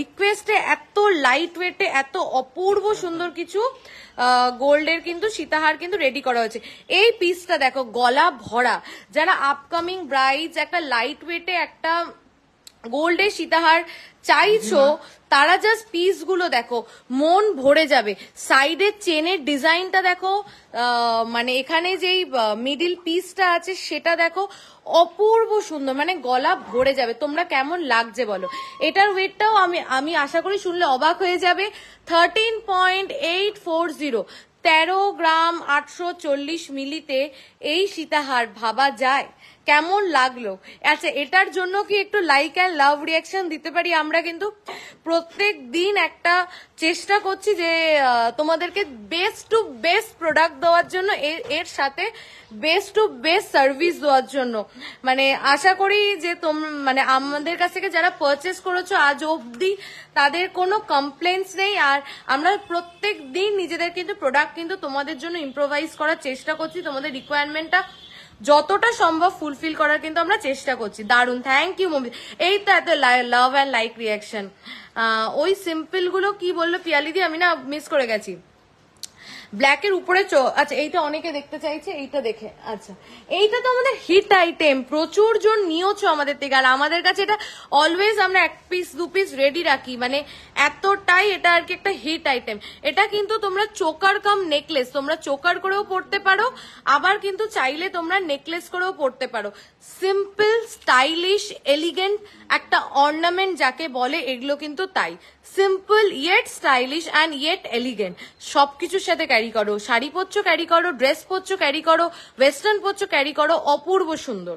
রিকোয়েস্টে এত লাইট ওয়েটে এত অপূর্ব সুন্দর কিছু গোল্ডের কিন্তু সীতাহার কিন্তু রেডি করা হয়েছে এই পিসটা দেখো গলা ভরা যারা আপকামিং ব্রাইজ একটা লাইট ওয়েটে একটা গোল্ডের সীতাহার চাইছো তারা জাস্ট পিসগুলো দেখো মন ভরে যাবে সাইডের চেনের ডিজাইনটা দেখো মানে এখানে যেই মিডিল পিসটা আছে সেটা দেখো অপূর্ব সুন্দর মানে গলা ভরে যাবে তোমরা কেমন লাগছে বলো এটার ওয়েটটাও আমি আমি আশা করি শুনলে অবাক হয়ে যাবে thirteen point eight four zero তেরো গ্রাম আটশো চল্লিশ মিলিতে এই সীতাহার ভাবা যায় কেমন লাগলো আচ্ছা এটার জন্য কি একটু লাইক অ্যান্ড লাভ রিয়াকশন দিতে পারি আমরা কিন্তু প্রত্যেক দিন একটা চেষ্টা করছি যে তোমাদেরকে বেস্ট টু বেস্ট প্রোডাক্ট দেওয়ার জন্য এর সাথে বেস্ট টু বেস্ট সার্ভিস দেওয়ার জন্য মানে আশা করি যে তোম মানে আমাদের কাছ থেকে যারা পারচেস করেছো আজ অবধি তাদের কোনো কমপ্লেন্টস নেই আর আমরা প্রত্যেক দিন নিজেদের কিন্তু প্রোডাক্ট কিন্তু তোমাদের জন্য ইম্প্রোভাইজ করার চেষ্টা করছি তোমাদের রিকোয়ারমেন্টটা যতটা সম্ভব ফুলফিল করার কিন্তু আমরা চেষ্টা করছি দারুণ থ্যাংক ইউ মমি এই তো এত লাভ অ্যান্ড লাইক রিয়াকশন ওই সিম্পলগুলো কি বললো পিয়ালিদি আমি না মিস করে গেছি ব্ল্যাকের উপরে আচ্ছা এইটা অনেকে দেখতে চাইছে এইটা দেখে আচ্ছা এইটা তো আমাদের হিট আইটেম প্রচুর জন নিয়েছ আমাদের থেকে আর আমাদের কাছে এটা অলওয়েজ আমরা এক পিস দু পিস রেডি রাখি মানে এতটাই এটা আর কি একটা হিট আইটেম এটা কিন্তু তোমরা চোকার কাম নেকলেস তোমরা চোকার করেও পড়তে পারো আবার কিন্তু চাইলে তোমরা নেকলেস করেও পড়তে পারো সিম্পল স্টাইলিশ এলিগেন্ট একটা অর্নামেন্ট যাকে বলে এগুলো কিন্তু তাই simple yet stylish and yet elegant সব কিছুর সাথে ক্যারি করো শাড়ি পরছো ক্যারি করো ড্রেস পরছো ক্যারি করো ওয়েস্টার্ন পরছো ক্যারি করো অপূর্ব সুন্দর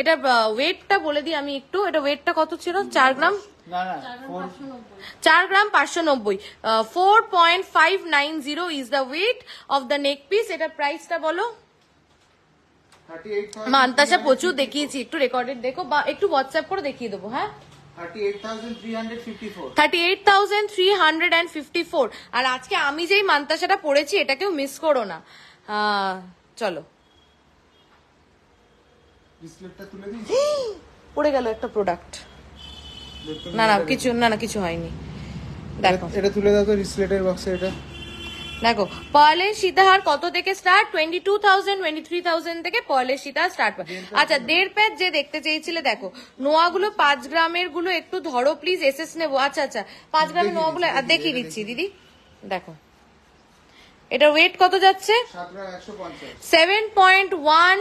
এটা ওয়েটটা বলে দিই আমি একটু এটা ওয়েটটা কত ছিল চার গ্রাম চার গ্রাম পাঁচশো নব্বই four point five nine zero is the weight of the neck piece এটার প্রাইসটা বলো মানতাসা প্রচুর দেখিয়েছি একটু রেকর্ডেড দেখো বা একটু হোয়াটসঅ্যাপ করে দেখিয়ে দেবো হ্যাঁ আর আজকে আমি যেই মান্তাসাটা পড়েছি এটা কেউ মিস করো না চলো পড়ে গেল একটা প্রোডাক্ট না না কিছু না না কিছু হয়নি দেখো এটা তুলে দাও তো রিসলেটের বক্সে এটা দেখো পার্লের সীতাহার কত থেকে start twenty two thousand twenty three thousand থেকে পার্লের সীতা স্টার্ট পায় আচ্ছা দেড় প্যাট যে দেখতে চেয়েছিলে দেখো নোয়াগুলো পাঁচ গ্রামের গুলো একটু ধরো প্লিজ এস নেবো আচ্ছা আচ্ছা পাঁচ গ্রামের নোয়াগুলো দেখিয়ে দিচ্ছি দিদি দেখো এটা ওয়েট কত যাচ্ছে seven point one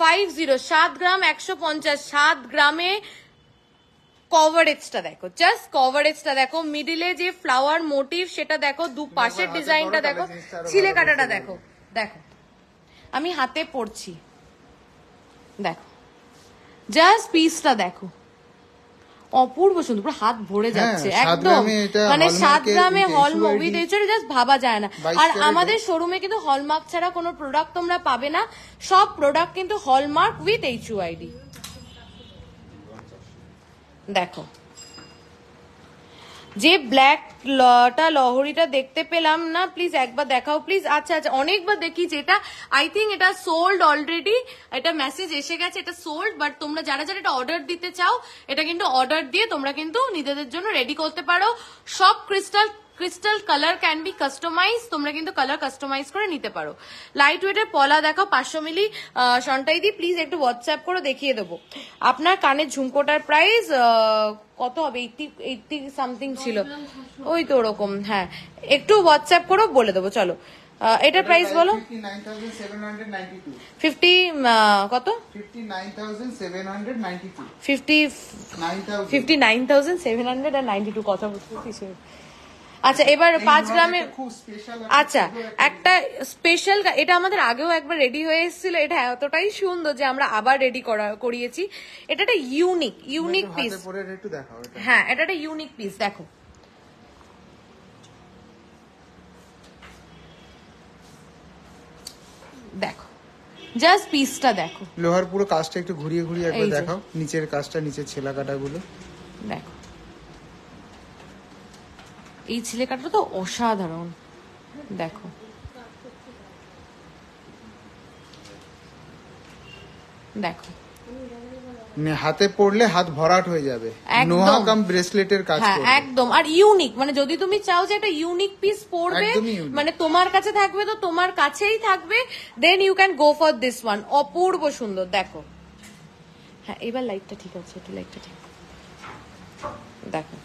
five zero সাত গ্রাম একশো পঞ্চাশ সাত গ্রামে কভারেজটা দেখো জাস্ট কভারেজটা দেখো মিডিলে যে ফ্লাওয়ার মোটিভ সেটা দেখো দু পাশের ডিজাইনটা দেখো ছিলে কাটাটা দেখো দেখো আমি হাতে পড়ছি দেখো জাস্ট পিসটা দেখো অপূর্ব সুন্দর পুরো হাত ভরে হ্যাঁ, যাচ্ছে একদম মানে সাত গ্রামে হল মুভি দিয়েছে জাস্ট ভাবা যায় না আর আমাদের শোরুমে কিন্তু হলমার্ক ছাড়া কোনো প্রোডাক্ট তোমরা পাবে না সব প্রোডাক্ট কিন্তু hallmark with H U ID দেখো যে ব্ল্যাক টা লহরিটা দেখতে পেলাম না প্লিজ একবার দেখাও প্লিজ আচ্ছা আচ্ছা অনেকবার দেখি এটা আই থিঙ্ক এটা সোল্ড অলরেডি এটা মেসেজ এসে গেছে এটা সোল্ড বাট তোমরা যারা যারা এটা অর্ডার দিতে চাও এটা কিন্তু অর্ডার দিয়ে তোমরা কিন্তু নিজেদের জন্য রেডি করতে পারো সব crystal crystal colour can be customise তোমরা কিন্তু কালার কাস্টমাইজ করে নিতে পারো লাইট ওয়েটের পলা দেখো পাঁচশো মিলি দি প্লিজ একটু হোয়াটসঅ্যাপ করে দেখিয়ে দেবো আপনার কানের ঝুমকোটার প্রাইস কত হবে এইটটি এইটটি সামথিং ছিল ওই তো ওরকম হ্যাঁ একটু হোয়াটসঅ্যাপ করেও বলে দেবো চলো এটার প্রাইস বলো ফিফটি কত fifty nine thousand seven hundred and ninety two কথা বুঝতে আচ্ছা এবার পাঁচ গ্রামের আচ্ছা একটা স্পেশাল এটা আমাদের আগেও একবার রেডি হয়ে এসেছিল এটা এতটাই সুন্দর যে আমরা আবার রেডি করিয়েছি এটা একটা ইউনিক ইউনিক পিস হ্যাঁ এটা একটা ইউনিক পিস দেখো দেখো জাস্ট পিসটা দেখো লোহার পুরো কাজটা একটু ঘুরিয়ে ঘুরিয়ে দেখো দেখাও নিচের কাজটা নিচের ছেলা কাটাগুলো দেখো এই ছেলে কাটা তো অসাধারণ দেখো দেখো মানে হাতে পড়লে হাত ভরাট হয়ে যাবে নোহা কাম ব্রেসলেটের কাজ হ্যাঁ, একদম আর ইউনিক মানে যদি তুমি চাও যে একটা ইউনিক পিস পরবে মানে তোমার কাছে থাকবে তো তোমার কাছেই থাকবে then you can go for this one অপূর্ব সুন্দর দেখো হ্যাঁ এবার লাইটটা ঠিক আছে একটু লাইটটা ঠিক দেখো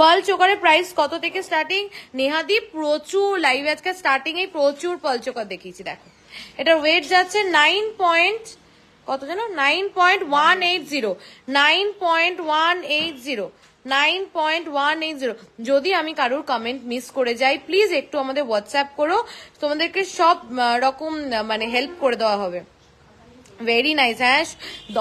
পল চোকারের প্রাইস কত থেকে স্টার্টিং নেহাদি প্রচুর লাইভ আজকে স্টার্টিং এই প্রচুর পল চোকার দেখিয়েছি দেখো এটার ওয়েট যাচ্ছে নাইন পয়েন্ট কত জানো nine point one eight zero nine point one eight zero nine point one eight zero যদি আমি কারোর কমেন্ট মিস করে যাই প্লিজ একটু আমাদের হোয়াটসঅ্যাপ করো তোমাদেরকে সব রকম মানে হেল্প করে দেওয়া হবে ভেরি নাইস হ্যাঁ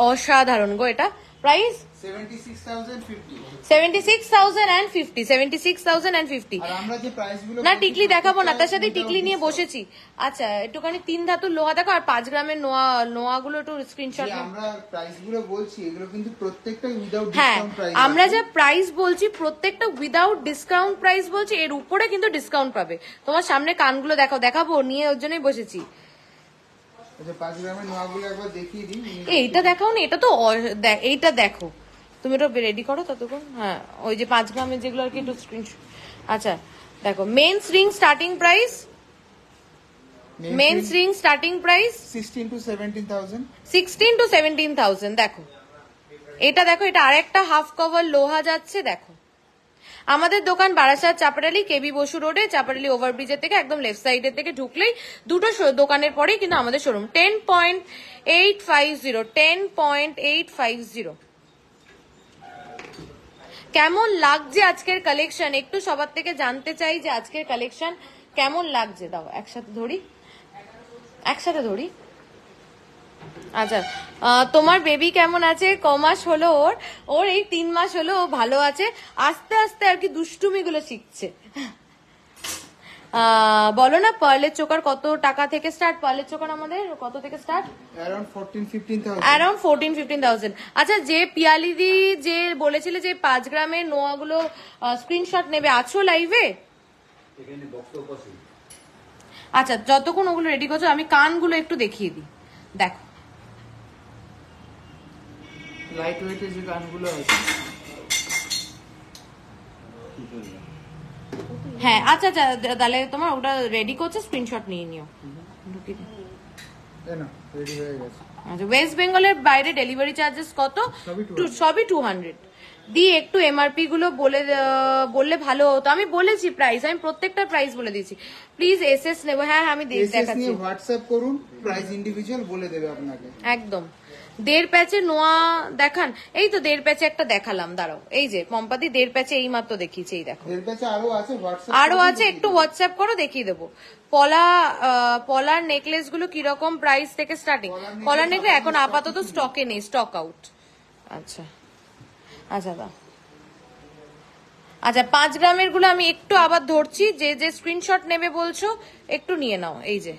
অসাধারণ গো এটা price seventy six thousand fifty 76050 76050 আর আমরা যে প্রাইসগুলো না টিকলি দেখাবো না তার সাথে টিকলি নিয়ে বসেছি আচ্ছা একটুখানি তিন ধাতুর লোহা দেখো আর পাঁচ গ্রামের নোয়া নোয়াগুলো একটু স্ক্রিনশট আমরা প্রাইসগুলো হ্যাঁ, আমরা যা প্রাইস বলছি প্রত্যেকটা উইদাউট ডিসকাউন্ট প্রাইস বলছি এর উপরে কিন্তু ডিসকাউন্ট পাবে তোমার সামনে কানগুলো দেখাও দেখাবো নিয়ে ওর জন্যই বসেছি আচ্ছা, এইটা দেখাও না এটা তো এইটা দেখো তুমি ওটা রেডি করো ততক্ষণ হ্যাঁ ওই যে পাঁচ গ্রামের যেগুলো আর কি একটু স্ক্রিন আচ্ছা দেখো men ring starting price men ring starting price 16 to 17000 16 to 17000 দেখো এটা দেখো এটা আরেকটা হাফ কভার লোহা যাচ্ছে দেখো আমাদের দোকান বারাসাত চাপড়ালি কেবি বসু রোডে চাপড়ালি ওভারব্রিজের থেকে একদম লেফট সাইডের থেকে ঢুকলেই দুটো দোকানের পরেই কিন্তু আমাদের showroom ten point eight five zero ten point eight five zero কেমন লাগছে আজকের কালেকশন একটু সবার থেকে জানতে চাই যে আজকের কালেকশন কেমন লাগছে দাও একসাথে ধরি একসাথে ধরি আচ্ছা তোমার বেবি কেমন আছে ক মাস হলো ওর ওর এই তিন মাস হলো ও ভালো আছে আস্তে আস্তে আর কি দুষ্টুমিগুলো শিখছে বলো না পার্লের চোকার কত টাকা থেকে স্টার্ট পার্লের চোকার আমাদের কত থেকে স্টার্ট অ্যারাউন্ড ফিফটিন আচ্ছা যে পিয়ালিদি যে বলেছিলে যে পাঁচ গ্রামের নোয়াগুলো স্ক্রিনশট নেবে আছো লাইভে আচ্ছা যতক্ষণ ওগুলো রেডি করছো আমি কানগুলো একটু দেখিয়ে দিই দেখো লাইট ওয়েটের যে গানগুলো আছে হ্যাঁ আচ্ছা আচ্ছা তাহলে তোমার ওটা রেডি করছে স্ক্রিনশট নিয়ে নিও আচ্ছা ওয়েস্ট বেঙ্গলের বাইরে ডেলিভারি চার্জেস কত সবই টু হান্ড্রেড দি একটু এমআরপি গুলো বলে বললে ভালো হতো আমি বলেছি প্রাইস আমি প্রত্যেকটা প্রাইস বলে দিয়েছি প্লিজ এসএস নেবো হ্যাঁ, হ্যাঁ আমি দেখাচ্ছি হোয়াটসঅ্যাপ করুন প্রাইস ইন্ডিভিজুয়াল বলে দেবে আপনাকে একদম দেড় প্যাচে নোয়া দেখান এই তো দেড় প্যাচে একটা দেখালাম দাঁড়াও এই যে পম্পাদি দেড় প্যাচে এই মাত্র দেখিয়েছি এই দেখো আরো আছে আরো আছে একটু হোয়াটসঅ্যাপ করো দেখিয়ে দেবো পলা পলার নেকলেস গুলো কিরকম প্রাইস থেকে স্টার্টিং পলার নেকলেস এখন আপাতত স্টকে নেই স্টক আউট আচ্ছা আচ্ছা দা আচ্ছা পাঁচ গ্রামের গুলো আমি একটু আবার ধরছি যে যে স্ক্রিনশট নেবে বলছো একটু নিয়ে নাও এই যে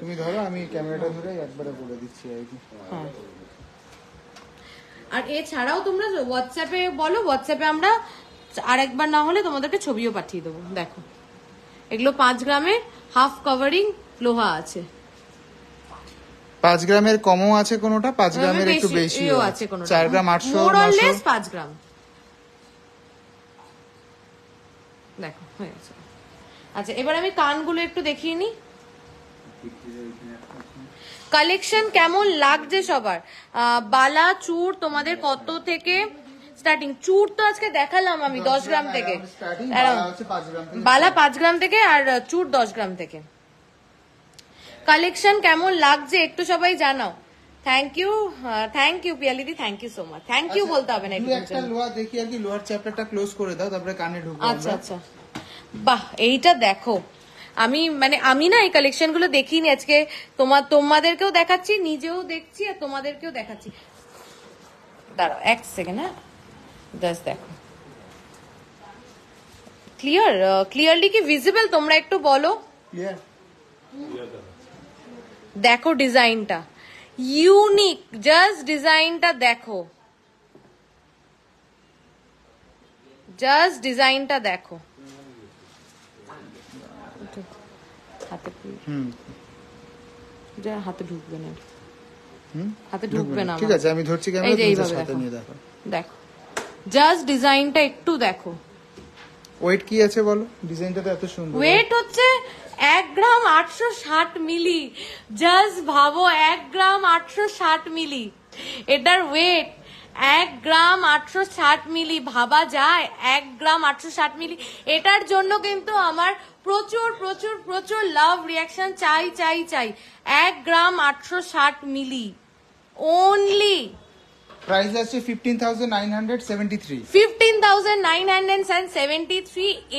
তুমি ধরো আমি ক্যামেরাটা ধরে একবারে বলে দিচ্ছি আর কি আর এছাড়াও তোমরা হোয়াটসঅ্যাপে বলো হোয়াটসঅ্যাপে আমরা আরেকবার না হলে তোমাদেরকে ছবিও পাঠিয়ে দেবো দেখো এগুলো পাঁচ গ্রামের হাফ কভারিং লোহা আছে পাঁচ গ্রামের কমও আছে কোনোটা পাঁচ হ্যাঁ, গ্রামের একটু বেশিও আছে কোনোটা চার গ্রাম আটশো পাঁচ গ্রাম দেখো হয়ে আচ্ছা এবার আমি কানগুলো একটু দেখিয়ে নিই কালেকশন কেমন লাগছে সবার বালা চুর তোমাদের কত থেকে স্টার্টিং চুর তো আজকে দেখালাম আমি দশ গ্রাম থেকে বালা পাঁচ গ্রাম থেকে আর চুর দশ গ্রাম থেকে কালেকশন কেমন লাগছে একটু সবাই জানাও থ্যাংক ইউ থ্যাংক ইউ পিয়ালিদি thank you so much thank you বলতে হবে না একটা দেখি আর কি লোহার চ্যাপ্টারটা ক্লোজ করে দাও তারপরে কানে আচ্ছা আচ্ছা বাহ এইটা দেখো আমি মানে আমি না এই কালেকশনগুলো দেখিনি আজকে তোমার তোমাদেরকেও দেখাচ্ছি নিজেও দেখছি আর তোমাদেরকেও দেখাচ্ছি দাঁড়াও এক সেকেন্ড হ্যাঁ জাস্ট দেখো ক্লিয়ার ক্লিয়ারলি কি ভিজিবল তোমরা একটু বলো দেখো ডিজাইনটা ইউনিক জাস্ট ডিজাইনটা দেখো জাস্ট ডিজাইনটা দেখো হাতে ঢুকবে না হাতে ঢুকবে না ঠিক আছে আমি ধরছি ক্যামেরা দেখো দেখো জাস্ট ডিজাইনটা একটু দেখো ওয়েট কি আছে বলো ডিজাইনটা তো এত সুন্দর ওয়েট হচ্ছে এক গ্রাম আটশো ষাট মিলি জাস্ট ভাবো এক গ্রাম আটশো ষাট মিলি এটার ওয়েট এক গ্রাম আটশো ষাট মিলি ভাবা যায় এক গ্রাম আটশো ষাট মিলি এটার জন্য কিন্তু আমার প্রচুর প্রচুর প্রচুর লাভ রিয়াকশন চাই চাই চাই এক গ্রাম আটশো ষাট মিলি অনলি প্রাইস আছে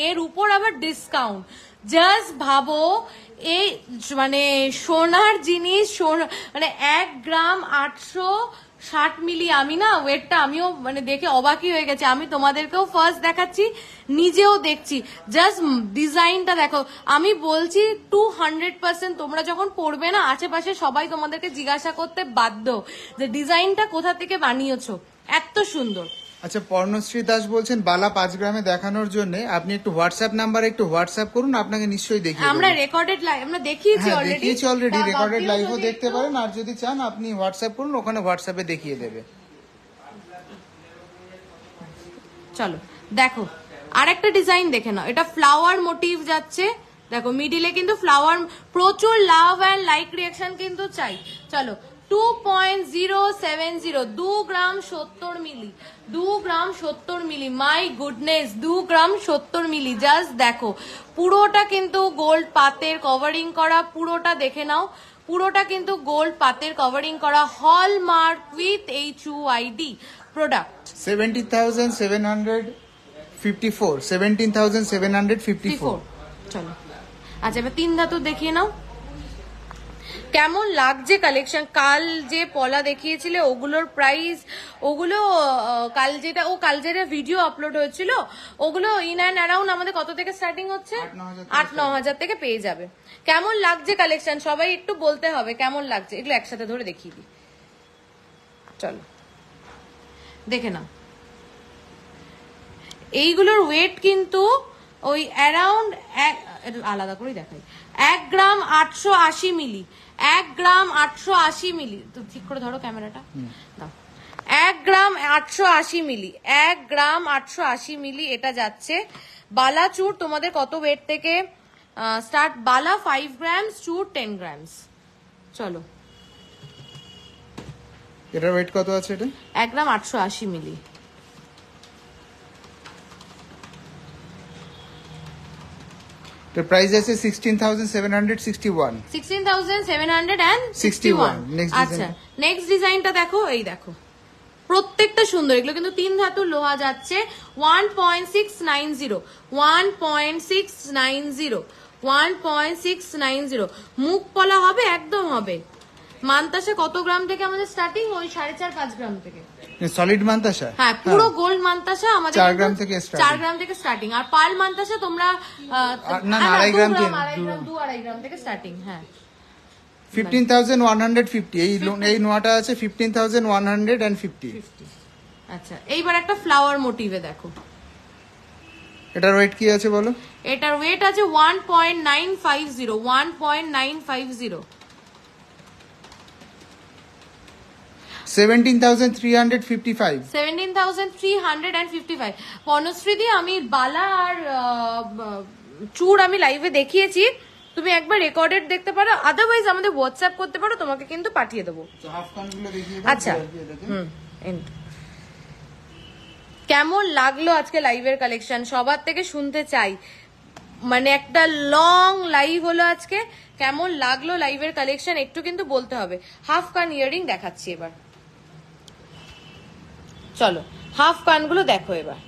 এর উপর আবার ডিসকাউন্ট জাস্ট ভাবো এই মানে সোনার জিনিস মানে এক গ্রাম আটশো ষাট মিলি আমি না ওয়েটটা আমিও মানে দেখে অবাকই হয়ে গেছে আমি তোমাদেরকেও ফার্স্ট দেখাচ্ছি নিজেও দেখছি জাস্ট ডিজাইনটা দেখো আমি বলছি টু হান্ড্রেড পার্সেন্ট তোমরা যখন পড়বে না আশেপাশে সবাই তোমাদেরকে জিজ্ঞাসা করতে বাধ্য যে ডিজাইনটা কোথা থেকে বানিয়েছো এত সুন্দর আচ্ছা পর্ণশ্রী দাস বলছেন বালা পাঁচ গ্রামে দেখানোর জন্য আপনি একটু হোয়াটসঅ্যাপ নাম্বার একটু হোয়াটসঅ্যাপ করুন আপনাকে নিশ্চয়ই দেখি আমরা রেকর্ডেড লাইভ আমরা দেখিয়েছি অলরেডি হ্যাঁ, দেখিয়েছি অলরেডি রেকর্ডেড লাইভও দেখতে পারেন আর যদি চান আপনি হোয়াটসঅ্যাপ করুন ওখানে হোয়াটসঅ্যাপে দেখিয়ে দেবে চলো দেখো আরেকটা ডিজাইন দেখে নাও এটা ফ্লাওয়ার মোটিভ যাচ্ছে দেখো মিডিলে কিন্তু ফ্লাওয়ার প্রচুর লাভ এন্ড লাইক রিয়াকশন কিন্তু চাই চলো two point zero seven zero দু গ্রাম সত্তর মিলি দু গ্রাম সত্তর মিলি মাই গুডনেস দু গ্রাম সত্তর মিলি জাস্ট দেখো পুরোটা কিন্তু গোল্ড পাতের কভারিং করা পুরোটা দেখে নাও পুরোটা কিন্তু গোল্ড পাতের কভারিং করা hallmark with H U ID product seventy thousand seven hundred fifty four seventeen thousand seven hundred fifty four চলো আচ্ছা এবার তিন ধাতু দেখিয়ে নাও কেমন লাগছে কালেকশন কাল যে পলা দেখিয়েছিলে ওগুলোর প্রাইস ওগুলো কাল যেটা ও কাল যেটা ভিডিও আপলোড হয়েছিল ওগুলো ইন অ্যান্ড অ্যারাউন্ড আমাদের কত থেকে স্টার্টিং হচ্ছে আট ন হাজার থেকে পেয়ে যাবে কেমন লাগছে কালেকশন সবাই একটু বলতে হবে কেমন লাগছে এগুলো একসাথে ধরে দেখিয়ে দিই চলো দেখে নাও এইগুলোর ওয়েট কিন্তু ওই অ্যারাউন্ড আলাদা করেই দেখাই এক গ্রাম আটশো আশি মিলি এক গ্রাম আটশো আশি মিলি তো ঠিক করে ধরো ক্যামেরাটা এক গ্রাম আটশো আশি মিলি এক গ্রাম আটশো আশি মিলি এটা যাচ্ছে বালা বালাচুর তোমাদের কত ওয়েট থেকে স্টার্ট বালা ফাইভ গ্রামস চুর টেন গ্রামস চলো এটার ওয়েট কত আছে এটা এক গ্রাম আটশো আশি মিলি তো প্রাইস আছে 16761 16761 আচ্ছা নেক্সট ডিজাইনটা দেখো এই দেখো প্রত্যেকটা সুন্দর এগুলো কিন্তু তিন ধাতু লোহা যাচ্ছে one point six nine zero one point six nine zero one point six nine zero মুখ পলা হবে একদম হবে মানতাসে কত গ্রাম থেকে আমাদের স্টার্টিং ওই সাড়ে চার পাঁচ গ্রাম থেকে সলিড মানে মান্তাসা হ্যাঁ, হ্যাঁ। পুরো গোল্ড মান্তাসা আমাদের 4 গ্রাম থেকে স্টার্টিং 4 গ্রাম থেকে স্টার্টিং আর পাল মান্তাসা তোমরা না 2.5 হ্যাঁ, গ্রাম 2.5 গ্রাম থেকে স্টার্টিং হ্যাঁ 15150 এই এই আছে আচ্ছা এইবার একটা ফ্লাওয়ার মোটিভে দেখো এটার ওয়েট কি আছে বলো এটার ওয়েট আছে 17355 17355 বনশ্রীদি আমি বালা আর চুর আমি লাইভে দেখিয়েছি তুমি একবার রেকর্ডেড দেখতে পারো আদারওয়াইজ আমাদের হোয়াটসঅ্যাপ করতে পারো তোমাকে কিন্তু পাঠিয়ে দেবো আচ্ছা কেমন লাগলো আজকে লাইভের কালেকশন সবার থেকে শুনতে চাই মানে একটা লং লাইভ হলো আজকে কেমন লাগলো লাইভের কালেকশন একটু কিন্তু বলতে হবে হাফ কান ইয়ারিং দেখাচ্ছি এবার চলো হাফ কানগুলো দেখো এবার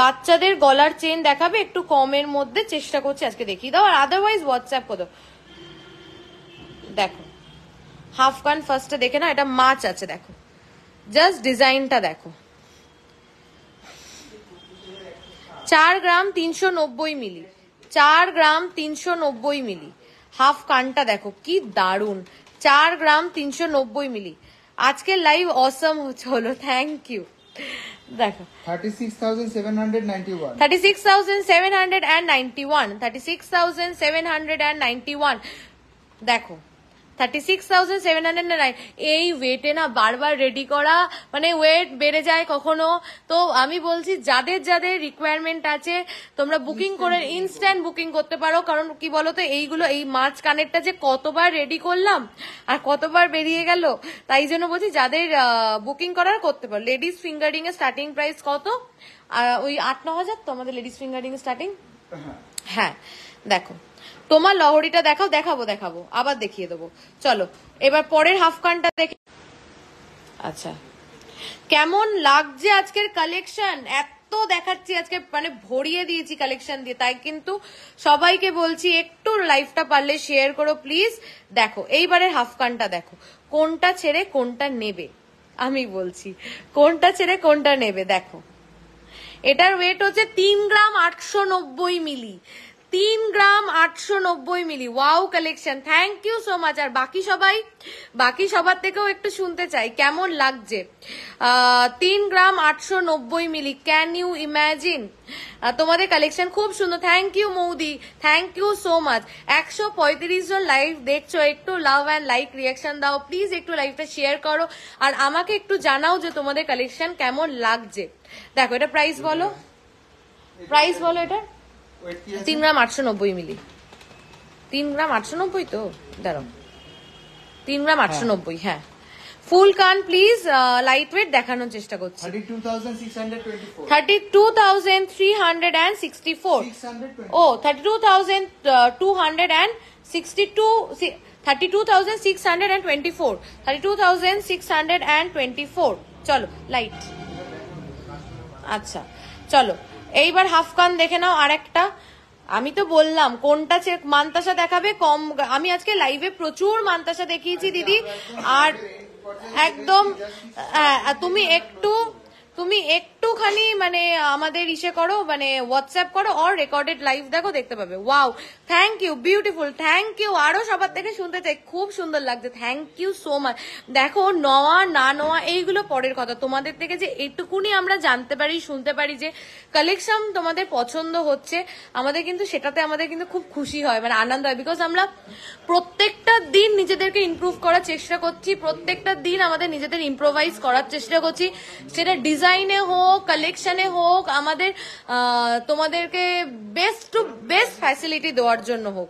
বাচ্চাদের গলার চেন দেখাবে একটু কমের মধ্যে চেষ্টা করছি আজকে দেখিয়ে দাও আর আদারওয়াইজ হোয়াটসঅ্যাপ করো দেখো হাফ কান ফার্স্টটা দেখে না এটা মাছ আছে দেখো জাস্ট ডিজাইনটা দেখো চার গ্রাম তিনশো নব্বই মিলি চার গ্রাম তিনশো নব্বই মিলি হাফ কানটা দেখো কি দারুণ চার গ্রাম তিনশো নব্বই মিলি আজকের লাইভ অসম হলো থ্যাংক ইউ দেখো thirty six thousand seven hundred ninety one thirty six thousand seven hundred and ninety one thirty six thousand seven hundred and ninety one দেখো thirty six thousand seven hundred nine এই ওয়েটে না বারবার ready করা মানে wait বেড়ে যায় কখনো তো আমি বলছি যাদের যাদের রিকোয়ারমেন্ট আছে তোমরা বুকিং করে ইনস্ট্যান্ট বুকিং করতে পারো কারণ কি বলতো এইগুলো এই মাছ কানেরটা যে কতবার রেডি করলাম আর কতবার বেরিয়ে গেল তাই জন্য বলছি যাদের বুকিং করার করতে পারো লেডিস ফিঙ্গারিং এর স্টার্টিং প্রাইস কত ওই আট ন হাজার তো আমাদের লেডিস ফিঙ্গারিং এর স্টার্টিং হ্যাঁ।, হ্যাঁ দেখো তোমার লহরিটা দেখাও দেখাবো দেখাবো আবার দেখিয়ে দেবো চলো এবার পরের হাফ কানটা দেখে আচ্ছা কেমন লাগছে আজকের কালেকশন এত দেখাচ্ছি আজকে মানে ভরিয়ে দিয়েছি কালেকশন দিয়ে তাই কিন্তু সবাইকে বলছি একটু লাইফটা পারলে শেয়ার করো প্লিজ দেখো এইবারের হাফ কানটা দেখো কোনটা ছেড়ে কোনটা নেবে আমি বলছি কোনটা ছেড়ে কোনটা নেবে দেখো এটার ওয়েট হচ্ছে তিন গ্রাম আটশো নব্বই মিলি তিন গ্রাম আটশো নব্বই milli wow collection thank you so much আর বাকি সবাই বাকি সবার থেকেও একটু শুনতে চাই কেমন লাগছে তিন গ্রাম আটশো নব্বই মিলি ক্যান ইউ ইম্যাজিন তোমাদের কালেকশন খুব সুন্দর থ্যাংক ইউ মৌদি থ্যাংক ইউ সো মাচ একশো পঁয়ত্রিশ জন লাইভ দেখছো একটু লাভ অ্যান্ড লাইক রিয়াকশন দাও প্লিজ একটু লাইভটা শেয়ার করো আর আমাকে একটু জানাও যে তোমাদের কালেকশন কেমন লাগছে দেখো এটা প্রাইস বলো প্রাইস বলো এটা তিন গ্রাম আটশো নব্বই মিলি তিন গ্রাম আটশো নব্বই তো দাঁড়াও তিন গ্রাম হ্যাঁ। আটশো নব্বই হ্যাঁ ফুল কান প্লিজ লাইট ওয়েট দেখানোর চেষ্টা করছি thirty two thousand three hundred and sixty four ও thirty two thousand two hundred and sixty two thirty two thousand six hundred and twenty four thirty two thousand six hundred and twenty four চলো light আচ্ছা চলো এইবার half কান দেখে নাও আরেকটা আমি তো বললাম কোনটা চেক মান্তাসা দেখাবে কম আমি আজকে লাইভে প্রচুর মান্তাসা দেখিয়েছি দিদি আর একদম তুমি একটু তুমি একটু একটুখানি মানে আমাদের ইসে করো মানে হোয়াটসঅ্যাপ করো অর রেকর্ডেড লাইভ দেখো দেখতে পাবে wow thank you beautiful thank you আরো সবার থেকে শুনতে চাই খুব সুন্দর লাগছে থ্যাংক ইউ সো মাচ দেখো নওয়া না নোয়া এইগুলো পরের কথা তোমাদের থেকে যে এটুকুনি আমরা জানতে পারি শুনতে পারি যে কালেকশন তোমাদের পছন্দ হচ্ছে আমাদের কিন্তু সেটাতে আমাদের কিন্তু খুব খুশি হয় মানে আনন্দ হয় বিকজ আমরা প্রত্যেকটা দিন নিজেদেরকে ইমপ্রুভ করার চেষ্টা করছি প্রত্যেকটা দিন আমাদের নিজেদের ইম্প্রোভাইজ করার চেষ্টা করছি সেটা ডিজাইনে হোক হোক কালেকশনে হোক আমাদের তোমাদেরকে বেস্ট টু বেস্ট ফ্যাসিলিটি দেওয়ার জন্য হোক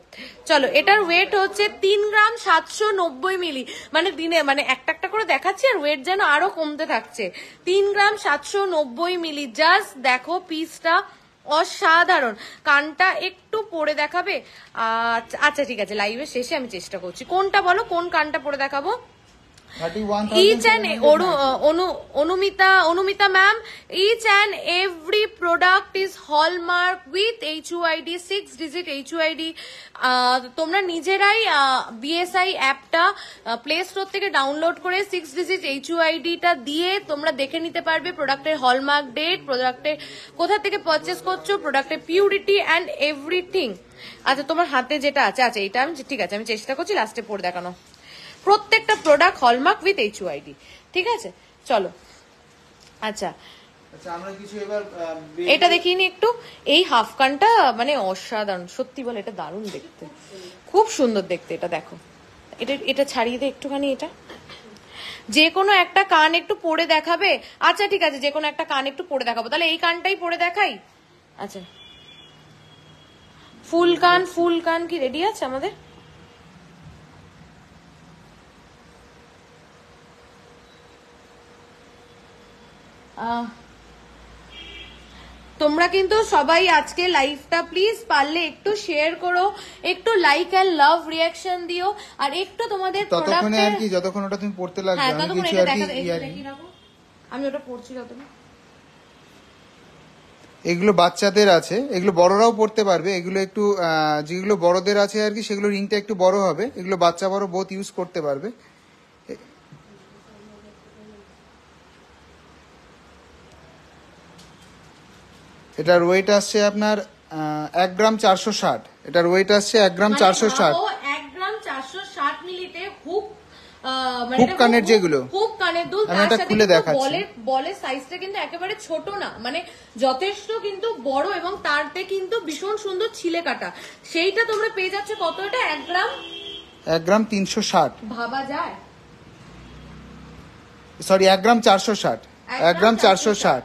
চলো এটার ওয়েট হচ্ছে তিন গ্রাম সাতশো নব্বই মিলি মানে দিনে মানে একটা একটা করে দেখাচ্ছি আর ওয়েট যেন আরো কমতে থাকছে তিন গ্রাম সাতশো নব্বই মিলি জাস্ট দেখো পিসটা অসাধারণ কানটা একটু পরে দেখাবে আচ্ছা, আচ্ছা ঠিক আছে লাইভের শেষে আমি চেষ্টা করছি কোনটা বলো কোন কানটা পরে দেখাবো অনুমিতা অনুমিতা ম্যাম তোমরা নিজেরাই বিএসআই uh, অ্যাপটা প্লে uh, স্টোর থেকে ডাউনলোড করে সিক্স ডিজিট এইচ টা দিয়ে তোমরা দেখে নিতে পারবে প্রোডাক্টের হলমার্ক ডেট প্রোডাক্টের কোথা থেকে পারচেস করছো প্রোডাক্টের পিউরিটি অ্যান্ড এভরিথিং আচ্ছা তোমার হাতে যেটা আছে আচ্ছা এটা আমি ঠিক আছে আমি চেষ্টা করছি লাস্টে পড়ে দেখানো প্রত্যেকটা product hallmark with H UID ঠিক আছে চলো আচ্ছা, আচ্ছা এটা দেখিনি একটু এই হাফ কানটা মানে অসাধারণ সত্যি বলে এটা দারুণ দেখতে খুব সুন্দর দেখতে এটা দেখো এটা এটা ছাড়িয়ে দে একটুখানি এটা যে কোনো একটা কান একটু পরে দেখাবে আচ্ছা ঠিক আছে যে কোনো একটা কান একটু পরে দেখাবো তাহলে এই কানটাই পরে দেখাই আচ্ছা ফুল কান ফুল কান কি রেডি আছে আমাদের তোমরা কিন্তু সবাই আজকে লাইফটা প্লিজ পারলে একটু শেয়ার করো একটু লাইক অ্যান্ড লাভ রিয়াকশন দিও আর একটু তোমাদের ততক্ষণে আর কি যতক্ষণ ওটা তুমি পড়তে লাগবে হ্যাঁ, আমি কিছু আর কি আমি ওটা পড়ছি যতক্ষণ এগুলো বাচ্চাদের আছে এগুলো বড়রাও পড়তে পারবে এগুলো একটু যেগুলো বড়দের আছে আর কি সেগুলো রিংটা একটু বড় হবে এগুলো বাচ্চা বড় বোধ ইউজ করতে পারবে এটার ওয়েট আসছে আপনার এক গ্রাম চারশো ষাট এটার ওয়েট আসছে এক গ্রাম মানে চারশো ষাট এক গ্রাম চারশো ষাট মিলিতে হুক মানে কানের যেগুলো কানের খুলে সাইজটা কিন্তু একেবারে না মানে যথেষ্ট কিন্তু এবং তারতে কিন্তু ভীষণ সুন্দর কাটা সেইটা তোমরা পেয়ে এক গ্রাম এক গ্রাম তিনশো ষাট ভাবা যায় সরি এক গ্রাম চারশো ষাট এক গ্রাম চারশো ষাট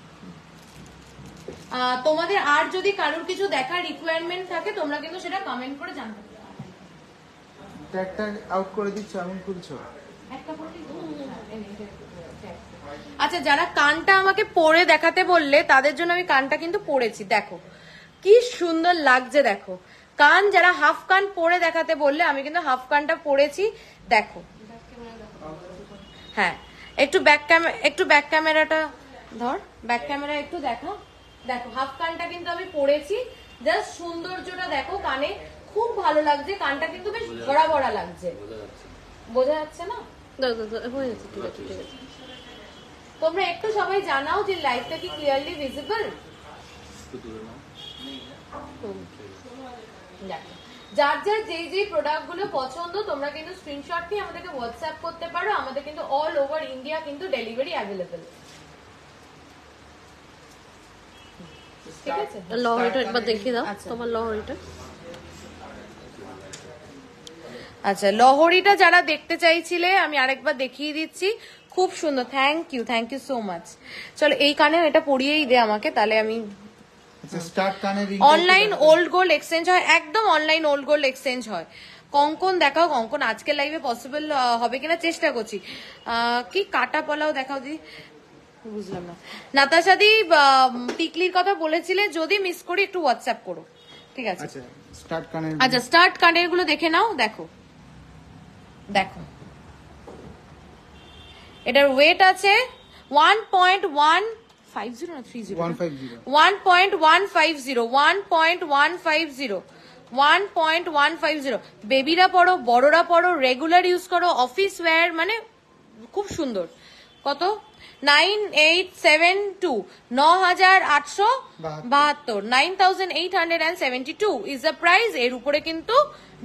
তোমাদের আর যদি কারোর কিছু দেখার রিকোয়ারমেন্ট থাকে তোমরা কিন্তু সেটা কমেন্ট করে জানতে ট্যাগটা আউট করে দিচ্ছ এমন খুলছো আচ্ছা যারা কানটা আমাকে পরে দেখাতে বললে তাদের জন্য আমি কানটা কিন্তু পরেছি দেখো কি সুন্দর লাগছে দেখো কান যারা হাফ কান পরে দেখাতে বললে আমি কিন্তু হাফ কানটা পরেছি দেখো হ্যাঁ একটু ব্যাক ক্যামেরা একটু ব্যাক ক্যামেরাটা ধর ব্যাক ক্যামেরা একটু দেখো দেখো হাফ কানটা কিন্তু আমি পরেছি জাস্ট সৌন্দর্যটা দেখো কানে খুব ভালো লাগছে কানটা কিন্তু বেশ ভরা ভরা লাগছে বোঝা যাচ্ছে না তোমরা একটু সবাই জানাও যে লাইটটা কি ক্লিয়ারলি ভিজিবল দেখো যার যার যেই যেই প্রোডাক্ট গুলো পছন্দ তোমরা কিন্তু স্ক্রিনশট নিয়ে আমাদেরকে হোয়াটসঅ্যাপ করতে পারো আমাদের কিন্তু অল ওভার ইন্ডিয়া কিন্তু ডেলিভারি অ্যাভেলেবেল আচ্ছা লহরিটা আচ্ছা, যারা দেখতে চাইছিলে আমি আরেকবার দেখিয়ে দিচ্ছি খুব সুন্দর thank you thank you so much চলো এই কানে এটা পড়িয়েই দে আমাকে তাহলে আমি অনলাইন ওল্ড গোল্ড এক্সচেঞ্জ হয় একদম অনলাইন ওল্ড গোল্ড এক্সচেঞ্জ হয় কঙ্কন দেখাও কঙ্কন আজকে লাইভে পসিবল হবে কিনা চেষ্টা করছি কি কাটা পলাও দেখাও দিদি বুঝলাম না নাতাশাদি টিকলির কথা বলেছিলে যদি মিস করি একটু হোয়াটসঅ্যাপ করো ঠিক আছে আচ্ছা স্টার্ট কানের আচ্ছা স্টার্ট কানের গুলো দেখে নাও দেখো দেখো এটার ওয়েট আছে one point one five zero three zero one point one five zero one point one five zero one point one five zero বেবিরা পড়ো পড়ো রেগুলার ইউজ করো অফিস ওয়্যার মানে খুব সুন্দর কত নাইন এইট সেভেন টু ন হাজার আটশো বাহাত্তর nine thousand eight hundred and seventy two is the price এর উপরে কিন্তু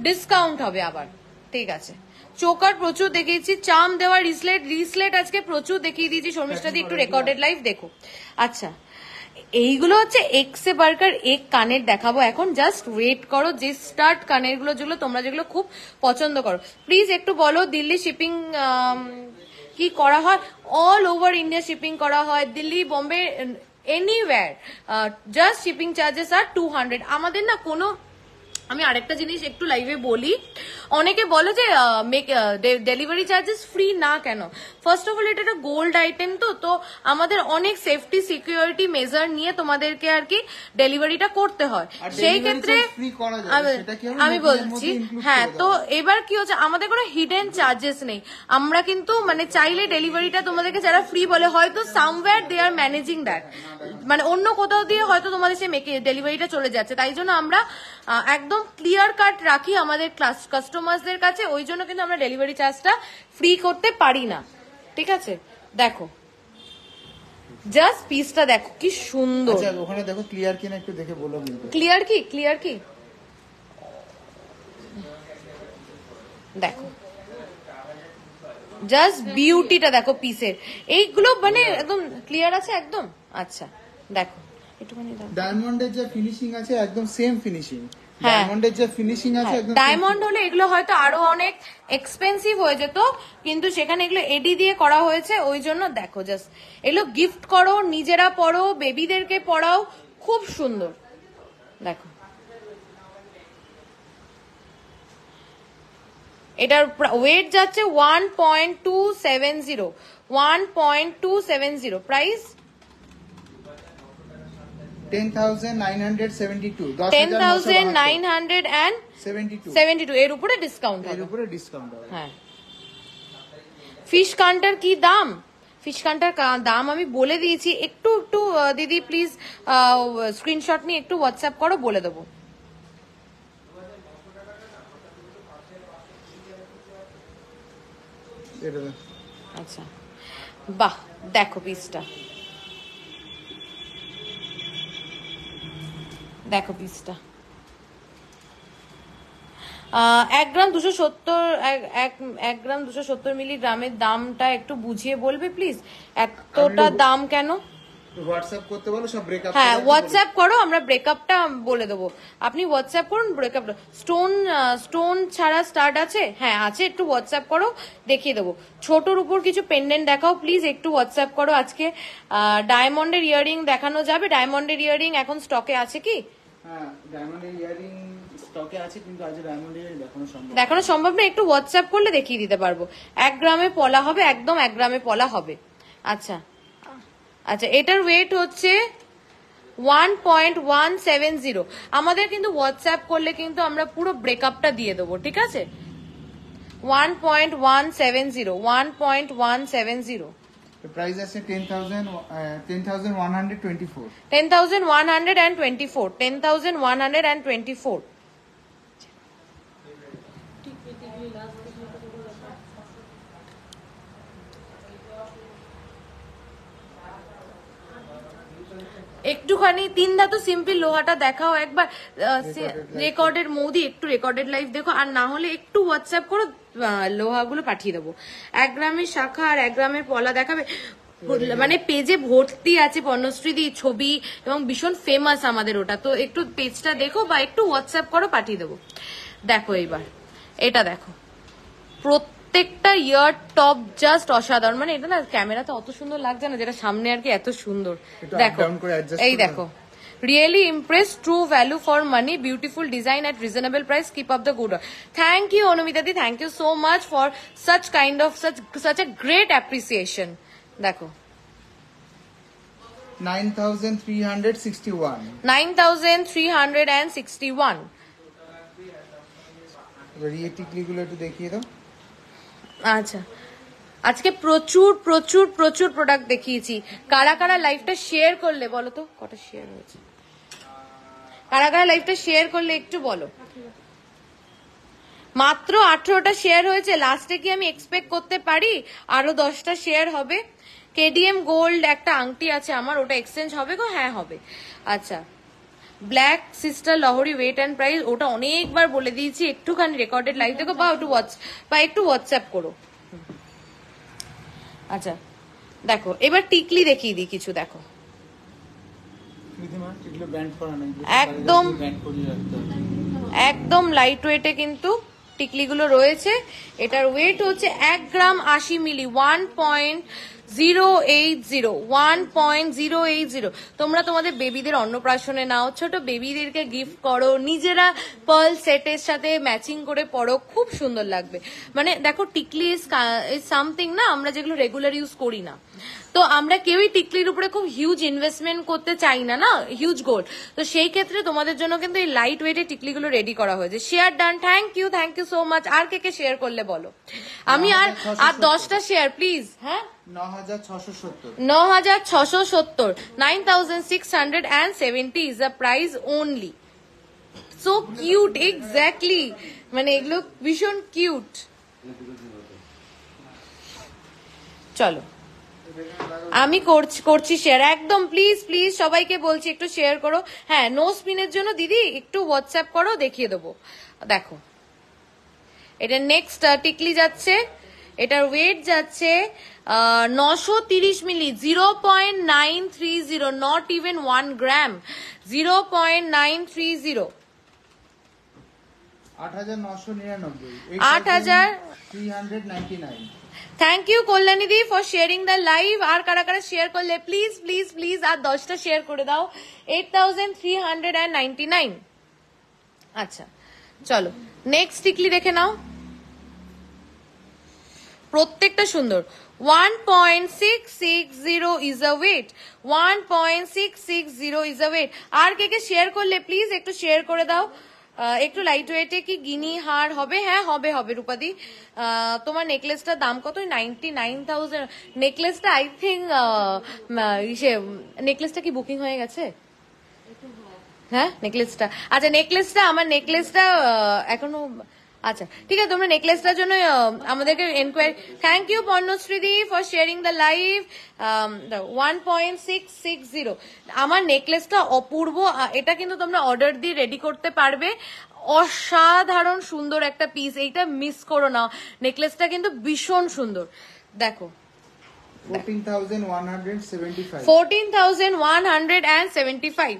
ডিসকাউন্ট হবে আবার ঠিক আছে চোকার প্রচুর দেখিয়েছি চাম দেওয়া রিসলেট রিসলেট আজকে প্রচুর দেখিয়ে দিয়েছি শর্মিষ্ঠা দি একটু রেকর্ডেড লাইফ দেখো আচ্ছা এইগুলো হচ্ছে এক্সে বার্কার এক কানের দেখাবো এখন জাস্ট ওয়েট করো যে স্টার্ট কানেরগুলো যেগুলো তোমরা যেগুলো খুব পছন্দ করো প্লিজ একটু বলো দিল্লি শিপিং কি করা হয় অল ওভার ইন্ডিয়া শিপিং করা হয় Delhi Bombay anywhere just shipping charges আর টু হান্ড্রেড আমাদের না কোনো আমি আরেকটা জিনিস একটু লাইভে বলি অনেকে বলে যে ডেলিভারি চার্জেস ফ্রি না কেন ফার্স্ট অফ অল এটা একটা গোল্ড আইটেম তো তো আমাদের অনেক সেফটি সিকিউরিটি মেজার নিয়ে তোমাদেরকে আর কি ডেলিভারিটা করতে হয় সেই ক্ষেত্রে আমি বলছি হ্যাঁ তো এবার কি হচ্ছে আমাদের কোনো হিডেন চার্জেস নেই আমরা কিন্তু মানে চাইলে ডেলিভারিটা তোমাদেরকে যারা ফ্রি বলে হয়তো somewhere they are managing that মানে অন্য কোথাও দিয়ে হয়তো তোমাদের সেই ডেলিভারিটা চলে যাচ্ছে তাই জন্য আমরা একদম একদম ক্লিয়ার কাট রাখি আমাদের কাস্টমারদের কাছে ওই জন্য কিন্তু আমরা ডেলিভারি চার্জটা ফ্রি করতে পারি না ঠিক আছে দেখো জাস্ট পিসটা দেখো কি সুন্দর আচ্ছা, ওখানে দেখো ক্লিয়ার কিনা একটু দেখে বলো ক্লিয়ার কি ক্লিয়ার কি দেখো জাস্ট বিউটিটা দেখো পিসের এইগুলো মানে একদম ক্লিয়ার আছে একদম আচ্ছা দেখো একটুখানি ডায়মন্ডের যে ফিনিশিং আছে একদম সেম ফিনিশিং ডায়মন্ডের হ্যাঁ। যে ফিনিশিং আছে হ্যাঁ, একদম ডায়মন্ড হলে এগুলো হয়তো আরো অনেক এক্সপেন্সিভ হয়ে যেত কিন্তু সেখানে এগুলো এডি দিয়ে করা হয়েছে ওই জন্য দেখো জাস্ট এগুলো গিফট করো নিজেরা পড়ো বেবিদেরকে পড়াও খুব সুন্দর দেখো এটার ওয়েট যাচ্ছে one point two seven zero one point two seven zero price এর উপরে ডিসকাউন্ট এর উপরে ডিসকাউন্ট হ্যাঁ ফিশ কান্টার কি দাম ফিশ কান্টার দাম আমি বলে দিয়েছি একটু একটু দিদি প্লিজ স্ক্রিনশট নিয়ে একটু হোয়াটসঅ্যাপ করো বলে দেবো আচ্ছা বাহ দেখো পিসটা দেখো পিসটা এক গ্রাম দুশো সত্তর এক গ্রাম দুশো সত্তর মিলিগ্রামের দামটা একটু বুঝিয়ে বলবে প্লিজ এতটা দাম কেন হ্যাঁ হোয়াটসঅ্যাপ করো আমরা ব্রেকআপটা বলে দেবো আপনি হোয়াটসঅ্যাপ করুন স্টোন স্টোন ছাড়া স্টার্ট আছে হ্যাঁ আছে একটু হোয়াটসঅ্যাপ করো দেখিয়ে দেবো ছোটোর উপর কিছু দেখাও প্লিজ একটু হোয়াটসঅ্যাপ করো আজকে ডায়মন্ডের ইয়ারিং দেখানো যাবে ডায়মন্ডের ইয়াররিং এখন স্টকে আছে কি হ্যাঁ, দেখানো সম্ভব না একটু হোয়াটসঅ্যাপ করলে দেখিয়ে দিতে পারবো এক গ্রামে পলা হবে একদম এক গ্রামে পলা হবে আচ্ছা আচ্ছা এটার ওয়েট হচ্ছে one point one seven zero আমাদের কিন্তু হোয়াটসঅ্যাপ করলে কিন্তু আমরা পুরো ব্রেকআপটা দিয়ে দেবো ঠিক আছে one point one seven zero one point one seven zero The price 10124 10124 10124 একটুখানি তিন দা তো সিম্পল লোহাটা দেখাও একবার রেকর্ডেড মোদি একটু রেকর্ডেড লাইফ দেখো আর না হলে একটু হোয়াটসঅ্যাপ করো লোহাগুলো পাঠিয়ে দেবো এক গ্রামের শাখা আর এক গ্রামের পলা দেখাবে মানে পেজে ভর্তি আছে পর্ণশ্রীদি ছবি এবং ভীষণ ফেমাস আমাদের ওটা তো একটু পেজটা দেখো বা একটু হোয়াটসঅ্যাপ করো পাঠিয়ে দেবো দেখো এইবার এটা দেখো প্রত্যেকটা ইয়ার টপ জাস্ট অসাধারণ মানে এটা না ক্যামেরাতে অত সুন্দর লাগছে না যেটা সামনে আর কি এত সুন্দর দেখো এই দেখো really impress true value for money beautiful design at reasonable price keep of the good thank you Anumita di thank you so much for such kind of such such a great appreciation দেখো আজকে প্রচুর প্রচুর প্রচুর প্রোডাক্ট দেখিয়েছি কারা কারা লাইফটা share করলে বলতো কটা শেয়ার হয়েছে কারা কারা লাইভটা শেয়ার করলে একটু বলো মাত্র আঠেরোটা শেয়ার হয়েছে লাস্টে কি আমি এক্সপেক্ট করতে পারি আরো দশটা শেয়ার হবে কেডিএম গোল্ড একটা আংটি আছে আমার ওটা এক্সচেঞ্জ হবে গো হ্যাঁ হবে আচ্ছা black sister Lahari weight and price ওটা অনেকবার বলে দিয়েছি একটুখানি রেকর্ডেড লাইভ দেখো বা একটু হোয়াটস বা একটু হোয়াটসঅ্যাপ করো আচ্ছা দেখো এবার টিকলি দেখিয়ে দিই কিছু দেখো একদম একদম লাইট ওয়েটে কিন্তু টিকলিগুলো রয়েছে এটার ওয়েট হচ্ছে এক গ্রাম আশি milli one point zero eight zero one point zero eight zero তোমরা তোমাদের বেবিদের অন্নপ্রাশনে নাও ছোট বেবিদেরকে গিফট করো নিজেরা পার্ল সেটের সাথে ম্যাচিং করে পড়ো খুব সুন্দর লাগবে মানে দেখো টিকলি ইজ সামথিং না আমরা যেগুলো রেগুলার ইউজ করি না তো আমরা কেউই টিকলির উপরে খুব হিউজ ইনভেস্টমেন্ট করতে চাই না না হিউজ গোল তো সেই ক্ষেত্রে তোমাদের জন্য কিন্তু এই লাইট ওয়েটে টিকলিগুলো রেডি করা হয়েছে share done thank you thank you so much আর কে কে শেয়ার করলে বলো আমি আর আর দশটা শেয়ার প্লিজ হ্যাঁ 9670 9670 is the price only so cute exactly মানে এগুলো ভীষণ কিউট চলো আমি করছি শেয়ার একদম প্লিজ প্লিজ সবাইকে বলছি একটু শেয়ার করো হ্যাঁ নো স্পিনের জন্য দিদি একটু হোয়াটসঅ্যাপ করো দেখিয়ে দেবো দেখো এটা নেক্সট টিকলি যাচ্ছে এটার ওয়েট যাচ্ছে নশো তিরিশ milli zero point nine three zero not even one gram zero point nine three zero আট হাজার থ্যাংক ইউ কল্যাণীদি ফর শেয়ারিং দ্য লাইভ আর কারা কারা শেয়ার করলে প্লিজ প্লিজ প্লিজ আর দশটা শেয়ার করে দাও eight thousand three hundred and ninety nine আচ্ছা চলো নেক্সট টিকলি দেখে নাও প্রত্যেকটা সুন্দর one point six six zero is a weight one point six six zero is a weight আর কে কে শেয়ার করলে প্লিজ একটু শেয়ার করে দাও একটু লাইট ওয়েটে কি গিনি হার হবে হ্যাঁ হবে হবে রূপাদি তোমার নেকলেসটার দাম কত নাইনটি নাইন থাউজেন্ড নেকলেসটা আই থিঙ্ক ইসে নেকলেসটা কি বুকিং হয়ে গেছে হ্যাঁ নেকলেসটা আচ্ছা নেকলেসটা আমার নেকলেসটা এখনো আচ্ছা ঠিক আছে তোমরা নেকলেসটার জন্য আমাদেরকে এনকোয়ারি থ্যাংক ইউ পর্ণশ্রীদি for sharing the live one point six six zero আমার নেকলেসটা অপূর্ব এটা কিন্তু তোমরা অর্ডার দিয়ে রেডি করতে পারবে অসাধারণ সুন্দর একটা পিস এইটা মিস করো না নেকলেসটা কিন্তু ভীষণ সুন্দর দেখো fourteen thousand one hundred seventy five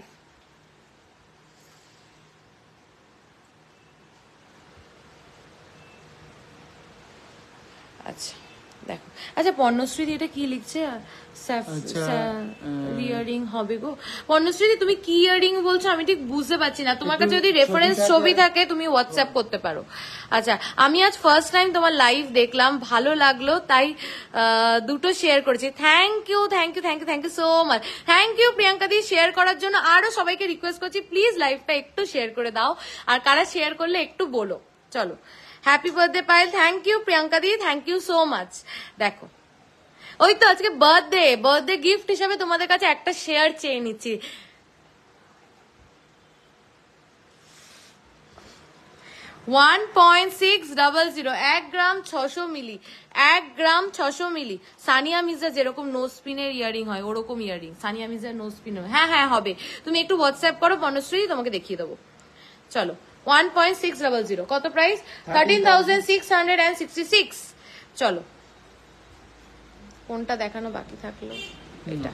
আচ্ছা পর্ণশ্রীদি এটা কি লিখছে ইয়ারিং আচ্ছা, হবে গো পর্ণশ্রীদি তুমি কি বলছো আমি ঠিক বুঝতে পারছি না তোমার কাছে যদি রেফারেন্স ছবি থাকে তুমি হোয়াটসঅ্যাপ করতে পারো আচ্ছা আমি আজ ফার্স্ট টাইম তোমার লাইভ দেখলাম ভালো লাগলো তাই দুটো শেয়ার করেছি thank you thank you thank you thank you so much thank you Priyanka di share করার জন্য আরো সবাইকে রিকোয়েস্ট করছি প্লিজ লাইভটা একটু শেয়ার করে দাও আর কারা শেয়ার করলে একটু বলো চলো happy birthday Payel thank you Priyanka di thank you so much দেখো ওই তো আজকে বার্থডে বার্থডে গিফট হিসাবে তোমাদের কাছে একটা শেয়ার চেয়ে নিচ্ছি one point six double zero এক গ্রাম ছশো মিলি এক গ্রাম ছশো মিলি সানিয়া মির্জা যেরকম নো স্পিনের ইয়ারিং হয় ওরকম earring Sania Mirza no spin হ্যাঁ হ্যাঁ হবে তুমি একটু হোয়াটসঅ্যাপ করো বনশ্রী তোমাকে দেখিয়ে দেবো চলো one point six double zero কত price thirteen thousand six hundred and sixty six চলো কোনটা দেখানো বাকি থাকলো এটা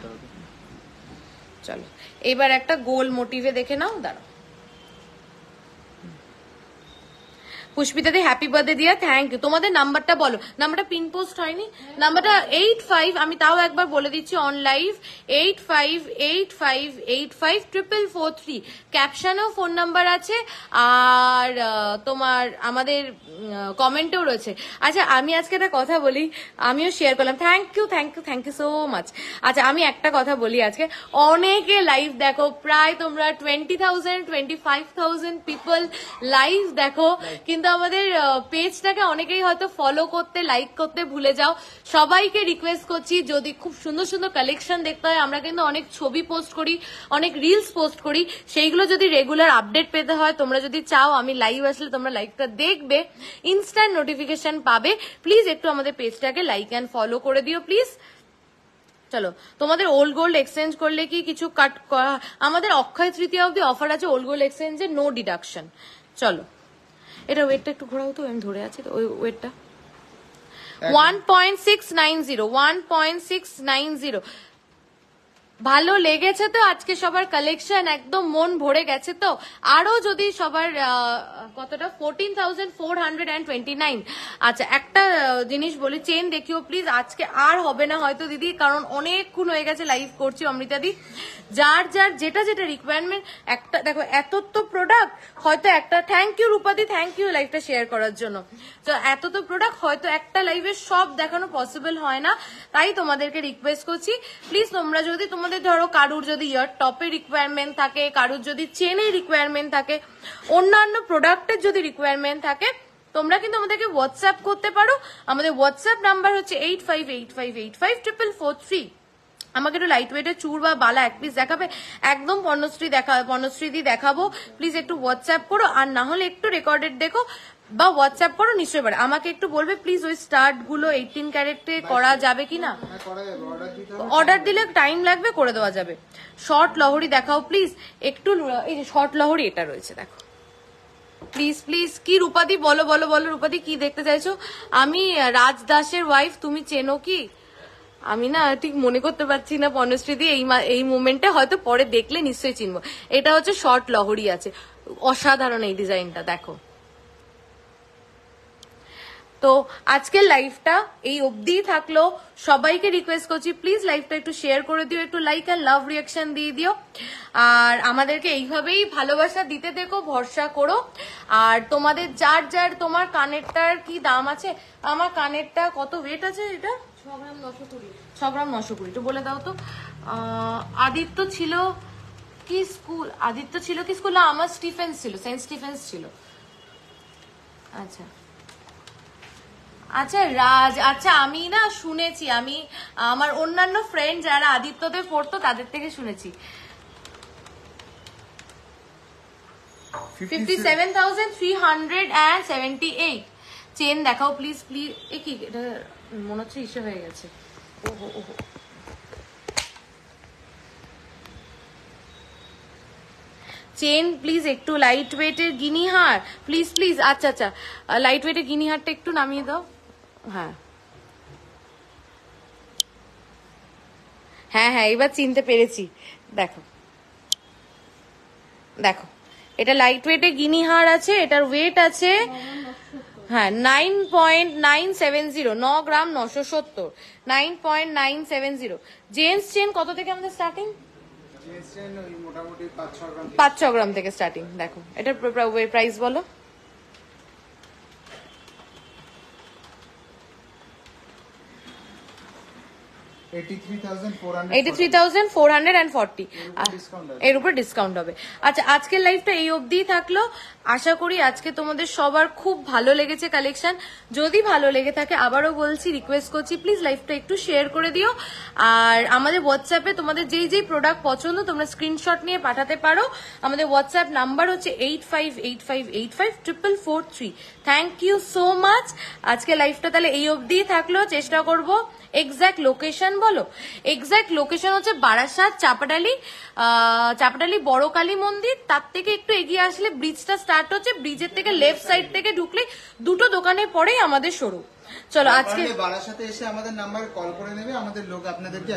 চলো এবার একটা গোল মোটিভে দেখে নাও দাঁড়াও পুষ্পিতাদি happy birthday Diya thank you তোমাদের নাম্বারটা বলো নাম্বারটা পিন পোস্ট হয়নি নাম্বারটা এইট ফাইভ আমি তাও একবার বলে দিচ্ছি on live eight five eight five eight five triple four three ক্যাপশানেও ফোন নাম্বার আছে আর তোমার আমাদের কমেন্টেও রয়েছে আচ্ছা আমি আজকে একটা কথা বলি আমিও শেয়ার করলাম thank you thank you thank you so much আচ্ছা আমি একটা কথা বলি আজকে অনেকে লাইভ দেখো প্রায় তোমরা twenty thousand twenty five thousand people live দেখো কিন্তু কিন্তু আমাদের পেজটাকে অনেকেই হয়তো ফলো করতে লাইক করতে ভুলে যাও সবাইকে রিকোয়েস্ট করছি যদি খুব সুন্দর সুন্দর কালেকশন দেখতে হয় আমরা কিন্তু অনেক ছবি পোস্ট করি অনেক রিলস পোস্ট করি সেইগুলো যদি রেগুলার আপডেট পেতে হয় তোমরা যদি চাও আমি লাইভ আসলে তোমরা লাইকটা দেখবে ইনস্ট্যান্ট নোটিফিকেশন পাবে প্লিজ একটু আমাদের পেজটাকে লাইক অ্যান্ড ফলো করে দিও প্লিজ চলো তোমাদের ওল্ড গোল্ড এক্সচেঞ্জ করলে কি কিছু কাট আমাদের অক্ষয় তৃতীয় অব্দি অফার আছে ওল্ড গোল্ড এক্সচেঞ্জে নো ডিডাকশন চলো এটা ওয়েটটা একটু ঘোরাও তো আমি ধরে আছি তো ওই ওয়েটটা one point six nine zero one point six nine zero ভালো লেগেছে তো আজকে সবার কালেকশন একদম মন ভরে গেছে তো আরো যদি সবার কতটা fourteen thousand four hundred and twenty nine আচ্ছা একটা জিনিস বলি চেন দেখিও প্লিজ আজকে আর হবে না হয়তো দিদি কারণ অনেকক্ষণ হয়ে গেছে লাইভ করছি অমৃতাদি যার যার যেটা যেটা রিকোয়ারমেন্ট একটা দেখো এত তো প্রোডাক্ট হয়তো একটা থ্যাংক ইউ রূপাদি থ্যাংক ইউ লাইভটা শেয়ার করার জন্য তো এত তো প্রোডাক্ট হয়তো একটা লাইভে সব দেখানো পসিবল হয় না তাই তোমাদেরকে রিকোয়েস্ট করছি প্লিজ তোমরা যদি তোমার মধ্যে ধরো কারুর যদি ইয়ার টপের রিকোয়ারমেন্ট থাকে কারুর যদি চেনের রিকোয়ারমেন্ট থাকে অন্যান্য প্রোডাক্টের যদি রিকোয়ারমেন্ট থাকে তোমরা কিন্তু আমাদেরকে হোয়াটসঅ্যাপ করতে পারো আমাদের হোয়াটসঅ্যাপ নাম্বার হচ্ছে eight five eight five eight five triple four three আমাকে একটু লাইট ওয়েটের চুর বা বালা এক পিস দেখাবে একদম পর্ণশ্রী দেখা পর্ণশ্রী দিয়ে দেখাবো প্লিজ একটু হোয়াটসঅ্যাপ করো আর না হলে একটু রেকর্ডেড দেখো বা হোয়াটসঅ্যাপ করো নিশ্চয়ই পারে আমাকে একটু বলবে প্লিজ ওই স্টার্ট গুলো এইটিন ক্যারেক্টে করা যাবে কি না অর্ডার দিলে টাইম লাগবে করে দেওয়া যাবে শর্ট লহরি দেখাও প্লিজ একটু এই যে শর্ট লহরি এটা রয়েছে দেখো প্লিজ প্লিজ কি রূপাদি বলো বলো বলো রূপাদি কি দেখতে চাইছো আমি রাজ দাসের ওয়াইফ তুমি চেনো কি আমি না ঠিক মনে করতে পারছি না পণ্যশ্রীদি এই এই মুমেন্টে হয়তো পরে দেখলে নিশ্চয়ই চিনবো এটা হচ্ছে শর্ট লহরি আছে অসাধারণ এই ডিজাইনটা দেখো তো আজকের লাইফটা এই অবধিই থাকলো সবাইকে রিকোয়েস্ট করছি প্লিজ লাইফটা একটু শেয়ার করে দিও একটু লাইক অ্যান্ড লাভ রিয়াকশন দিয়ে দিও আর আমাদেরকে এইভাবেই ভালোবাসা দিতে দেখো ভরসা করো আর তোমাদের যার যার তোমার কানেরটার কি দাম আছে আমার কানেরটা কত ওয়েট আছে এটা ছ গ্রাম নশো কুড়ি একটু বলে দাও তো আদিত্য ছিল কি স্কুল আদিত্য ছিল কি স্কুল না আমার স্টিফেন্স ছিল সেন্ট স্টিফেন্স ছিল আচ্ছা আচ্ছা রাজ আচ্ছা আমি না শুনেছি আমি আমার অন্যান্য ফ্রেন্ড যারা আদিত্যদের পড়তো তাদের থেকে শুনেছি fifty seven thousand three hundred and seventy eight chain দেখাও প্লিজ প্লিজ এ কি এটা মনে হচ্ছে ইসে হয়ে গেছে ওহো ওহো চেন প্লিজ একটু লাইট ওয়েটের গিনিহার প্লিজ প্লিজ আচ্ছা আচ্ছা লাইট ওয়েটের গিনিহারটা একটু নামিয়ে দাও হ্যাঁ হ্যাঁ হ্যাঁ এবার চিনতে পেরেছি দেখো দেখো এটা লাইট ওয়েটে গিনি হার আছে এটার ওয়েট আছে হ্যাঁ nine point nine seven zero ন গ্রাম নশো সত্তর nine point nine seven zero gents chain কত থেকে আমাদের স্টার্টিং পাঁচ ছ গ্রাম থেকে স্টার্টিং দেখো এটার প্রাইস বলো এর উপর ডিসকাউন্ট হবে আচ্ছা আজকের লাইফটা এই অবধিই থাকলো আশা করি আজকে তোমাদের সবার খুব ভালো লেগেছে কালেকশন যদি ভালো লেগে থাকে আবারও বলছি রিকোয়েস্ট করছি প্লিজ লাইফটা একটু শেয়ার করে দিও আর আমাদের হোয়াটসঅ্যাপে তোমাদের যেই যেই প্রোডাক্ট পছন্দ তোমরা স্ক্রিনশট নিয়ে পাঠাতে পারো আমাদের হোয়াটসঅ্যাপ নাম্বার হচ্ছে eight five eight five eight five triple four three thank you so much আজকে লাইফটা তাহলে এই অবধি থাকলো চেষ্টা করব এক্স্যাক্ট লোকেশন বলো এক্স্যাক্ট লোকেশন হচ্ছে বারাসাত চাপাডালি চাপাডালি বড় কালী মন্দির তার থেকে একটু এগিয়ে আসলে ব্রিজটা স্টার্ট হচ্ছে ব্রিজের থেকে লেফট সাইড থেকে ঢুকলে দুটো দোকানে পরেই আমাদের শোরুম চলো আজকে বারাসাতে এসে আমাদের নাম্বার কল করে নেবে আমাদের লোক আপনাদেরকে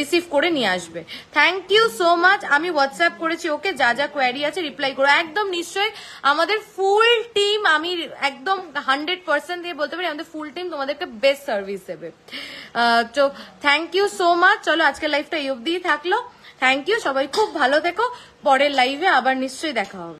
রিসিভ করে নিয়ে আসবে থ্যাংক ইউ সো মাচ আমি হোয়াটসঅ্যাপ করেছি ওকে যা যা কোয়ারি আছে রিপ্লাই করো একদম নিশ্চয়ই আমাদের ফুল টিম আমি একদম হান্ড্রেড পার্সেন্ট দিয়ে বলতে পারি আমাদের ফুল টিম তোমাদেরকে বেস্ট সার্ভিস দেবে তো থ্যাংক ইউ সো মাচ চলো আজকের লাইফটা এই অবধিই থাকলো থ্যাংক ইউ সবাই খুব ভালো থেকো পরের লাইভে আবার নিশ্চয়ই দেখা হবে